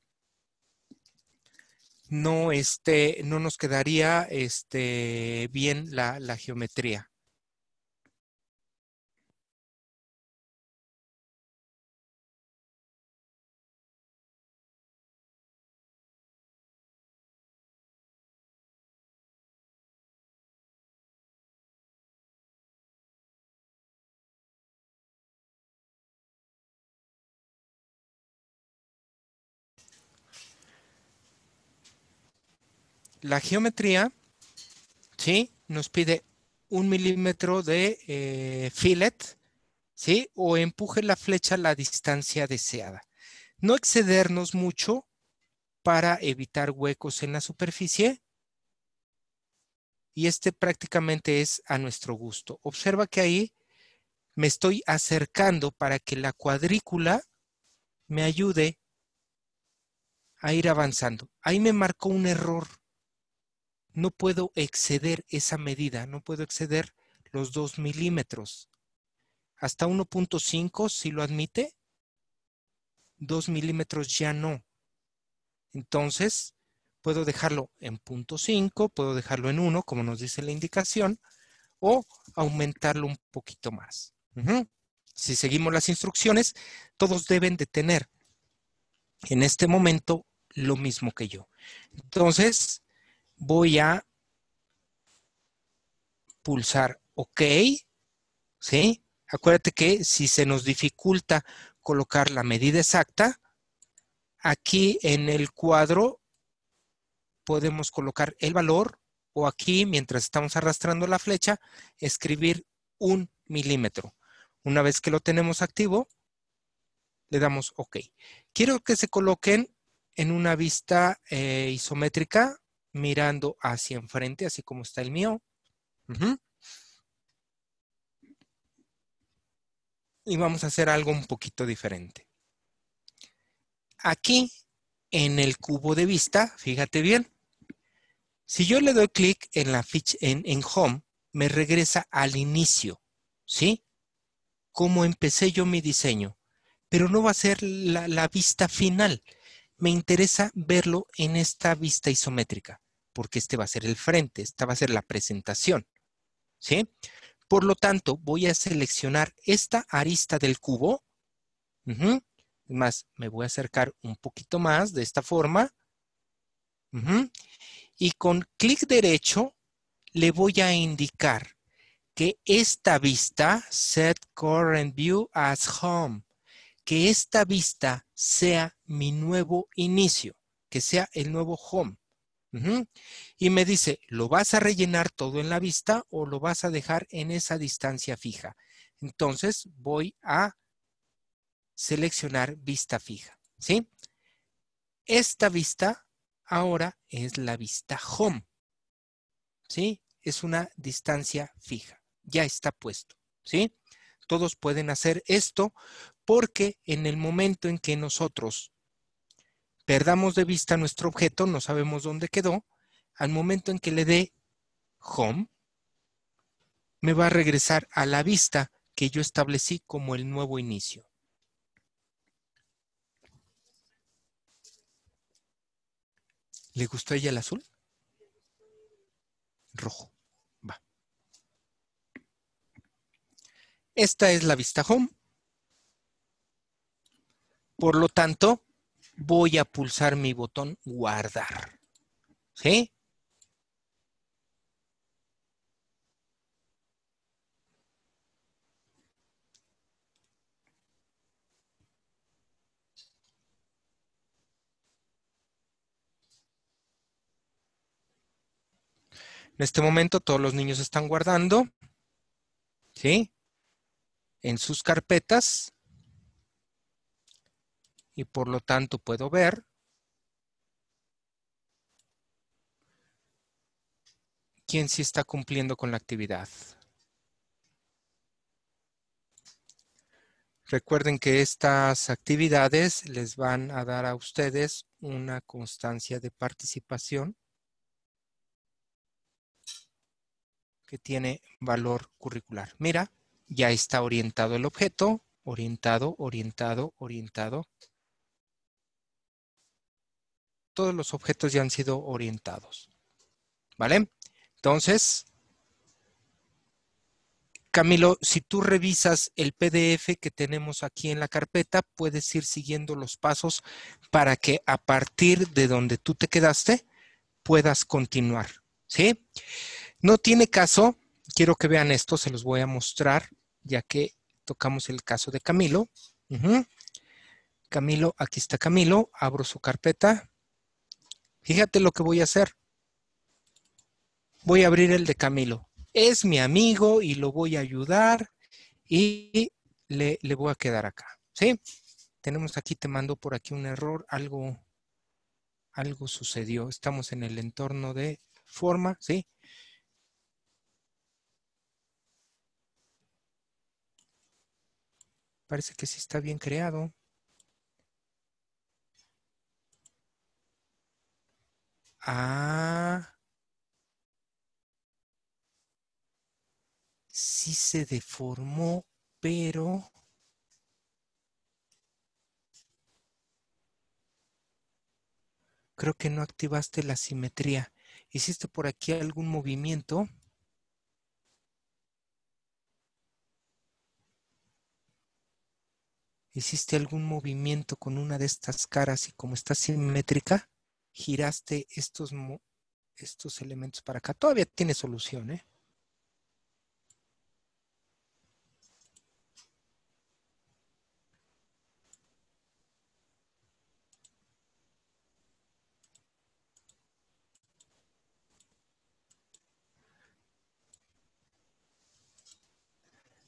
no, este, no nos quedaría este, bien la geometría. la geometría, ¿sí? Nos pide un milímetro de eh, fillet, ¿sí? O empuje la flecha a la distancia deseada. No excedernos mucho para evitar huecos en la superficie. Y este prácticamente es a nuestro gusto. Observa que ahí me estoy acercando para que la cuadrícula me ayude a ir avanzando. Ahí me marcó un error no puedo exceder esa medida, no puedo exceder los 2 milímetros. Hasta 1.5 si lo admite, 2 milímetros ya no. Entonces, puedo dejarlo en 0.5, puedo dejarlo en 1, como nos dice la indicación, o aumentarlo un poquito más. Si seguimos las instrucciones, todos deben de tener en este momento lo mismo que yo. Entonces, voy a pulsar OK, ¿sí? Acuérdate que si se nos dificulta colocar la medida exacta, aquí en el cuadro podemos colocar el valor o aquí, mientras estamos arrastrando la flecha, escribir un milímetro. Una vez que lo tenemos activo, le damos OK. Quiero que se coloquen en una vista eh, isométrica mirando hacia enfrente, así como está el mío. Y vamos a hacer algo un poquito diferente. Aquí, en el cubo de vista, fíjate bien, si yo le doy clic en la ficha, en, Home, me regresa al inicio, ¿sí? Como empecé yo mi diseño, pero no va a ser la vista final me interesa verlo en esta vista isométrica, porque este va a ser el frente, esta va a ser la presentación. ¿sí? Por lo tanto, voy a seleccionar esta arista del cubo. Más, me voy a acercar un poquito más de esta forma. Y con clic derecho le voy a indicar que esta vista, Set Current View as Home, que esta vista sea mi nuevo inicio, que sea el nuevo home. Y me dice, ¿lo vas a rellenar todo en la vista o lo vas a dejar en esa distancia fija? Entonces voy a seleccionar vista fija, ¿sí? Esta vista ahora es la vista home, ¿sí? Es una distancia fija, ya está puesto, ¿sí? todos pueden hacer esto porque en el momento en que nosotros perdamos de vista nuestro objeto, no sabemos dónde quedó, al momento en que le dé home, me va a regresar a la vista que yo establecí como el nuevo inicio. ¿Le gustó ella el azul? Rojo. Esta es la vista Home. Por lo tanto, voy a pulsar mi botón guardar. ¿Sí? En este momento todos los niños están guardando. ¿Sí? en sus carpetas y por lo tanto puedo ver quién sí está cumpliendo con la actividad. Recuerden que estas actividades les van a dar a ustedes una constancia de participación que tiene valor curricular. Mira, ya está orientado el objeto, orientado, orientado, orientado. Todos los objetos ya han sido orientados. ¿Vale? Entonces, Camilo, si tú revisas el PDF que tenemos aquí en la carpeta, puedes ir siguiendo los pasos para que a partir de donde tú te quedaste, puedas continuar. ¿Sí? No tiene caso, quiero que vean esto, se los voy a mostrar ya que tocamos el caso de Camilo. Camilo, aquí está Camilo, abro su carpeta. Fíjate lo que voy a hacer. Voy a abrir el de Camilo. Es mi amigo y lo voy a ayudar y le, le voy a quedar acá. ¿Sí? Tenemos aquí, te mando por aquí un error, algo, algo sucedió. Estamos en el entorno de forma, ¿sí? Parece que sí está bien creado. Ah. Sí se deformó, pero... Creo que no activaste la simetría. Hiciste por aquí algún movimiento hiciste algún movimiento con una de estas caras y como está simétrica, giraste estos, estos elementos para acá. Todavía tiene solución, ¿eh?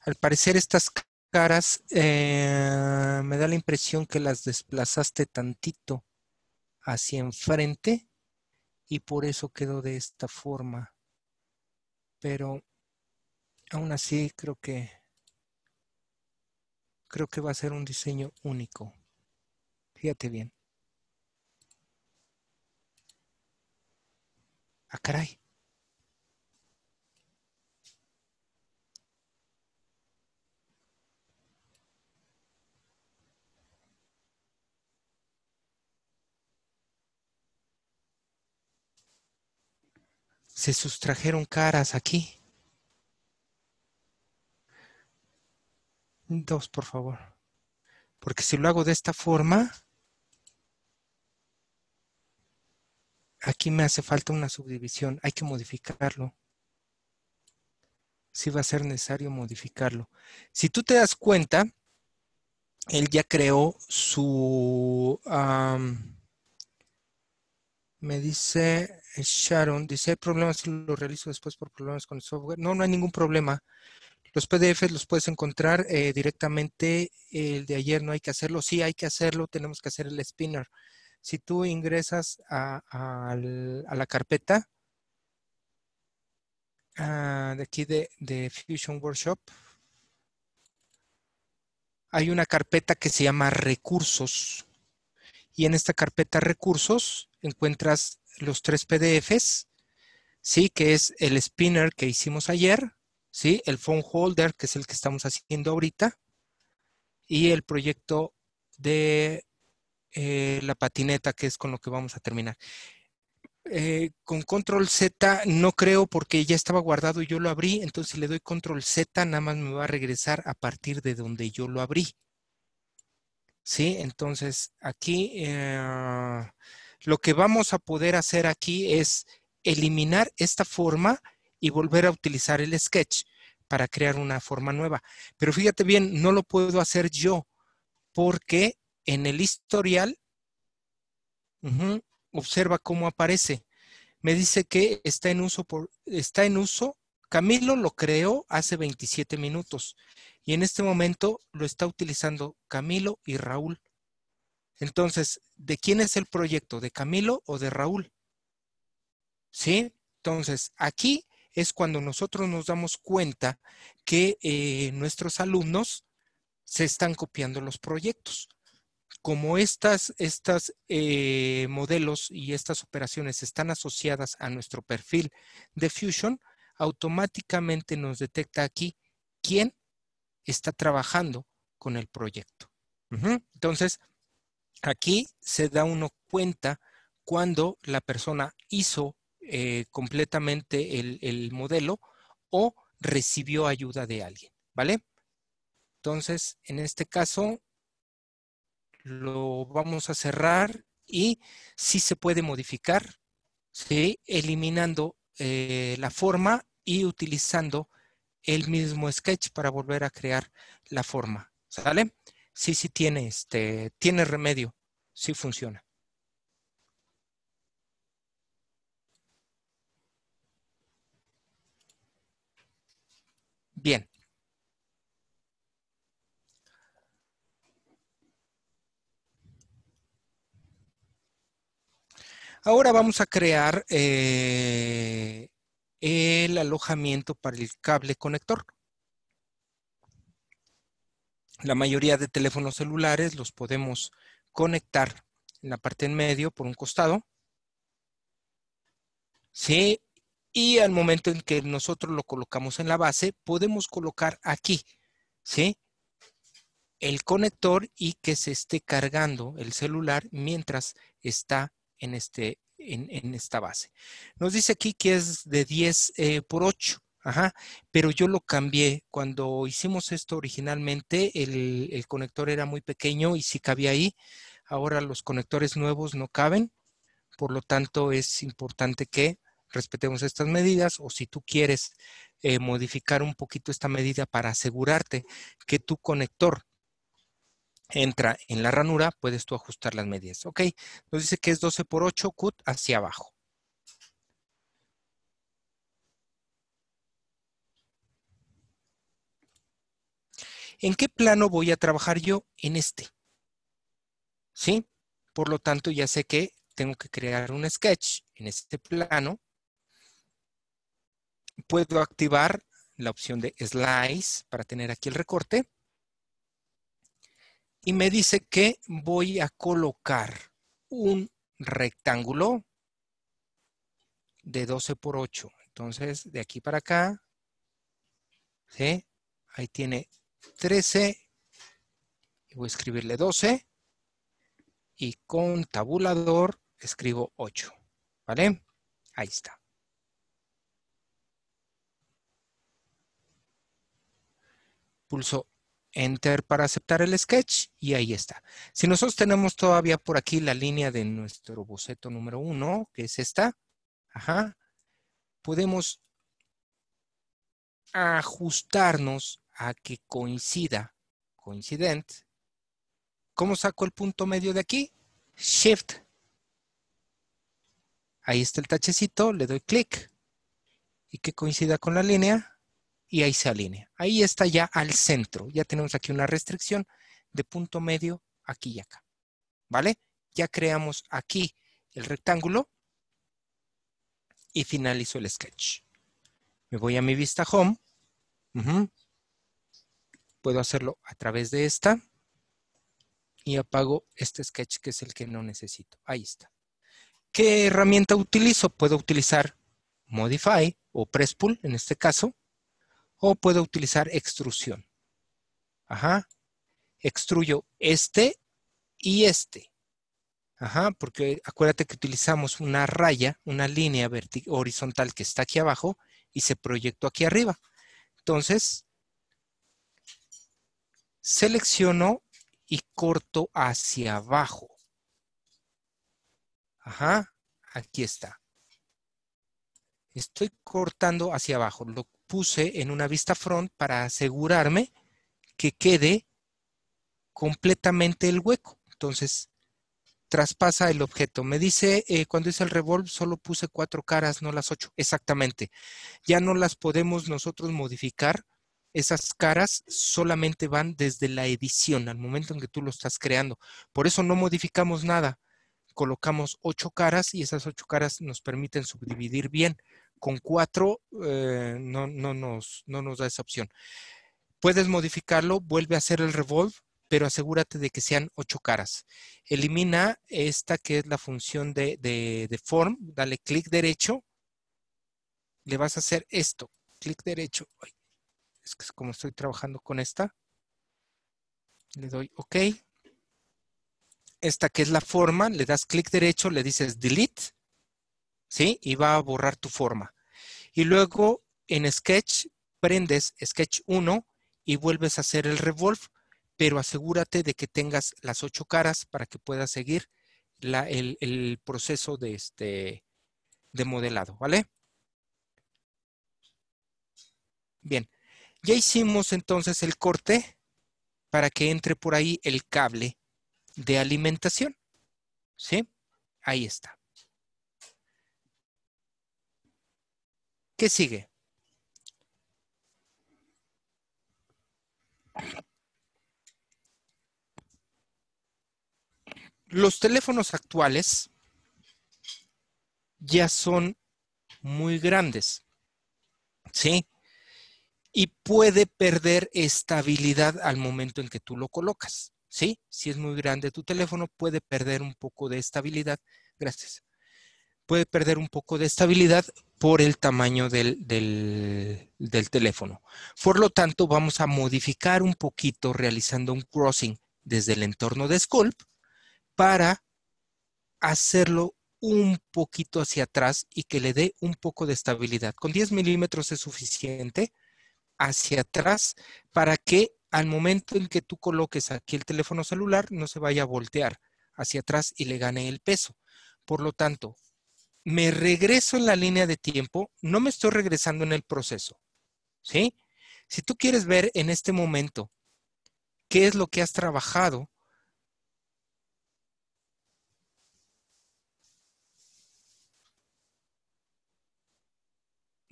Al parecer estas caras, eh, me da la impresión que las desplazaste tantito hacia enfrente y por eso quedó de esta forma. Pero aún así creo que creo que va a ser un diseño único. Fíjate bien. Ah, caray. se sustrajeron caras aquí. Dos, por favor. Porque si lo hago de esta forma, aquí me hace falta una subdivisión. Hay que modificarlo. Sí va a ser necesario modificarlo. Si tú te das cuenta, él ya creó su... me dice Sharon dice, problemas si lo realizo después por problemas con el software. No, no hay ningún problema. Los PDFs los puedes encontrar eh, directamente. El de ayer no hay que hacerlo. Sí, hay que hacerlo. Tenemos que hacer el spinner. Si tú ingresas a, la carpeta ah, de aquí de Fusion Workshop, hay una carpeta que se llama recursos. Y en esta carpeta recursos encuentras los tres PDFs, ¿sí? Que es el spinner que hicimos ayer, ¿sí? El phone holder, que es el que estamos haciendo ahorita, y el proyecto de eh, la patineta, que es con lo que vamos a terminar. Eh, con control Z no creo porque ya estaba guardado y yo lo abrí, entonces si le doy control Z nada más me va a regresar a partir de donde yo lo abrí. ¿Sí? Entonces aquí... Eh, lo que vamos a poder hacer aquí es eliminar esta forma y volver a utilizar el sketch para crear una forma nueva. Pero fíjate bien, no lo puedo hacer yo porque en el historial observa cómo aparece. Me dice que está en uso está en uso. Camilo lo creó hace 27 minutos y en este momento lo está utilizando Camilo y Raúl. Entonces, ¿de quién es el proyecto? ¿De Camilo o de Raúl? ¿Sí? Entonces, aquí es cuando nosotros nos damos cuenta que eh, nuestros alumnos se están copiando los proyectos. Como estos estas, eh, modelos y estas operaciones están asociadas a nuestro perfil de Fusion, automáticamente nos detecta aquí quién está trabajando con el proyecto. Entonces, Aquí se da uno cuenta cuando la persona hizo eh, completamente el, modelo o recibió ayuda de alguien, ¿vale? Entonces, en este caso, lo vamos a cerrar y sí se puede modificar, ¿sí? Eliminando eh, la forma y utilizando el mismo sketch para volver a crear la forma, ¿sale? sí, sí tiene, este, tiene remedio, sí funciona. Bien. Ahora vamos a crear eh, el alojamiento para el cable conector. La mayoría de teléfonos celulares los podemos conectar en la parte en medio por un costado. ¿Sí? Y al momento en que nosotros lo colocamos en la base, podemos colocar aquí, ¿sí? El conector y que se esté cargando el celular mientras está en, este, en, esta base. Nos dice aquí que es de 10 eh, por 8. Ajá, pero yo lo cambié. Cuando hicimos esto originalmente, el, conector era muy pequeño y sí cabía ahí. Ahora los conectores nuevos no caben. Por lo tanto, es importante que respetemos estas medidas o si tú quieres eh, modificar un poquito esta medida para asegurarte que tu conector entra en la ranura, puedes tú ajustar las medidas. Ok, nos dice que es 12 por 8 cut hacia abajo. ¿En qué plano voy a trabajar yo? En este. ¿Sí? Por lo tanto, ya sé que tengo que crear un sketch en este plano. Puedo activar la opción de Slice para tener aquí el recorte. Y me dice que voy a colocar un rectángulo de 12 por 8. Entonces, de aquí para acá, ¿sí? ahí tiene 13, voy a escribirle 12, y con tabulador escribo 8, ¿vale? Ahí está. Pulso Enter para aceptar el sketch y ahí está. Si nosotros tenemos todavía por aquí la línea de nuestro boceto número 1, que es esta, ajá, podemos ajustarnos a que coincida, coincidente ¿Cómo saco el punto medio de aquí? Shift. Ahí está el tachecito, le doy clic y que coincida con la línea y ahí se alinea. Ahí está ya al centro. Ya tenemos aquí una restricción de punto medio aquí y acá. ¿Vale? Ya creamos aquí el rectángulo y finalizo el sketch. Me voy a mi vista home. Puedo hacerlo a través de esta y apago este sketch que es el que no necesito. Ahí está. ¿Qué herramienta utilizo? Puedo utilizar Modify o Press Pull en este caso o puedo utilizar extrusión. Ajá. Extruyo este y este. Ajá, porque acuérdate que utilizamos una raya, una línea horizontal que está aquí abajo y se proyectó aquí arriba. Entonces, selecciono y corto hacia abajo. Ajá, aquí está. Estoy cortando hacia abajo. Lo puse en una vista front para asegurarme que quede completamente el hueco. Entonces, traspasa el objeto. Me dice, eh, cuando hice el revolve, solo puse cuatro caras, no las ocho. Exactamente. Ya no las podemos nosotros modificar esas caras solamente van desde la edición, al momento en que tú lo estás creando. Por eso no modificamos nada. Colocamos ocho caras y esas ocho caras nos permiten subdividir bien. Con cuatro eh, no, no, nos, no nos da esa opción. Puedes modificarlo, vuelve a hacer el revolve, pero asegúrate de que sean ocho caras. Elimina esta que es la función de, de, de form, dale clic derecho, le vas a hacer esto, clic derecho, como estoy trabajando con esta. Le doy OK. Esta que es la forma, le das clic derecho, le dices Delete. ¿Sí? Y va a borrar tu forma. Y luego en Sketch, prendes Sketch 1 y vuelves a hacer el revolve, pero asegúrate de que tengas las ocho caras para que puedas seguir el, el, proceso de, este, de modelado, ¿vale? Bien. Ya hicimos entonces el corte para que entre por ahí el cable de alimentación. ¿Sí? Ahí está. ¿Qué sigue? Los teléfonos actuales ya son muy grandes. ¿Sí? y puede perder estabilidad al momento en que tú lo colocas. ¿Sí? Si es muy grande tu teléfono, puede perder un poco de estabilidad. Gracias. Puede perder un poco de estabilidad por el tamaño del, del, del teléfono. Por lo tanto, vamos a modificar un poquito realizando un crossing desde el entorno de Sculpt para hacerlo un poquito hacia atrás y que le dé un poco de estabilidad. Con 10 milímetros es suficiente hacia atrás para que al momento en que tú coloques aquí el teléfono celular no se vaya a voltear hacia atrás y le gane el peso. Por lo tanto, me regreso en la línea de tiempo, no me estoy regresando en el proceso. ¿Sí? Si tú quieres ver en este momento qué es lo que has trabajado,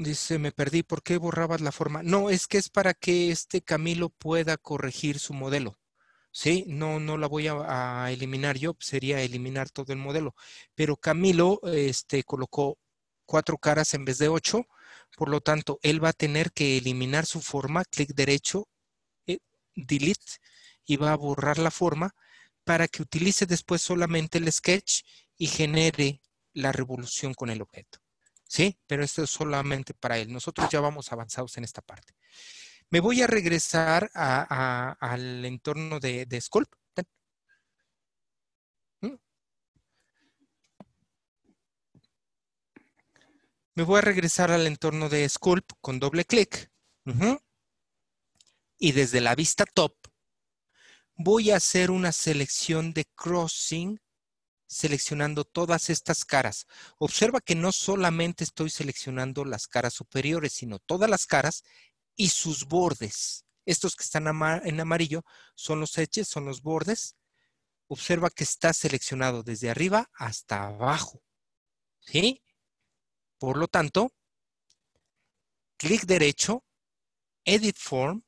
Dice, me perdí, ¿por qué borrabas la forma? No, es que es para que este Camilo pueda corregir su modelo. Sí, no, no la voy a, eliminar yo, sería eliminar todo el modelo. Pero Camilo este, colocó cuatro caras en vez de ocho, por lo tanto, él va a tener que eliminar su forma, clic derecho, eh, delete, y va a borrar la forma para que utilice después solamente el sketch y genere la revolución con el objeto. ¿sí? Pero esto es solamente para él. Nosotros ya vamos avanzados en esta parte. Me voy a regresar al entorno de, Sculpt. Mm. Me voy a regresar al entorno de Sculpt con doble clic. Y desde la vista top voy a hacer una selección de crossing seleccionando todas estas caras. Observa que no solamente estoy seleccionando las caras superiores, sino todas las caras y sus bordes. Estos que están en amarillo son los hechos, son los bordes. Observa que está seleccionado desde arriba hasta abajo. ¿Sí? Por lo tanto, clic derecho, Edit Form,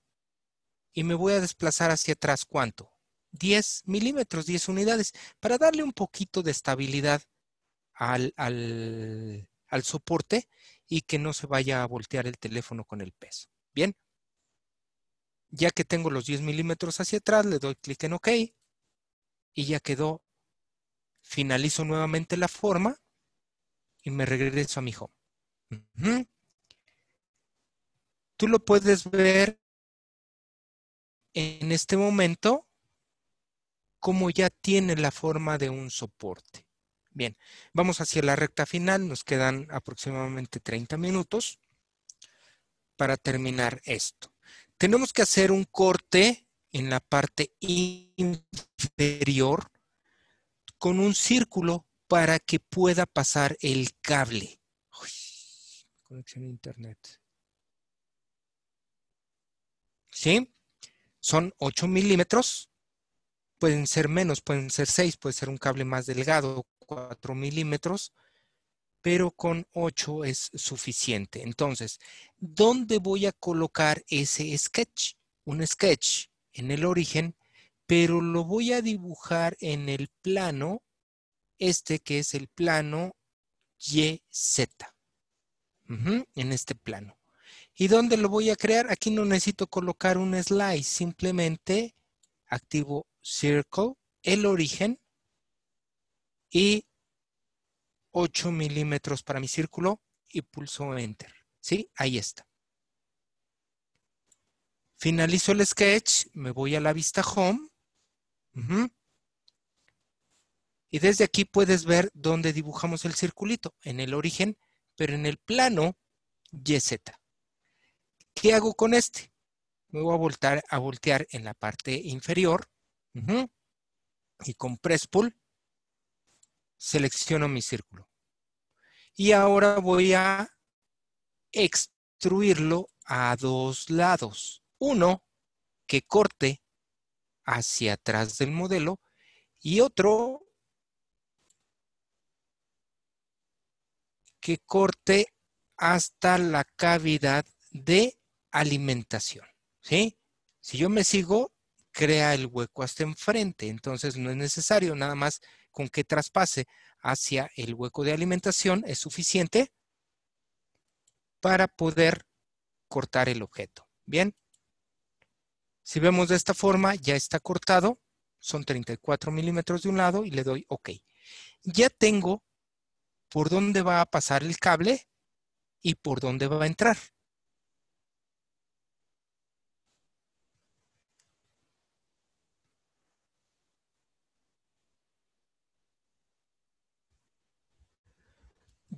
y me voy a desplazar hacia atrás. ¿Cuánto? 10 milímetros, 10 unidades, para darle un poquito de estabilidad al, soporte y que no se vaya a voltear el teléfono con el peso. Bien. Ya que tengo los 10 milímetros hacia atrás, le doy clic en OK y ya quedó. Finalizo nuevamente la forma y me regreso a mi home. Tú lo puedes ver en este momento como ya tiene la forma de un soporte. Bien, vamos hacia la recta final, nos quedan aproximadamente 30 minutos para terminar esto. Tenemos que hacer un corte en la parte inferior con un círculo para que pueda pasar el cable. conexión a internet. ¿Sí? Son 8 milímetros pueden ser menos, pueden ser 6, puede ser un cable más delgado, 4 milímetros, pero con 8 es suficiente. Entonces, ¿dónde voy a colocar ese sketch? Un sketch en el origen, pero lo voy a dibujar en el plano, este que es el plano YZ, en este plano. ¿Y dónde lo voy a crear? Aquí no necesito colocar un slice, simplemente activo circle, el origen y 8 milímetros para mi círculo y pulso enter. ¿Sí? Ahí está. Finalizo el sketch, me voy a la vista home. Y desde aquí puedes ver dónde dibujamos el circulito, en el origen, pero en el plano YZ. ¿Qué hago con este? Me voy a a voltear en la parte inferior y con Press Pull selecciono mi círculo. Y ahora voy a extruirlo a dos lados. Uno que corte hacia atrás del modelo y otro que corte hasta la cavidad de alimentación. Si yo me sigo, crea el hueco hasta enfrente. Entonces no es necesario nada más con que traspase hacia el hueco de alimentación es suficiente para poder cortar el objeto. Bien. Si vemos de esta forma, ya está cortado. Son 34 milímetros de un lado y le doy OK. Ya tengo por dónde va a pasar el cable y por dónde va a entrar.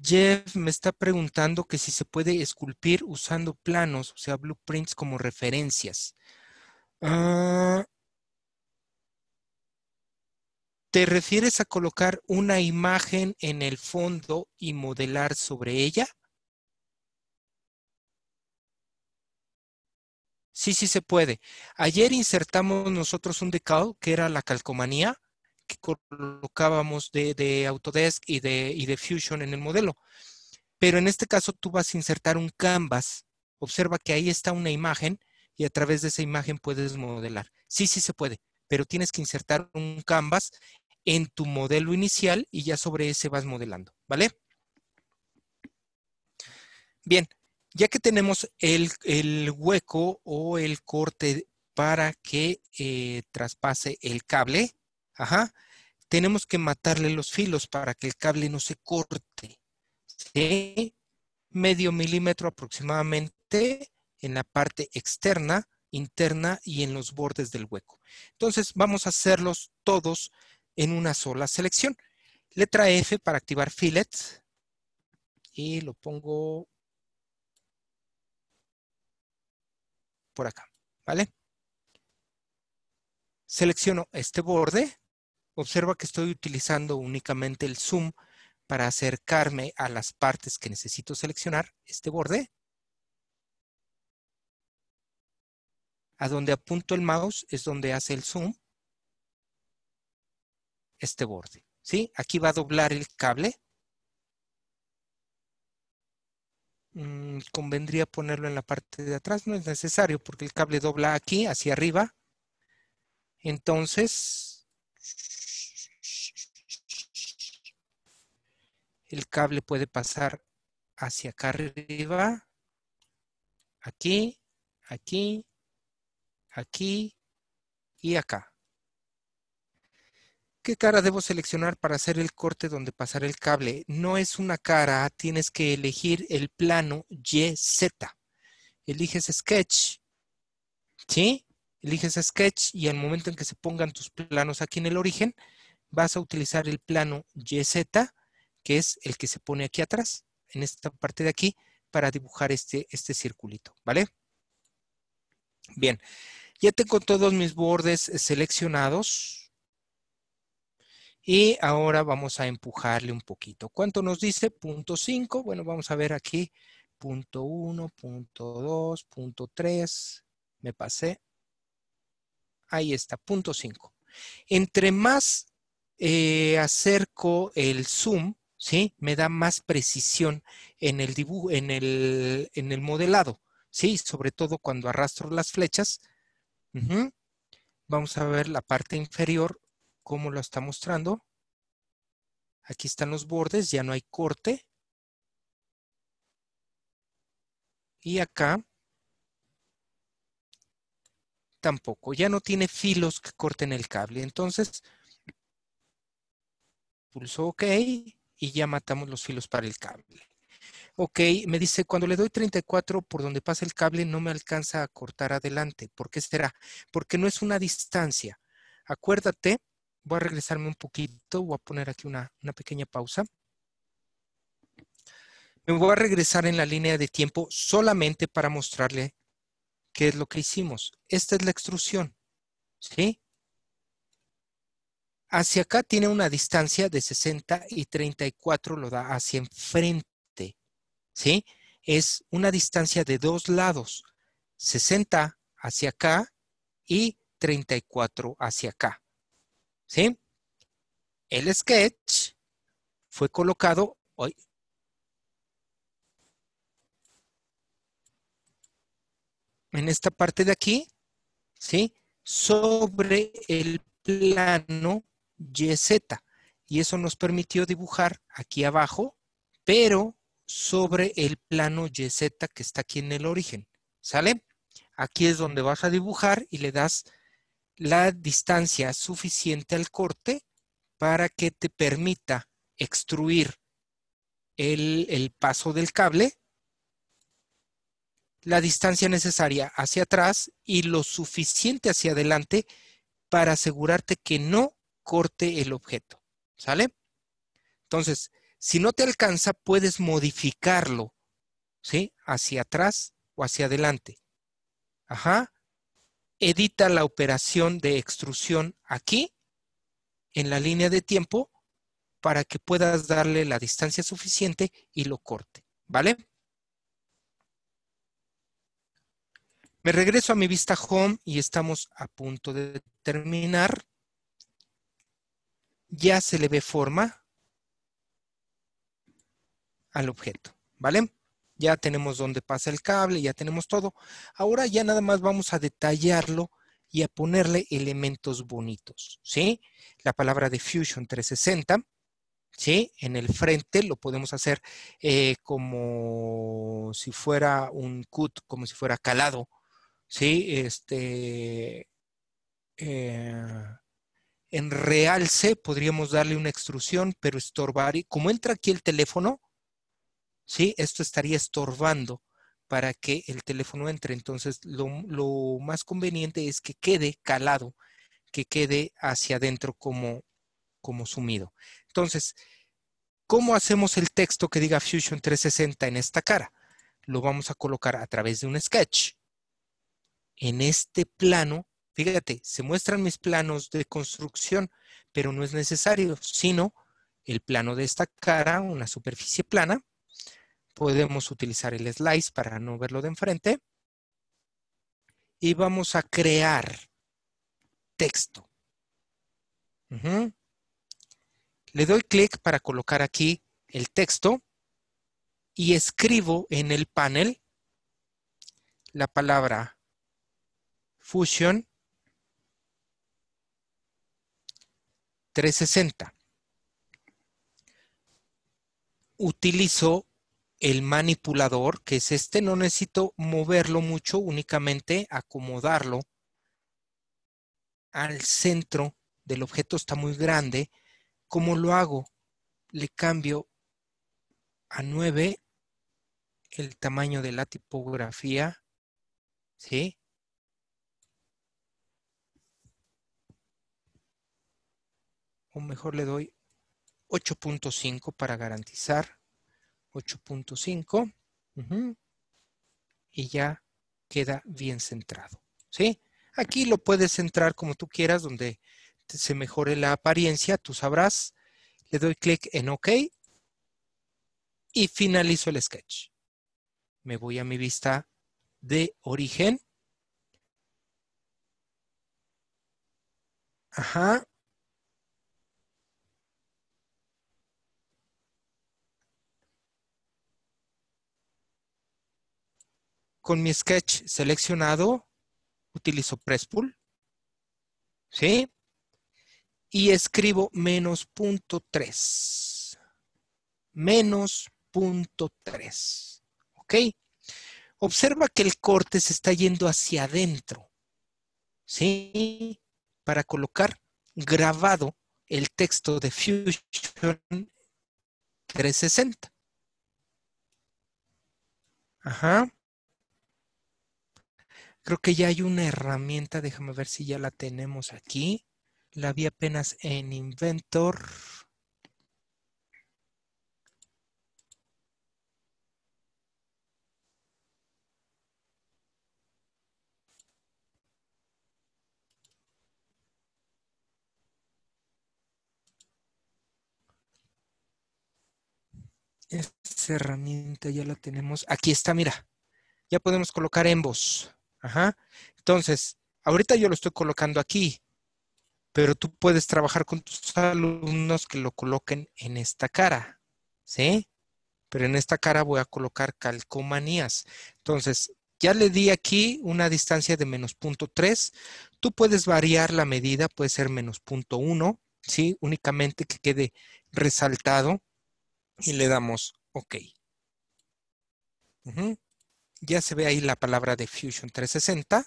Jeff me está preguntando que si se puede esculpir usando planos, o sea, blueprints como referencias. Ah, ¿Te refieres a colocar una imagen en el fondo y modelar sobre ella? Sí, sí se puede. Ayer insertamos nosotros un decal que era la calcomanía que colocábamos de, Autodesk y de, de Fusion en el modelo. Pero en este caso tú vas a insertar un canvas. Observa que ahí está una imagen y a través de esa imagen puedes modelar. Sí, sí se puede, pero tienes que insertar un canvas en tu modelo inicial y ya sobre ese vas modelando, ¿vale? Bien, ya que tenemos el, hueco o el corte para que eh, traspase el cable, Ajá. Tenemos que matarle los filos para que el cable no se corte. ¿Sí? Medio milímetro aproximadamente en la parte externa, interna y en los bordes del hueco. Entonces vamos a hacerlos todos en una sola selección. Letra F para activar fillets. Y lo pongo por acá, ¿vale? Selecciono este borde Observa que estoy utilizando únicamente el zoom para acercarme a las partes que necesito seleccionar, este borde. A donde apunto el mouse es donde hace el zoom, este borde. ¿sí? Aquí va a doblar el cable. Mm, convendría ponerlo en la parte de atrás, no es necesario porque el cable dobla aquí, hacia arriba. Entonces, el cable puede pasar hacia acá arriba, aquí, aquí, aquí y acá. ¿Qué cara debo seleccionar para hacer el corte donde pasar el cable? No es una cara, tienes que elegir el plano YZ. Eliges Sketch, ¿sí? Eliges Sketch y al momento en que se pongan tus planos aquí en el origen, vas a utilizar el plano YZ que es el que se pone aquí atrás, en esta parte de aquí, para dibujar este, este circulito, ¿vale? Bien, ya tengo todos mis bordes seleccionados. Y ahora vamos a empujarle un poquito. ¿Cuánto nos dice? Punto 5. Bueno, vamos a ver aquí. Punto 1, punto 2, punto 3. Me pasé. Ahí está, punto 5. Entre más eh, acerco el zoom, ¿sí? Me da más precisión en el dibujo, en el, en el modelado, ¿sí? Sobre todo cuando arrastro las flechas. Vamos a ver la parte inferior, cómo lo está mostrando. Aquí están los bordes, ya no hay corte. Y acá tampoco, ya no tiene filos que corten el cable. Entonces, pulso OK y ya matamos los filos para el cable. Ok, me dice, cuando le doy 34 por donde pasa el cable no me alcanza a cortar adelante. ¿Por qué será? Porque no es una distancia. Acuérdate, voy a regresarme un poquito, voy a poner aquí una, una pequeña pausa. Me voy a regresar en la línea de tiempo solamente para mostrarle qué es lo que hicimos. Esta es la extrusión, ¿sí? hacia acá tiene una distancia de 60 y 34 lo da hacia enfrente. ¿Sí? Es una distancia de dos lados. 60 hacia acá y 34 hacia acá. ¿Sí? El sketch fue colocado hoy. En esta parte de aquí, ¿sí? Sobre el plano YZ. Y eso nos permitió dibujar aquí abajo, pero sobre el plano YZ que está aquí en el origen. ¿Sale? Aquí es donde vas a dibujar y le das la distancia suficiente al corte para que te permita extruir el, el paso del cable la distancia necesaria hacia atrás y lo suficiente hacia adelante para asegurarte que no corte el objeto. ¿Sale? Entonces, si no te alcanza, puedes modificarlo, ¿sí? Hacia atrás o hacia adelante. Ajá. Edita la operación de extrusión aquí, en la línea de tiempo, para que puedas darle la distancia suficiente y lo corte, ¿vale? Me regreso a mi vista home y estamos a punto de terminar ya se le ve forma al objeto, ¿vale? Ya tenemos dónde pasa el cable, ya tenemos todo. Ahora ya nada más vamos a detallarlo y a ponerle elementos bonitos, ¿sí? La palabra de Fusion 360, ¿sí? En el frente lo podemos hacer eh, como si fuera un cut, como si fuera calado, ¿sí? Este... Eh, en realce podríamos darle una extrusión, pero estorbar, y como entra aquí el teléfono, ¿sí? Esto estaría estorbando para que el teléfono entre. Entonces, lo, más conveniente es que quede calado, que quede hacia adentro como, como sumido. Entonces, ¿cómo hacemos el texto que diga Fusion 360 en esta cara? Lo vamos a colocar a través de un sketch. En este plano Fíjate, se muestran mis planos de construcción, pero no es necesario, sino el plano de esta cara, una superficie plana. Podemos utilizar el slice para no verlo de enfrente. Y vamos a crear texto. Le doy clic para colocar aquí el texto y escribo en el panel la palabra Fusion 360. Utilizo el manipulador, que es este, no necesito moverlo mucho, únicamente acomodarlo al centro del objeto, está muy grande. ¿Cómo lo hago? Le cambio a 9 el tamaño de la tipografía, ¿sí? o mejor le doy 8.5 para garantizar. 8.5. y ya queda bien centrado. ¿Sí? Aquí lo puedes centrar como tú quieras, donde se mejore la apariencia, tú sabrás. Le doy clic en OK y finalizo el sketch. Me voy a mi vista de origen. Ajá. con mi sketch seleccionado, utilizo press pull, ¿sí? Y escribo menos punto 3. Menos punto 3. ¿Ok? Observa que el corte se está yendo hacia adentro, ¿sí? Para colocar grabado el texto de Fusion 360. Ajá. Creo que ya hay una herramienta, déjame ver si ya la tenemos aquí. La vi apenas en Inventor. Esta herramienta ya la tenemos. Aquí está, mira. Ya podemos colocar en Ajá. Entonces, ahorita yo lo estoy colocando aquí, pero tú puedes trabajar con tus alumnos que lo coloquen en esta cara, ¿sí? Pero en esta cara voy a colocar calcomanías. Entonces, ya le di aquí una distancia de menos punto 3. Tú puedes variar la medida, puede ser menos punto 1, ¿sí? Únicamente que quede resaltado y le damos OK. Ajá ya se ve ahí la palabra de Fusion 360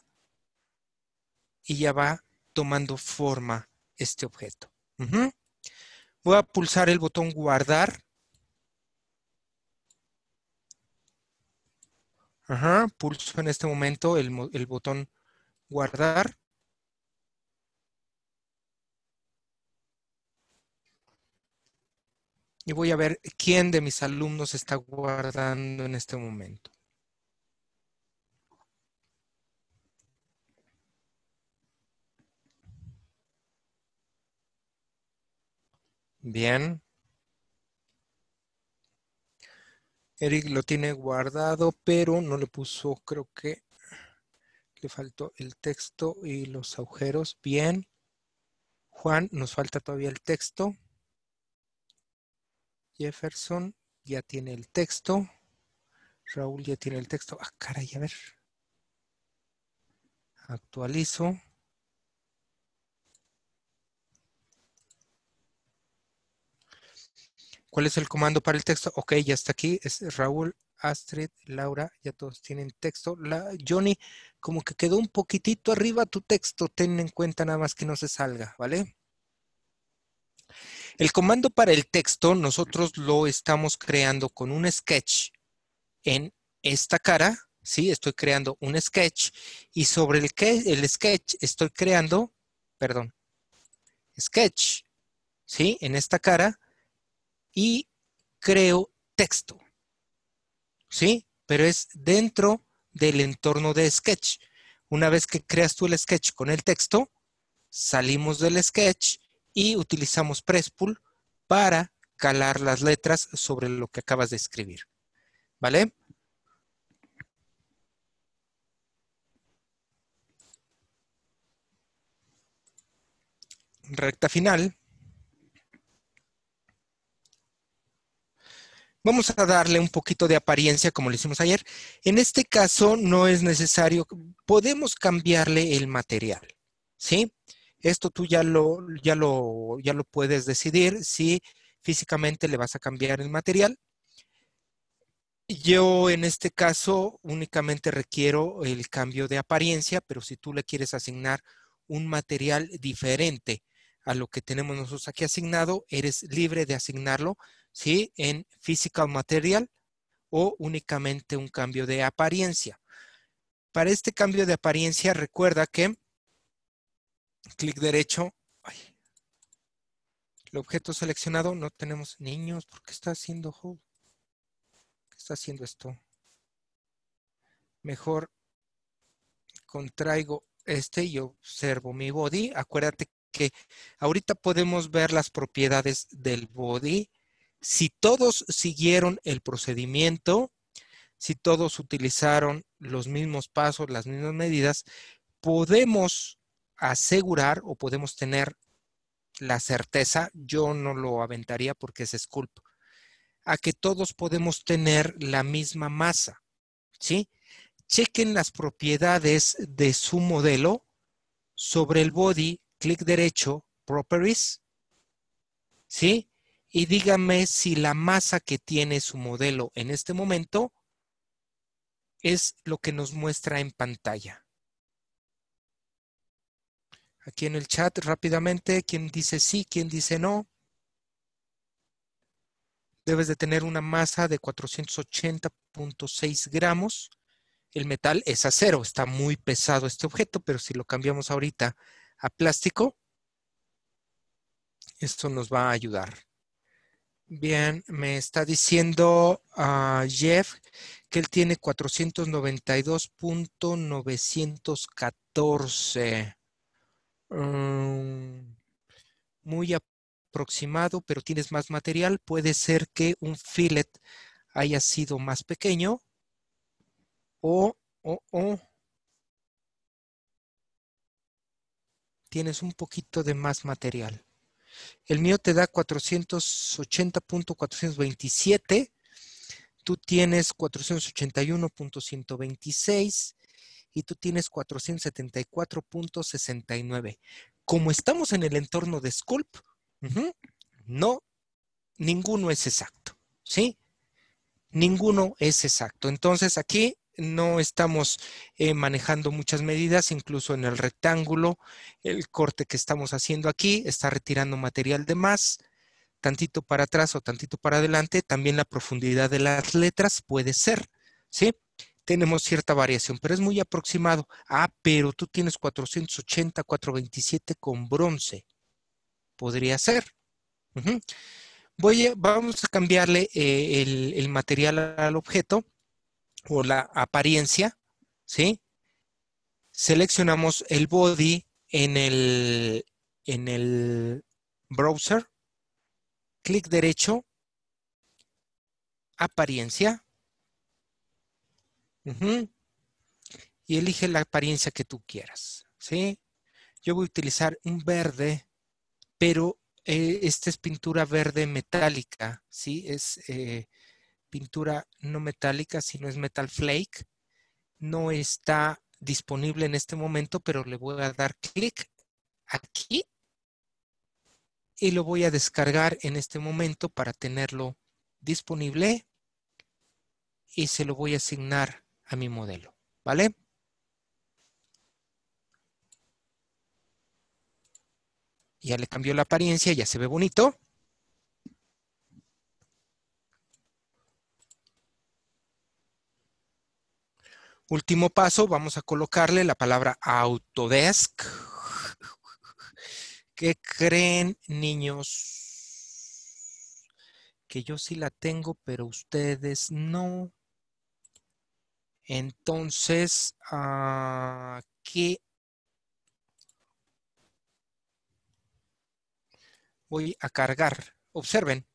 y ya va tomando forma este objeto. Voy a pulsar el botón guardar. Pulso en este momento el botón guardar. Y voy a ver quién de mis alumnos está guardando en este momento. Bien. Eric lo tiene guardado, pero no le puso, creo que le faltó el texto y los agujeros. Bien. Juan, nos falta todavía el texto. Jefferson ya tiene el texto. Raúl ya tiene el texto. Ah, caray, a ver. Actualizo. ¿Cuál es el comando para el texto? Ok, ya está aquí. Es Raúl, Astrid, Laura, ya todos tienen texto. La, Johnny, como que quedó un poquitito arriba tu texto. Ten en cuenta nada más que no se salga, ¿vale? El comando para el texto nosotros lo estamos creando con un sketch en esta cara, ¿sí? Estoy creando un sketch y sobre el, que, el sketch estoy creando, perdón, sketch, ¿sí? En esta cara y creo texto. ¿Sí? Pero es dentro del entorno de Sketch. Una vez que creas tú el Sketch con el texto, salimos del Sketch y utilizamos Pull para calar las letras sobre lo que acabas de escribir. ¿Vale? Recta final. Vamos a darle un poquito de apariencia como lo hicimos ayer. En este caso no es necesario, podemos cambiarle el material, ¿sí? Esto tú ya lo, ya lo, ya lo puedes decidir si físicamente le vas a cambiar el material. Yo en este caso únicamente requiero el cambio de apariencia, pero si tú le quieres asignar un material diferente a lo que tenemos nosotros aquí asignado, eres libre de asignarlo ¿sí? en physical material o únicamente un cambio de apariencia. Para este cambio de apariencia, recuerda que clic derecho, el objeto seleccionado, no tenemos niños, ¿por qué está haciendo ¿Qué está haciendo esto? Mejor contraigo este y observo mi body. Acuérdate que ahorita podemos ver las propiedades del body si todos siguieron el procedimiento, si todos utilizaron los mismos pasos, las mismas medidas, podemos asegurar o podemos tener la certeza, yo no lo aventaría porque es esculpo, a que todos podemos tener la misma masa, ¿sí? Chequen las propiedades de su modelo sobre el body, clic derecho, properties, ¿sí? y dígame si la masa que tiene su modelo en este momento es lo que nos muestra en pantalla. Aquí en el chat rápidamente, ¿quién dice sí? ¿Quién dice no? Debes de tener una masa de 480.6 gramos. El metal es acero, está muy pesado este objeto, pero si lo cambiamos ahorita a plástico, esto nos va a ayudar. Bien, me está diciendo ah, Jeff que él tiene 492.914. Mm, muy aproximado, pero tienes más material. Puede ser que un fillet haya sido más pequeño o tienes un poquito de más material. El mío te da 480.427. Tú tienes 481.126 y tú tienes 474.69. Como estamos en el entorno de Sculp, no, ninguno es exacto, ¿sí? Ninguno es exacto. Entonces aquí no estamos eh, manejando muchas medidas, incluso en el rectángulo, el corte que estamos haciendo aquí está retirando material de más, tantito para atrás o tantito para adelante, también la profundidad de las letras puede ser, ¿sí? Tenemos cierta variación, pero es muy aproximado. Ah, pero tú tienes 480, 427 con bronce. Podría ser. Voy a, vamos a cambiarle eh, el material al objeto o la apariencia, ¿sí? Seleccionamos el body en el, en el browser, clic derecho, apariencia, y elige la apariencia que tú quieras, ¿sí? Yo voy a utilizar un verde, pero eh, esta es pintura verde metálica, ¿sí? Es... Eh, pintura no metálica, sino es metal flake. No está disponible en este momento, pero le voy a dar clic aquí y lo voy a descargar en este momento para tenerlo disponible y se lo voy a asignar a mi modelo, ¿vale? Ya le cambió la apariencia, ya se ve bonito. Último paso, vamos a colocarle la palabra Autodesk. ¿Qué creen, niños? Que yo sí la tengo, pero ustedes no. Entonces, ah, ¿qué? Voy a cargar. Observen.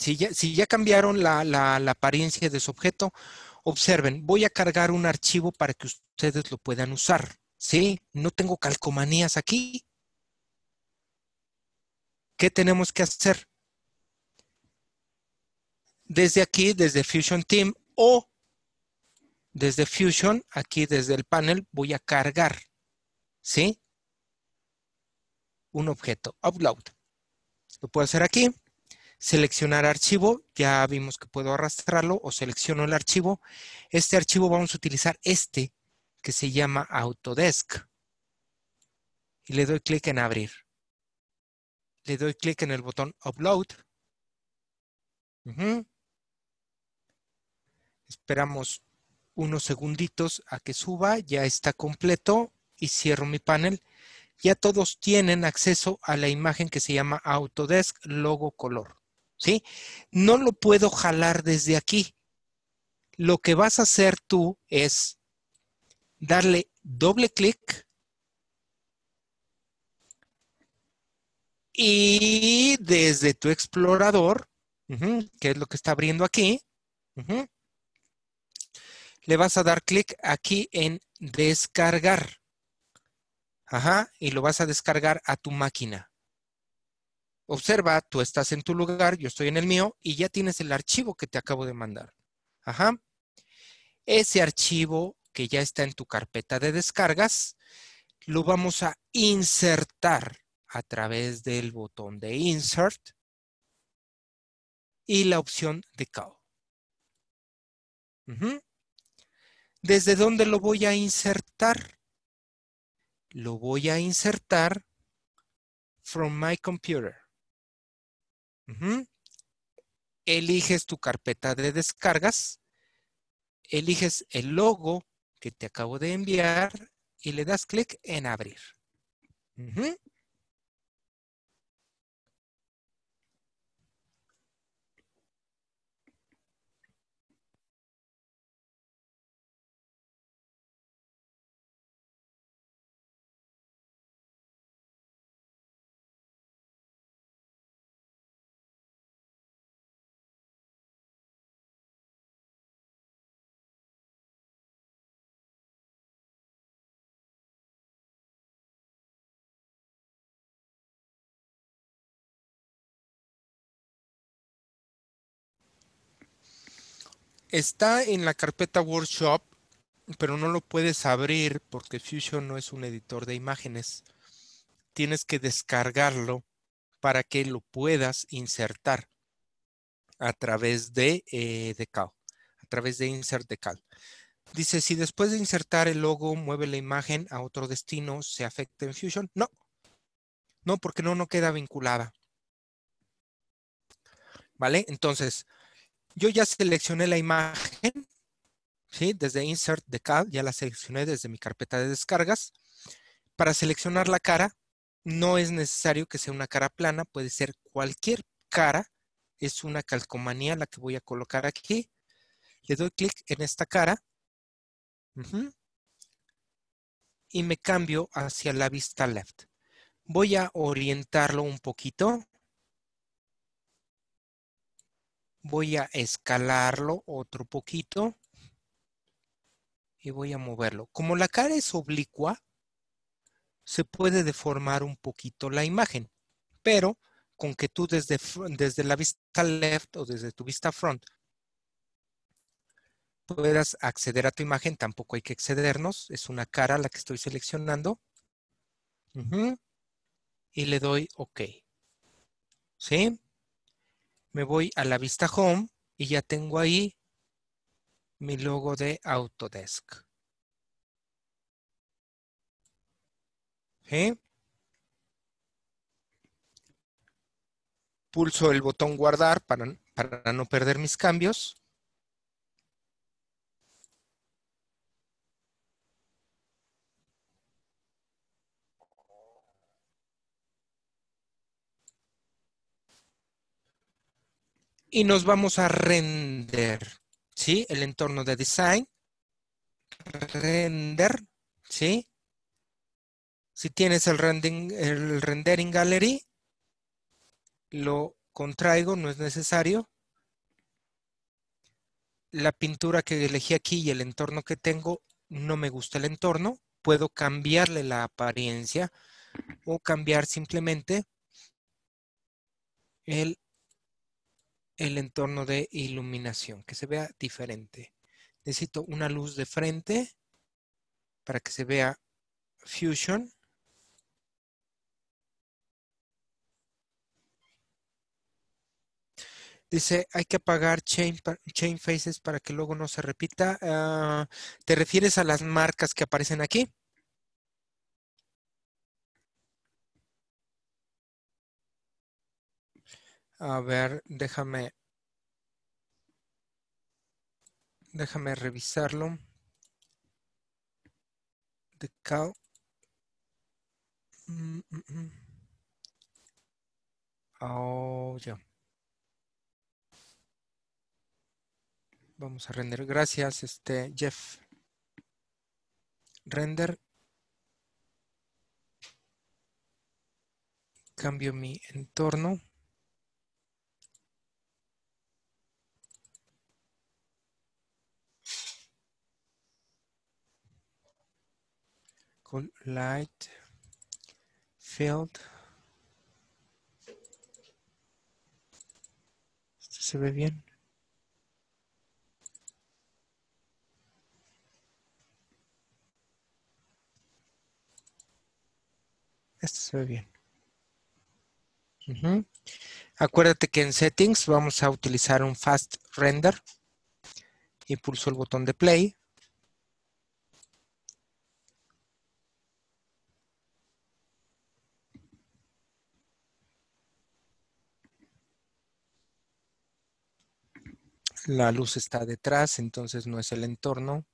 Si ya, cambiaron la, la apariencia de su objeto, observen, voy a cargar un archivo para que ustedes lo puedan usar. ¿Sí? No tengo calcomanías aquí. ¿Qué tenemos que hacer? Desde aquí, desde Fusion Team o desde Fusion, aquí desde el panel, voy a cargar, ¿sí? Un objeto, upload. Lo puedo hacer aquí seleccionar archivo, ya vimos que puedo arrastrarlo o selecciono el archivo. Este archivo vamos a utilizar este que se llama Autodesk. Y le doy clic en abrir. Le doy clic en el botón Upload. Esperamos unos segunditos a que suba. Ya está completo y cierro mi panel ya todos tienen acceso a la imagen que se llama Autodesk Logo Color. ¿sí? No lo puedo jalar desde aquí. Lo que vas a hacer tú es darle doble clic y desde tu explorador, que es lo que está abriendo aquí, le vas a dar clic aquí en descargar. Ajá, y lo vas a descargar a tu máquina. Observa, tú estás en tu lugar, yo estoy en el mío y ya tienes el archivo que te acabo de mandar. Ajá. Ese archivo que ya está en tu carpeta de descargas, lo vamos a insertar a través del botón de Insert y la opción de Call. ¿Desde dónde lo voy a insertar? Lo voy a insertar from my computer. Eliges tu carpeta de descargas, eliges el logo que te acabo de enviar y le das clic en abrir. Está en la carpeta Workshop, pero no lo puedes abrir porque Fusion no es un editor de imágenes. Tienes que descargarlo para que lo puedas insertar a través de eh, decal, a través de insert decal. Dice, si después de insertar el logo mueve la imagen a otro destino, ¿se afecta en Fusion? No, no, porque no, no queda vinculada. ¿Vale? Entonces, yo ya seleccioné la imagen, ¿sí? Desde Insert the CAD, ya la seleccioné desde mi carpeta de descargas. Para seleccionar la cara, no es necesario que sea una cara plana, puede ser cualquier cara. Es una calcomanía la que voy a colocar aquí. Le doy clic en esta cara. y me cambio hacia la vista left. Voy a orientarlo un poquito voy a escalarlo otro poquito y voy a moverlo. Como la cara es oblicua, se puede deformar un poquito la imagen, pero con que tú desde, desde la vista left o desde tu vista front puedas acceder a tu imagen, tampoco hay que excedernos, es una cara la que estoy seleccionando. Y le doy OK. ¿Sí? me voy a la vista Home y ya tengo ahí mi logo de Autodesk. Pulso el botón guardar para, para no perder mis cambios. y nos vamos a render, ¿sí? El entorno de design, render, ¿sí? Si tienes el, rendering, el rendering gallery, lo contraigo, no es necesario. La pintura que elegí aquí y el entorno que tengo, no me gusta el entorno. Puedo cambiarle la apariencia o cambiar simplemente el el entorno de iluminación, que se vea diferente. Necesito una luz de frente para que se vea Fusion. Dice, hay que apagar chain, faces para que luego no se repita. Ah, ¿Te refieres a las marcas que aparecen aquí? A ver, déjame. Déjame revisarlo. The cow. Mm, mm, mm. Oh, ya. Vamos a render. Gracias, este Jeff. Render. Cambio mi entorno. light field. ¿Esto se ve bien? Esto se ve bien. Acuérdate que en settings vamos a utilizar un fast render y pulso el botón de play. la luz está detrás, entonces no es el entorno,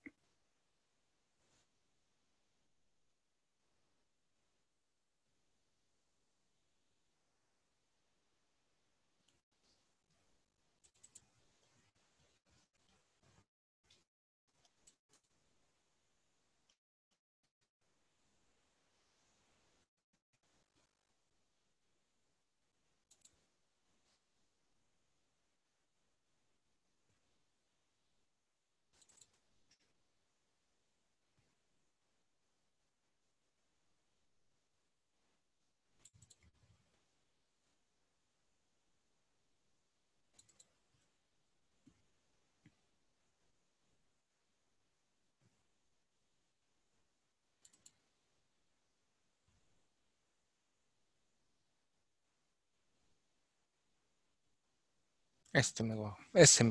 Este me,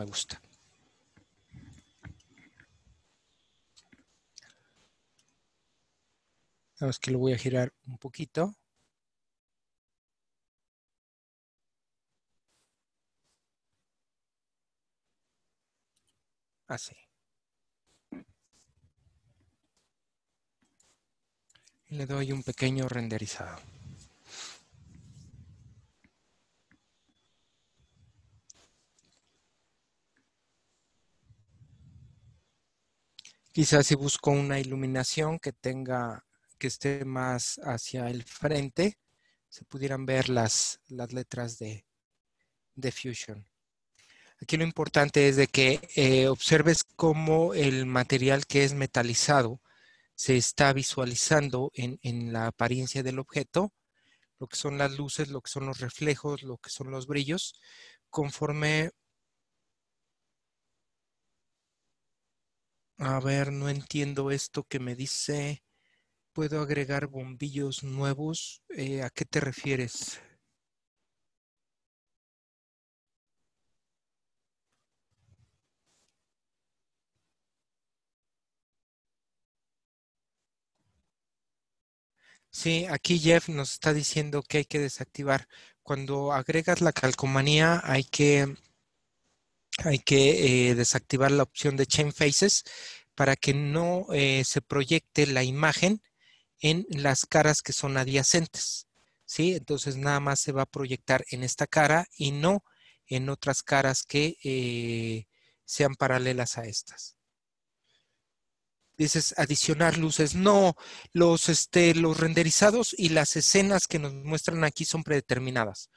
gusta. es que lo voy a girar un poquito. Así. le doy un pequeño renderizado. Quizás si busco una iluminación que tenga, que esté más hacia el frente, se pudieran ver las, las letras de, de Fusion. Aquí lo importante es de que eh, observes cómo el material que es metalizado se está visualizando en, en, la apariencia del objeto, lo que son las luces, lo que son los reflejos, lo que son los brillos, conforme A ver, no entiendo esto que me dice. ¿Puedo agregar bombillos nuevos? Eh, ¿A qué te refieres? Sí, aquí Jeff nos está diciendo que hay que desactivar. Cuando agregas la calcomanía hay que hay que eh, desactivar la opción de Chain Faces para que no eh, se proyecte la imagen en las caras que son adyacentes. Entonces nada más se va a proyectar en esta cara y no en otras caras que eh, sean paralelas a estas. Dices adicionar luces. No, los, este, los renderizados y las escenas que nos muestran aquí son predeterminadas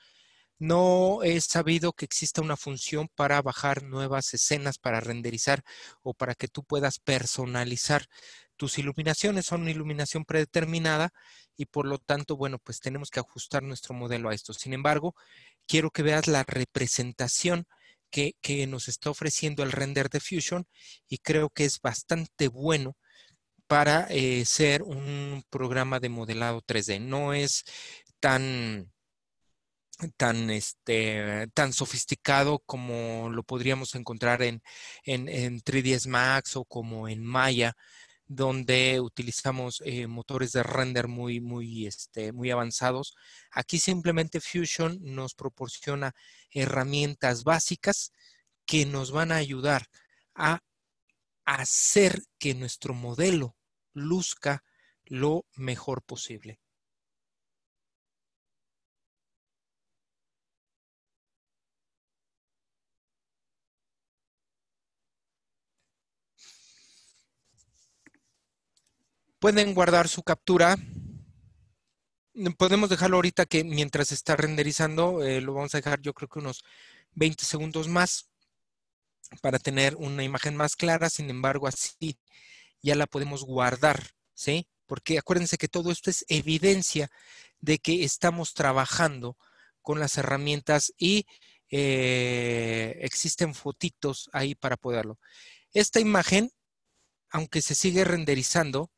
no es sabido que exista una función para bajar nuevas escenas, para renderizar o para que tú puedas personalizar. Tus iluminaciones son una iluminación predeterminada y por lo tanto, bueno, pues tenemos que ajustar nuestro modelo a esto. Sin embargo, quiero que veas la representación que, nos está ofreciendo el render de Fusion y creo que es bastante bueno para eh, ser un programa de modelado 3D. No es tan tan, este, tan sofisticado como lo podríamos encontrar en, en, 3ds Max o como en Maya, donde utilizamos eh, motores de render muy, muy, este, muy avanzados. Aquí simplemente Fusion nos proporciona herramientas básicas que nos van a ayudar a hacer que nuestro modelo luzca lo mejor posible. Pueden guardar su captura. Podemos dejarlo ahorita que mientras está renderizando, eh, lo vamos a dejar yo creo que unos 20 segundos más para tener una imagen más clara. Sin embargo, así ya la podemos guardar, ¿sí? Porque acuérdense que todo esto es evidencia de que estamos trabajando con las herramientas y eh, existen fotitos ahí para poderlo. Esta imagen, aunque se sigue renderizando,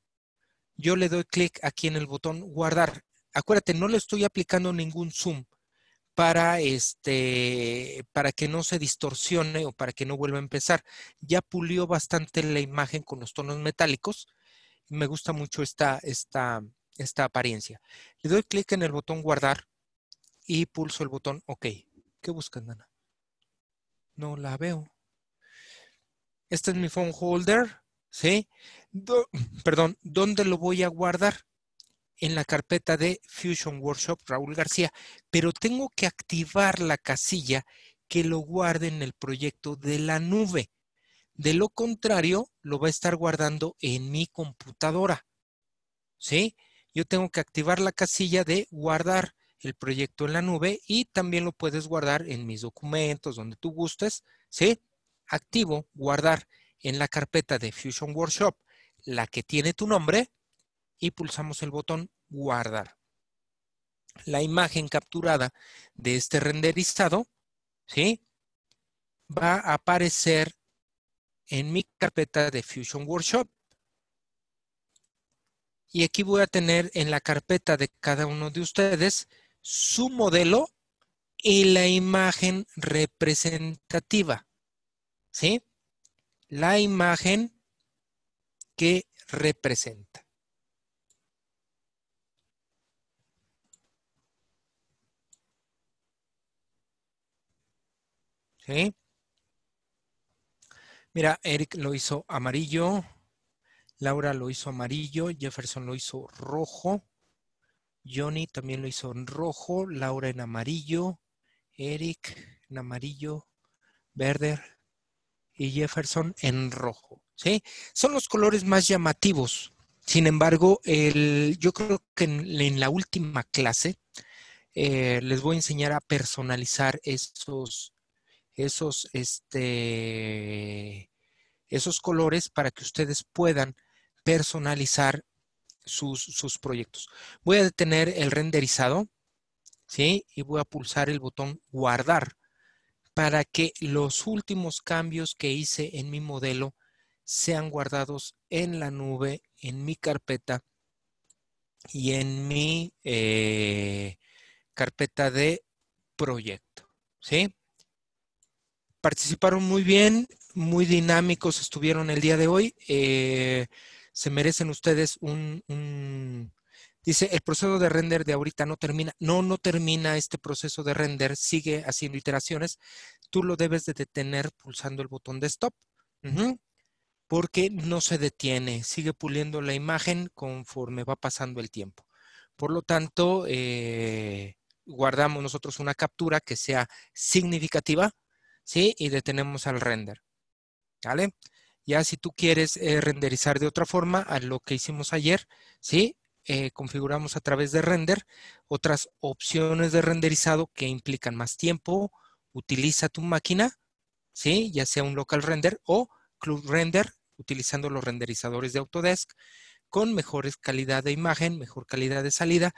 yo le doy clic aquí en el botón guardar. Acuérdate, no le estoy aplicando ningún zoom para, este, para que no se distorsione o para que no vuelva a empezar. Ya pulió bastante la imagen con los tonos metálicos. Me gusta mucho esta, esta, esta apariencia. Le doy clic en el botón guardar y pulso el botón OK. ¿Qué buscan, nana? No la veo. Este es mi phone holder. ¿sí? perdón, ¿dónde lo voy a guardar? En la carpeta de Fusion Workshop Raúl García, pero tengo que activar la casilla que lo guarde en el proyecto de la nube. De lo contrario, lo va a estar guardando en mi computadora. ¿Sí? Yo tengo que activar la casilla de guardar el proyecto en la nube y también lo puedes guardar en mis documentos, donde tú gustes. ¿Sí? Activo, guardar en la carpeta de Fusion Workshop, la que tiene tu nombre, y pulsamos el botón guardar. La imagen capturada de este renderizado, ¿sí? Va a aparecer en mi carpeta de Fusion Workshop. Y aquí voy a tener en la carpeta de cada uno de ustedes su modelo y la imagen representativa. ¿Sí? la imagen que representa. ¿Sí? Mira, Eric lo hizo amarillo, Laura lo hizo amarillo, Jefferson lo hizo rojo, Johnny también lo hizo en rojo, Laura en amarillo, Eric en amarillo, Werder y Jefferson en rojo. ¿sí? Son los colores más llamativos. Sin embargo, yo creo que en, la última clase eh, les voy a enseñar a personalizar esos, esos, este, esos colores para que ustedes puedan personalizar sus, sus, proyectos. Voy a detener el renderizado, ¿sí? Y voy a pulsar el botón guardar para que los últimos cambios que hice en mi modelo sean guardados en la nube, en mi carpeta y en mi eh, carpeta de proyecto. ¿sí? Participaron muy bien, muy dinámicos estuvieron el día de hoy. Eh, se merecen ustedes un, Dice, el proceso de render de ahorita no termina. No, no termina este proceso de render. Sigue haciendo iteraciones. Tú lo debes de detener pulsando el botón de stop. Porque no se detiene. Sigue puliendo la imagen conforme va pasando el tiempo. Por lo tanto, eh, guardamos nosotros una captura que sea significativa. ¿Sí? Y detenemos al render. ¿Vale? Ya si tú quieres eh, renderizar de otra forma a lo que hicimos ayer, ¿sí? Eh, configuramos a través de render otras opciones de renderizado que implican más tiempo, utiliza tu máquina, ¿sí? ya sea un local render o club render, utilizando los renderizadores de Autodesk, con mejores calidad de imagen, mejor calidad de salida,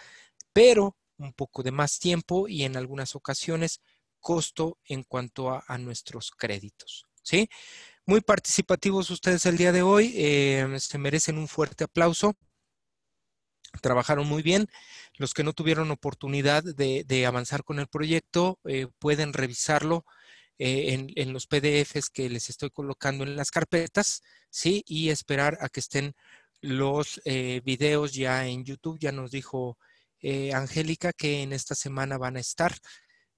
pero un poco de más tiempo y en algunas ocasiones costo en cuanto a, nuestros créditos. ¿sí? Muy participativos ustedes el día de hoy, eh, se merecen un fuerte aplauso trabajaron muy bien. Los que no tuvieron oportunidad de, avanzar con el proyecto eh, pueden revisarlo eh, en, los PDFs que les estoy colocando en las carpetas, ¿sí? Y esperar a que estén los eh, videos ya en YouTube. Ya nos dijo Angélica que en esta semana van a estar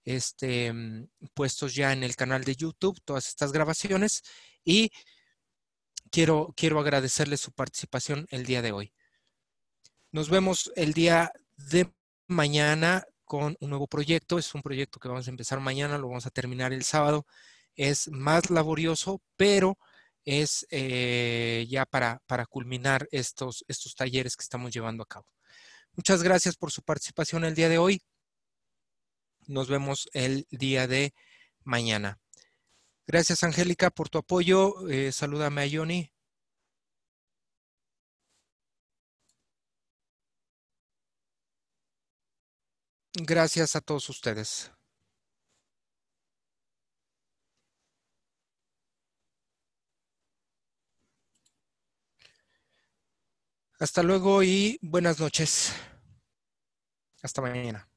este, mm, puestos ya en el canal de YouTube todas estas grabaciones y quiero, quiero agradecerles su participación el día de hoy. Nos vemos el día de mañana con un nuevo proyecto. Es un proyecto que vamos a empezar mañana, lo vamos a terminar el sábado. Es más laborioso, pero es eh, ya para, para culminar estos, estos talleres que estamos llevando a cabo. Muchas gracias por su participación el día de hoy. Nos vemos el día de mañana. Gracias, Angélica, por tu apoyo. Eh, salúdame a Johnny. Gracias a todos ustedes. Hasta luego y buenas noches. Hasta mañana.